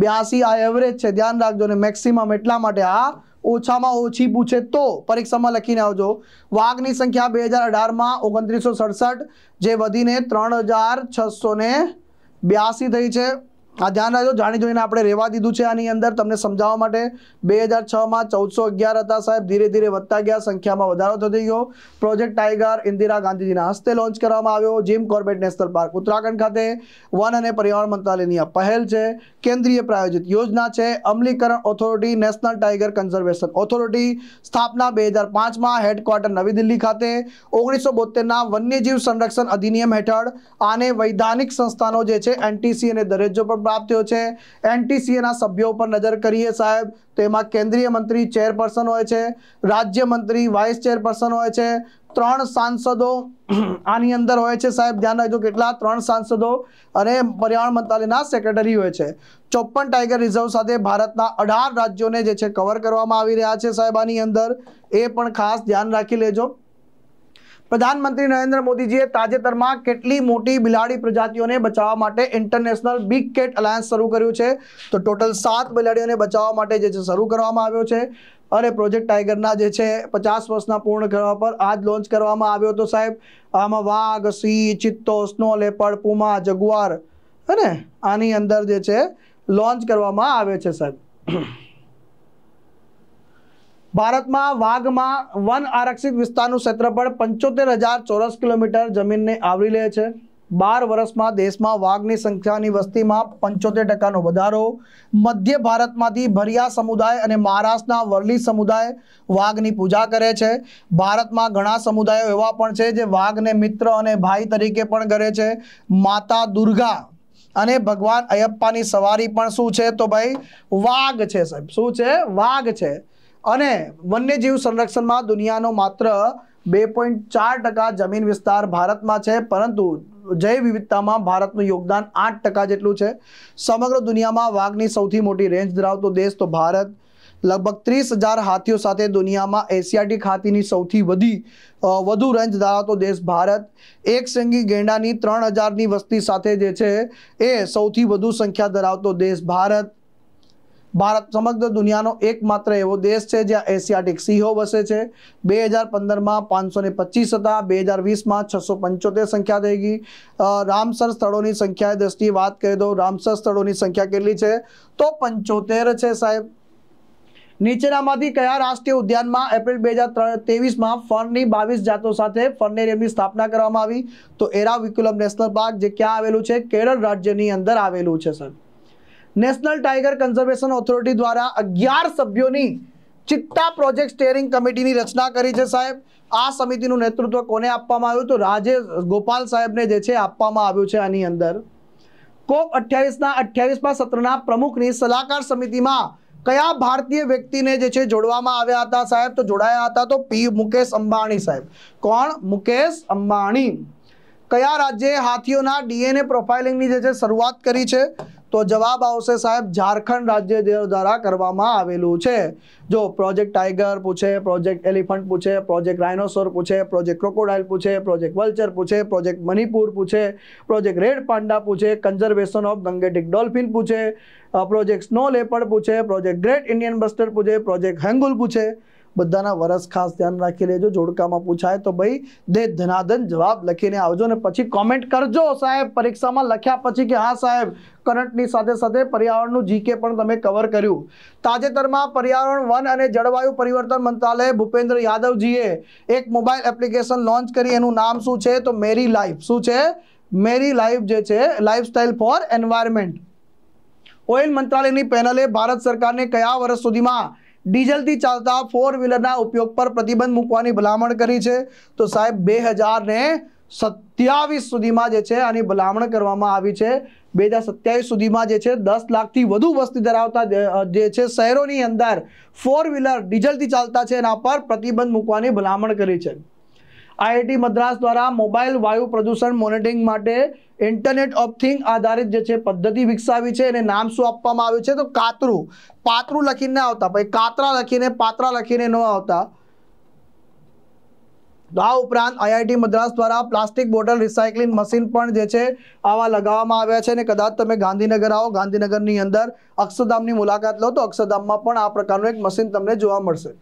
બ્યાસી આ એવરેજ છે ધ્યાન રાખજો ને મેક્સિમમ એટલા માટે આ ઓછામાં ઓછી પૂછે તો પરીક્ષામાં લખીને આવજો વાઘની સંખ્યા બે હજાર અઢારમાં ઓગણત્રીસો સડસઠ જે વધીને ત્રણ હજાર છસો ને બ્યાસી થઈ છે આ ધ્યાન રાખજો જાણી જોઈને આપણે રહેવા દીધું છે આની અંદર તમને સમજાવવા માટે બે હજાર છમાં ચૌદસો અગિયાર હતા સાહેબ ધીરે ધીરે વધતા ગયા સંખ્યામાં વધારો થતી ગયો પ્રોજેક્ટ ટાઈગર ઇન્દિરા ગાંધીજીના હસ્તે લોન્ચ કરવામાં આવ્યો Jim Corbett national park Uttarakhand ખાતે વન અને પર્યાવરણ મંત્રાલયની આ પહેલ છે કેન્દ્રીય પ્રાયોજિત યોજના છે અમલીકરણ authority national tiger conservation authority સ્થાપના બે હજાર પાંચમાં હેડક્વાર્ટર નવી દિલ્હી ખાતે ઓગણીસો બોતેરના વન્યજીવ સંરક્ષણ અધિનિયમ હેઠળ આને વૈધાનિક સંસ્થાનો જે છે એનટીસી અને દરજ્જો પણ લાભ છે એનટીસીએના સભ્યો પર નજર કરીએ સાહેબ તો એમાં કેન્દ્રીય મંત્રી ચેરપર્સન હોય છે રાજ્યમંત્રી વાઇસ ચેરપર્સન હોય છે ત્રણ સાંસદો આની અંદર હોય છે સાહેબ ધ્યાન રાખજો કેટલા ત્રણ સાંસદો અને પર્યાવરણ મંત્રાલયના સેક્રેટરી હોય છે ચોપ્પન ટાઈગર રિઝર્વ સાથે ભારતના અઢાર રાજ્યોને જે છે કવર કરવામાં આવી રહ્યા છે સાહેબ આની અંદર એ પણ ખાસ ધ્યાન રાખી લેજો પ્રધાનમંત્રી નરેન્દ્ર મોદીજીએ તાજેતરમાં કેટલી મોટી બિલાડી પ્રજાતિઓને બચાવવા માટે ઇન્ટરનેશનલ બિગ કેટ અલાયન્સ શરૂ કર્યું છે તો ટોટલ સાત બિલાડીઓને બચાવવા માટે જે છે શરૂ કરવામાં આવ્યો છે અને પ્રોજેક્ટ ટાઈગરના જે છે પચાસ વર્ષના પૂર્ણ કરવા પર આજ લોન્ચ કરવામાં આવ્યો હતો સાહેબ આમાં વાઘ સિંહ ચિત્તો સ્નો લેપડ પુમા જગુઆર હે ને આની અંદર જે છે લોન્ચ કરવામાં આવે છે સાહેબ ભારતમાં વાઘમાં વન આરક્ષિત વિસ્તારનું ક્ષેત્રફળ પંચોતેર હજાર ચોરસ કિલોમીટર જમીનને આવરી લે છે બાર વર્ષમાં દેશમાં વાઘની સંખ્યાની વસ્તીમાં પંચોતેર ટકાનો વધારો મધ્ય ભારતમાંથી ભરિયા સમુદાય અને મહારાષ્ટ્રના વરલી સમુદાય વાઘની પૂજા કરે છે ભારતમાં ઘણા સમુદાયો એવા પણ છે જે વાઘને મિત્ર અને ભાઈ તરીકે પણ કરે છે માતા દુર્ગા અને ભગવાન અયપ્પાની સવારી પણ શું છે તો ભાઈ વાઘ છે સાહેબ શું છે વાઘ છે અને વન્યજીવ સંરક્ષણમાં દુનિયાનો માત્ર બે પોઈન્ટ ચાર ટકા જમીન વિસ્તાર ભારતમાં છે પરંતુ જૈવ વિવિધતામાં ભારતનું યોગદાન આઠ ટકા જેટલું છે સમગ્ર દુનિયામાં વાઘની સૌથી મોટી રેન્જ ધરાવતો દેશ તો ભારત લગભગ ત્રીસ હજાર હાથીઓ સાથે દુનિયામાં એશિયાટિક હાથીની સૌથી વધી વધુ રેન્જ ધરાવતો દેશ ભારત એક સિંગી ગેંડાની ત્રણ હજારની વસ્તી સાથે જે છે એ સૌથી વધુ સંખ્યા ધરાવતો દેશ ભારત ભારત સમગ્ર દુનિયાનો એકમાત્ર એવો દેશ છે જ્યાં એશિયાટિક સિંહો વસે છે બે હજાર પંદરમાં પાંચસો ને પચીસ હતા બે હજાર વીસમાં છસો પંચોતેર સંખ્યા થઈ ગઈ રામસર સ્થળોની સંખ્યા દ્રષ્ટિએ વાત કરીએ તો રામસર સ્થળોની સંખ્યા કેટલી છે તો પંચોતેર છે સાહેબ નીચેનામાંથી કયા રાષ્ટ્રીય ઉદ્યાનમાં એપ્રિલ બે હજાર ત્રેવીસમાં ફર્નની બાવીસ જાતો સાથે ફર્નેરિયમની સ્થાપના કરવામાં આવી તો એરાવિકુલમ નેશનલ પાર્ક જે ક્યાં આવેલું છે કેરળ રાજ્યની અંદર આવેલું છે sir national tiger conservation authority દ્વારા અગિયાર સભ્યોની ચિત્તા પ્રોજેક્ટ સ્ટેરિંગ કમિટીની રચના કરી છે સાહેબ આ સમિતિનું નેતૃત્વ કોને આપવામાં આવ્યું તો રાજેશ ગોપાલ સાહેબને જે છે આપવામાં આવ્યું છે આની અંદર કોપ અઠ્યાવીસના અઠ્યાવીસમાં સત્રના પ્રમુખની સલાહકાર સમિતિમાં કયા ભારતીય વ્યક્તિને જે છે જોડવામાં આવ્યા હતા સાહેબ તો જોડાયા હતા તો પી મુકેશ અંબાણી સાહેબ કોણ મુકેશ અંબાણી કયા રાજ્યે હાથીઓના ડીએનએ પ્રોફાઇલિંગની જે છે શરૂઆત કરી છે તો જવાબ આવશે સાહેબ झारखंड રાજ્ય દેવદારા કરવામાં આવેલું છે જો પ્રોજેક્ટ ટાઇગર પૂછે પ્રોજેક્ટ এলিફન્ટ પૂછે પ્રોજેક્ટ રાઇનોસોર્સ પૂછે પ્રોજેક્ટ ક્રોકોડાઇલ પૂછે પ્રોજેક્ટ વલ્ચર પૂછે પ્રોજેક્ટ મનીપુર પૂછે પ્રોજેક્ટ રેડ પાંડા પૂછે કન્ઝર્વેશન ઓફ ગંગેટિક ડોલ્ફિન પૂછે પ્રોજેક્ટ સ્નો લેપર પૂછે પ્રોજેક્ટ ગ્રેટ ઇન્ડિયન બસ્ટર પૂછે પ્રોજેક્ટ હંગુલ પૂછે બધાના વરસ ખાસ ધ્યાન રાખી લેજો જોડકામાં પૂછાય તો ભાઈ દે ધનાધન જવાબ લખીને આવજો ને પછી કોમેન્ટ કરજો સાહેબ પરીક્ષામાં લખ્યા પછી કે હા સાહેબ કરંટની સાથે સાથે પર્યાવરણનું જીકે પણ તમે કવર કર્યું તાજેતરમાં પર્યાવરણ વન અને જળવાયુ પરિવર્તન મંત્રાલય ભૂપેન્દ્ર યાદવજીએ એક મોબાઈલ એપ્લિકેશન લોન્ચ કરી એનું નામ શું છે તો મેરી લાઈફ શું છે મેરી લાઈફ જે છે લાઈફસ્ટાઈલ ફોર એન્વાયરમેન્ટ ઓઇલ મંત્રાલયની પેનલે ભારત સરકારને કયા વર્ષ સુધીમાં ડીઝલથી ચાલતા ફોર વ્હીલરના ઉપયોગ પર પ્રતિબંધ મૂકવાની ભલામણ કરી છે તો સાહેબ બે હજારને સત્યાવીસ સુધીમાં જે છે આની ભલામણ કરવામાં આવી છે બે હજાર સત્યાવીસ સુધીમાં જે છે દસ લાખથી વધુ વસ્તી ધરાવતા જે છે શહેરોની અંદર ફોર વ્હીલર ડીઝલથી ચાલતા છે એના પર પ્રતિબંધ મૂકવાની ભલામણ કરી છે આઈઆઈટી મદ્રાસ દ્વારા મોબાઈલ વાયુ પ્રદૂષણ મોનિટરિંગ માટે ઇન્ટરનેટ ઓફ થિંગ આધારિત જે છે પદ્ધતિ વિકસાવી છે એને નામ શું આપવામાં આવ્યું છે તો કાતરું પાત્રું લખીને ના આવતા પછી કાતરા લખીને પાતરા લખીને ન આવતા આ ઉપરાંત આઈઆઈટી મદ્રાસ દ્વારા પ્લાસ્ટિક બોટલ રિસાયકલિંગ મશીન પણ જે છે આવા લગાવવામાં આવ્યા છે અને કદાચ તમે ગાંધીનગર આવો ગાંધીનગરની અંદર અક્ષરધામની મુલાકાત લો તો અક્ષરધામમાં પણ આ પ્રકારનું એક મશીન તમને જોવા મળશે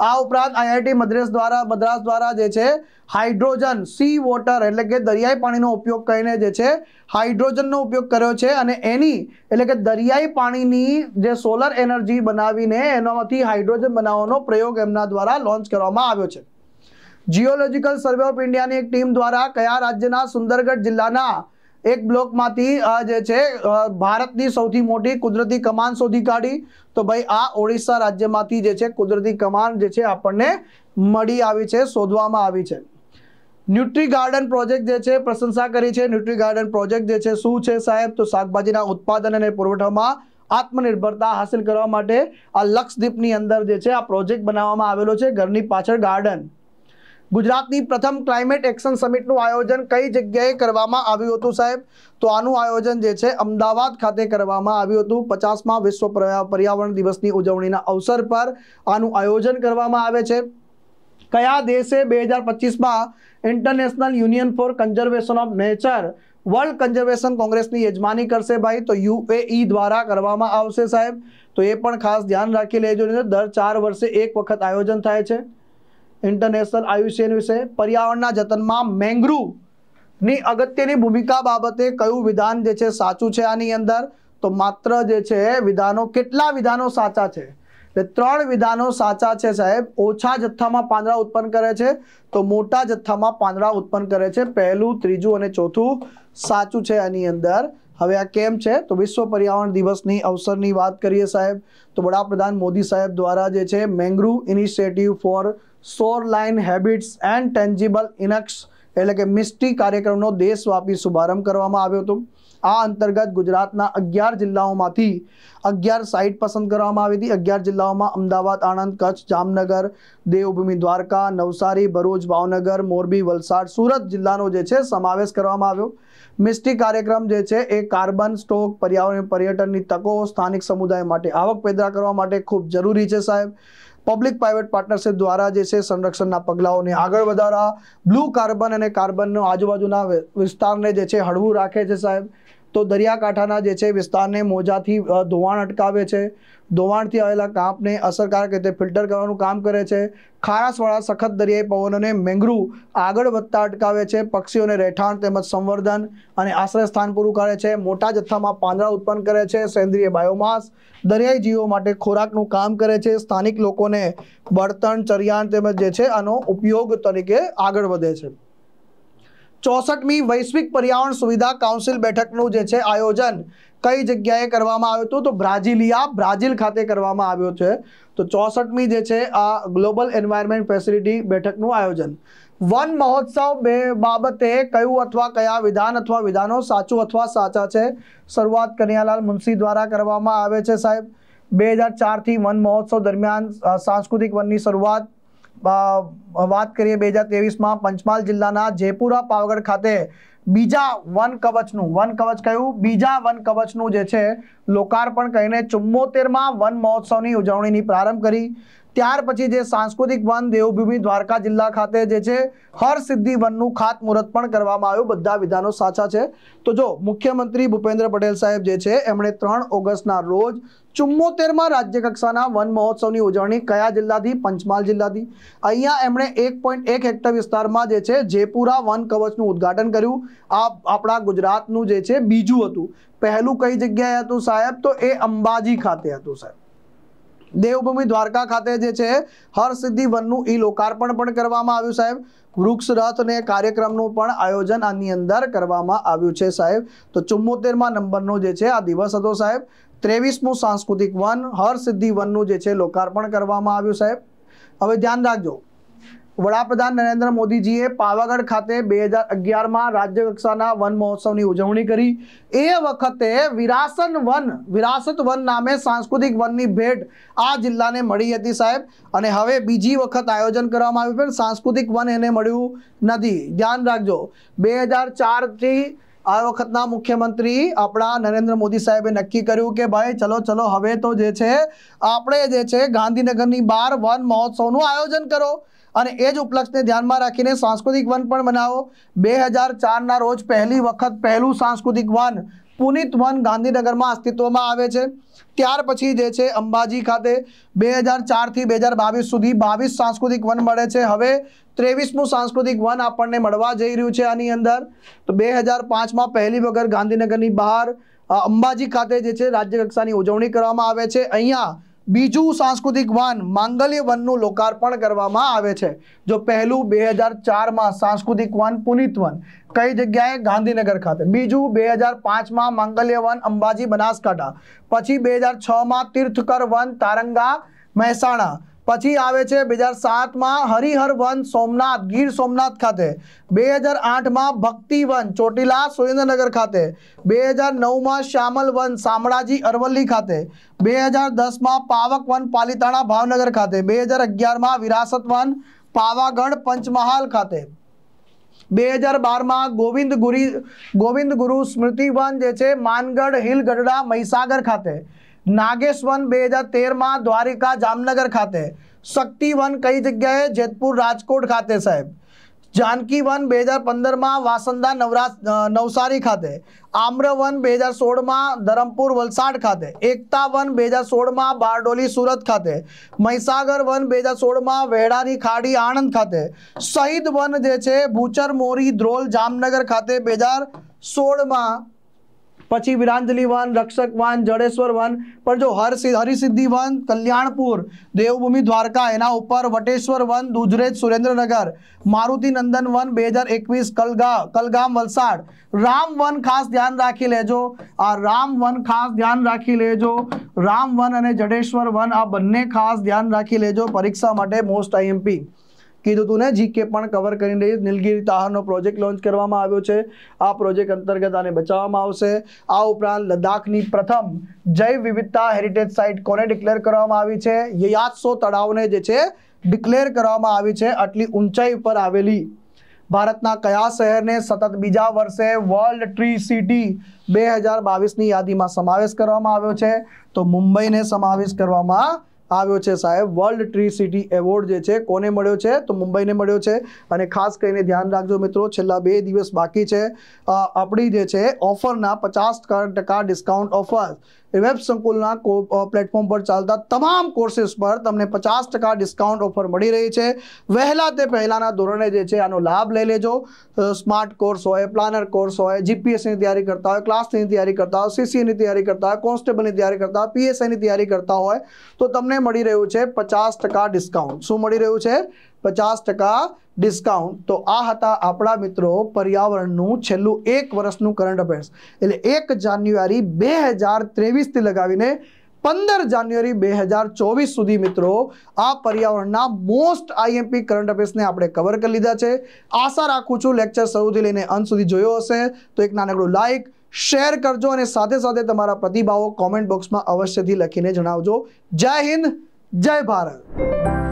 આ ઉપરાંત આઈઆઈટી મદ્રાસ દ્વારા મદ્રાસ દ્વારા જે છે હાઇડ્રોજન સી વોટર એટલે કે દરિયાઈ પાણીનો ઉપયોગ કરીને જે છે હાઇડ્રોજનનો ઉપયોગ કર્યો છે અને એની એટલે કે દરિયાઈ પાણીની જે સોલર એનર્જી બનાવીને એનામાંથી હાઇડ્રોજન બનાવવાનો પ્રયોગ એમના દ્વારા લોન્ચ કરવામાં આવ્યો છે જિયોલોજિકલ સર્વે ઓફ ઇન્ડિયાની એક ટીમ દ્વારા કયા રાજ્યના સુંદરગઢ જિલ્લાના એક બ્લોકમાંથી જે છે ભારતની સૌથી મોટી કુદરતી કમાન શોધી કાઢી તો ભાઈ આ ઓડિશા રાજ્યમાંથી જે છે કુદરતી કમાન જે છે આપણને મળી આવી છે શોધવામાં આવી છે ન્યુટ્રી ગાર્ડન પ્રોજેક્ટ જે છે પ્રશંસા કરી છે ન્યુટ્રી ગાર્ડન પ્રોજેક્ટ જે છે શું છે સાહેબ તો શાકભાજીના ઉત્પાદન અને પુરવઠામાં આત્મનિર્ભરતા હાંસલ કરવા માટે આ લક્ષદ્વીપની અંદર જે છે આ પ્રોજેક્ટ બનાવવામાં આવેલો છે ઘરની પાછળ ગાર્ડન ગુજરાતની પ્રથમ ક્લાઇમેટ એક્શન સમિટનું આયોજન કઈ જગ્યાએ કરવામાં આવ્યું હતું સાહેબ તો આનું આયોજન જે છે અમદાવાદ ખાતે કરવામાં આવ્યું હતું પચાસમાં વિશ્વ પર્યાવરણ દિવસની ઉજવણીના અવસર પર આનું આયોજન કરવામાં આવે છે કયા દેશે બે હજાર પચીસમાં international union for conservation of nature world conservation કોંગ્રેસની યજમાની કરશે ભાઈ તો યુએઈ દ્વારા કરવામાં આવશે સાહેબ તો એ પણ ખાસ ધ્યાન રાખી લેજો દર ચાર વર્ષે એક વખત આયોજન થાય છે ઇન્ટરનેશનલ આયુષ્યન વિશે પર્યાવરણના જતનમાં મેંગ્રુવની અગત્યની ભૂમિકા બાબતે કયું વિધાન જે છે સાચું છે આની અંદર તો માત્ર જે છે વિધાનો કેટલા વિધાનો સાચા છે એટલે ત્રણ વિધાનો સાચા છે સાહેબ ઓછા જથ્થામાં પાંદડા ઉત્પન્ન કરે છે તો મોટા જથ્થામાં પાંદડા ઉત્પન્ન કરે છે પહેલું ત્રીજું અને ચોથું સાચું છે આની અંદર હવે આ કેમ છે તો વિશ્વ પર્યાવરણ દિવસની અવસરની વાત કરીએ સાહેબ તો વડાપ્રધાન મોદી સાહેબ દ્વારા જે છે mangrove initiative for shoreline habitats and tangible incomes એટલે કે મિસ્ટી કાર્યક્રમનો દેશવ્યાપી શુભારંભ કરવામાં આવ્યો હતો આ અંતર્ગત ગુજરાતના અગિયાર જિલ્લાઓમાંથી અગિયાર સાઇટ પસંદ કરવામાં આવી હતી અગિયાર જિલ્લાઓમાં અમદાવાદ આણંદ કચ્છ જામનગર દેવભૂમિ દ્વારકા નવસારી ભરૂચ ભાવનગર મોરબી વલસાડ સુરત જિલ્લાનો જે છે સમાવેશ કરવામાં આવ્યો મિસ્ટી કાર્યક્રમ જે છે એ કાર્બન સ્ટોક પર્યાવરણ પર્યટનની તકો સ્થાનિક સમુદાય માટે આવક પેદા કરવા માટે ખૂબ જરૂરી છે સાહેબ પબ્લિક પ્રાઇવેટ પાર્ટનરશિપ દ્વારા જે છે સંરક્ષણના પગલાઓને આગળ વધારા બ્લુ કાર્બન અને કાર્બનનો આજુબાજુના વિસ્તારને જે છે હળવું રાખે છે સાહેબ તો દરિયાકાંઠાના જે છે વિસ્તારને મોજાથી ધોવાણ અટકાવે છે ધોવાણથી આવેલા કાંપને અસરકારક રીતે ફિલ્ટર કરવાનું કામ કરે છે ખારાસવાળા સખત દરિયાઈ પવનોને મેંગરૂ આગળ વધતા અટકાવે છે પક્ષીઓને રહેઠાણ તેમજ સંવર્ધન અને આશ્રયસ્થાન પૂરું કરે છે મોટા જથ્થામાં પાંદડા ઉત્પન્ન કરે છે સેન્દ્રીય બાયોમાસ દરિયાઈ જીવો માટે ખોરાકનું કામ કરે છે સ્થાનિક લોકોને બળતણ ચરિયાણ તેમજ જે છે આનો ઉપયોગ તરીકે આગળ વધે છે ચોસઠમી વૈશ્વિક પર્યાવરણ સુવિધા કાઉન્સિલ બેઠકનું જે છે આયોજન કઈ જગ્યાએ કરવામાં આવ્યું હતું તો બ્રાઝિલિયા બ્રાઝિલ ખાતે કરવામાં આવ્યો છે તો ચોસઠમી જે છે આ ગ્લોબલ એન્વાયરમેન્ટ ફેસિલિટી બેઠકનું આયોજન વન મહોત્સવ બે બાબતે કયું અથવા કયા વિધાન અથવા વિધાનો સાચું અથવા સાચા છે શરૂઆત કનૈયાલાલ મુનશી દ્વારા કરવામાં આવે છે સાહેબ બે હજાર ચારથી વન મહોત્સવ દરમિયાન સાંસ્કૃતિક વનની શરૂઆત વાત કરીએ બે હજાર ત્રેવીસમાં પંચમહાલ જિલ્લાના જયપુરા પાવગઢ ખાતે બીજા વન કવચનું વન કવચ કહ્યું બીજા વન કવચનું જે છે લોકાર્પણ કહીને ચુમ્મોતેરમાં વન મહોત્સવની ઉજવણીની પ્રારંભ કરી ત્યાર પછી જે સાંસ્કૃતિક વન દેવભૂમિ દ્વારકા જિલ્લા ખાતે જે છે હર સિદ્ધિ વનનું ખાતમુહૂર્ત પણ કરવામાં આવ્યું બધા વિધાનો સાચા છે તો જો મુખ્યમંત્રી ભૂપેન્દ્ર પટેલ સાહેબ જે છે એમણે ત્રણ ઓગસ્ટના રોજ ચુમ્મોતેરમાં રાજ્ય કક્ષાના વન મહોત્સવની ઉજવણી કયા જિલ્લાથી પંચમહાલ જિલ્લાથી અહીંયા એમણે એક પોઈન્ટ એક હેક્ટર વિસ્તારમાં જે છે જયપુરા વન કવચનું ઉદ્ઘાટન કર્યું આ આપણા ગુજરાતનું જે છે બીજું હતું પહેલું કઈ જગ્યાએ હતું સાહેબ તો એ અંબાજી ખાતે હતું સાહેબ દેવભૂમિ દ્વારકા ખાતે જે છે હરસિદ્ધિ વનનું ઈ લોકાર્પણ પણ કરવામાં આવ્યું સાહેબ વૃક્ષ રથ અને કાર્યક્રમનું પણ આયોજન આની અંદર કરવામાં આવ્યું છે સાહેબ તો ચુમ્મોતેરમાં નંબરનો જે છે આ દિવસ હતો સાહેબ ત્રેવીસમું સાંસ્કૃતિક વન હરસિદ્ધિ વનનું જે છે લોકાર્પણ કરવામાં આવ્યું સાહેબ હવે ધ્યાન રાખજો વડાપ્રધાન નરેન્દ્ર મોદીજીએ પાવાગઢ ખાતે બે હજાર અગિયારમાં રાજ્યકક્ષાના વન મહોત્સવની ઉજવણી કરી એ વખતે વિરાસન વન વિરાસત વન નામે સાંસ્કૃતિક વનની ભેટ આ જિલ્લાને મળી હતી સાહેબ અને હવે બીજી વખત આયોજન કરવામાં આવ્યું પણ સાંસ્કૃતિક વન એને મળ્યું નથી ધ્યાન રાખજો બે હજાર ચારથી આ વખતના મુખ્યમંત્રી આપણા નરેન્દ્ર મોદી સાહેબે નક્કી કર્યું કે ભાઈ ચલો ચલો હવે તો જે છે આપણે જે છે ગાંધીનગરની બહાર વન મહોત્સવનું આયોજન કરો અને એ જ ઉપલક્ષને ધ્યાનમાં રાખીને સાંસ્કૃતિક વન પણ બનાવો બે હજાર ચારના રોજ પહેલી વખત પહેલું સાંસ્કૃતિક વન પુનિત વન ગાંધીનગરમાં અસ્તિત્વમાં આવે છે ત્યાર પછી જે છે અંબાજી ખાતે બે હજાર ચારથી બે હજાર બાવીસ સુધી બાવીસ સાંસ્કૃતિક વન મળે છે હવે ત્રેવીસમું સાંસ્કૃતિક વન આપણને મળવા જઈ રહ્યું છે આની અંદર તો બે હજાર પાંચમાં પહેલી વગર ગાંધીનગરની બહાર અંબાજી ખાતે જે છે રાજ્યકક્ષાની ઉજવણી કરવામાં આવે છે અહીંયા બીજું સાંસ્કૃતિક વન માંગલ્ય વનનું લોકાર્પણ કરવામાં આવે છે જો પહેલું બે હજાર ચારમાં સાંસ્કૃતિક વન પુનિત વન કઈ જગ્યાએ ગાંધીનગર ખાતે બીજું બે હજાર પાંચમાં માંગલ્ય વન અંબાજી બનાસકાંઠા પછી બે હજાર છમાં તીર્થકર વન તારંગા મહેસાણા પછી આવે છે બે હજાર સાતમાં હરિહરવન સોમનાથ ગીર સોમનાથ ખાતે બે હજાર આઠમાં ભક્તિવન ચોટીલા સુરેન્દ્રનગર ખાતે બે હજાર નવમાં શ્યામલવન શામળાજી અરવલ્લી ખાતે બે હજાર દસમાં પાવકવન પાલિતાણા ભાવનગર ખાતે બે હજાર અગિયારમાં વિરાસતવન પાવાગઢ પંચમહાલ ખાતે બે હજાર બારમાં ગોવિંદ ગુરી ગોવિંદ ગુરુ સ્મૃતિવન જે છે માનગઢ હિલ ગઢડા મહીસાગર ખાતે નાગેશ વન બે હજાર તેરમાં દ્વારિકા જામનગર ખાતે શક્તિ વન કઈ જગ્યાએ જેતપુર રાજકોટ ખાતે સાહેબ જાનકી વન બે હજાર પંદરમાં વાસંદા નવરા નવસારી ખાતે આમ્રવન બે હજાર સોળમાં ધરમપુર વલસાડ ખાતે એકતા વન બે હજાર સોળમાં બારડોલી સુરત ખાતે મહીસાગર વન બે હજાર સોળમાં વેડાની ખાડી આણંદ ખાતે શહીદ વન જે છે ભૂચર મોરી ધ્રોલ જામનગર ખાતે બે હજાર સોળમાં પછી વિરાંજલી વન રક્ષક વન જડેશ્વર વન પણ જો હર હરિસિદ્ધિ વન કલ્યાણપુર દેવભૂમિ દ્વારકા એના ઉપર વટેશ્વર વન દુધરેજ સુરેન્દ્રનગર મારુતિ નંદન વન બે હજાર એકવીસ કલગા કલગામ વલસાડ રામ વન ખાસ ધ્યાન રાખી લેજો આ રામ વન ખાસ ધ્યાન રાખી લેજો રામ વન અને જડેશ્વર વન આ બંને ખાસ ધ્યાન રાખી લેજો પરીક્ષા માટે મોસ્ટ આઈએમપી કીધું હતું ને જીકે પણ કવર કરી રહી નીલગીરી તાહરનો પ્રોજેક્ટ લોન્ચ કરવામાં આવ્યો છે આ પ્રોજેક્ટ અંતર્ગત આને બચાવવામાં આવશે આ ઉપરાંત લદ્દાખની પ્રથમ જૈવ વિવિધતા હેરિટેજ સાઇટ કોને ડિક્લેર કરવામાં આવી છે યયાત્સો તળાવને જે છે ડિક્લેર કરવામાં આવી છે આટલી ઊંચાઈ ઉપર આવેલી ભારતના કયા શહેરને સતત બીજા વર્ષે વર્લ્ડ ટ્રી સિટી બે હજાર બાવીસની યાદીમાં સમાવેશ કરવામાં આવ્યો છે તો મુંબઈને સમાવેશ કરવામાં આવ્યો છે સાહેબ વર્લ્ડ ટ્રી સિટી એવોર્ડ જે છે કોને મળ્યો છે તો મુંબઈને મળ્યો છે અને ખાસ કરીને ધ્યાન રાખજો મિત્રો છેલ્લા બે દિવસ બાકી છે આપણી જે છે ઓફરના પચાસ ટકા ડિસ્કાઉન્ટ ઓફર વેબ સંકુલના પ્લેટફોર્મ પર ચાલતા તમામ કોર્સિસ પર તમને પચાસ ટકા ડિસ્કાઉન્ટ ઓફર મળી રહી છે વહેલા તે પહેલાંના ધોરણે જે છે આનો લાભ લઈ લેજો સ્માર્ટ કોર્સ હોય પ્લાનર કોર્સ હોય જીપીએસસીની તૈયારી કરતા હોય ક્લાસની તૈયારી કરતા હોય સીસીની તૈયારી કરતા હોય કોન્સ્ટેબલની તૈયારી કરતા હોય પીએસઆઈની તૈયારી કરતા હોય તો તમને મળી રહ્યું છે પચાસ ટકા ડિસ્કાઉન્ટ શું મળી રહ્યું છે પચાસ ટકા ડિસ્કાઉન્ટ તો આ હતા આપણા મિત્રો પર્યાવરણનું છેલ્લું એક વર્ષનું કરંટ અફેર્સ એટલે એક જાન્યુઆરી બે હજાર ત્રેવીસથી લગાવીને પંદર જાન્યુઆરી બે હજાર ચોવીસ સુધી મિત્રો આ પર્યાવરણના મોસ્ટ આઈએમપી કરંટ અફેર્સને આપણે કવર કરી લીધા છે આશા રાખું છું લેક્ચર શરૂથી લઈને અંત સુધી જોયો હશે તો એક નાનકડું લાઇક શેર કરજો અને સાથે સાથે તમારા પ્રતિભાવો કોમેન્ટ બોક્સમાં અવશ્યથી લખીને જણાવજો જય હિન્દ જય ભારત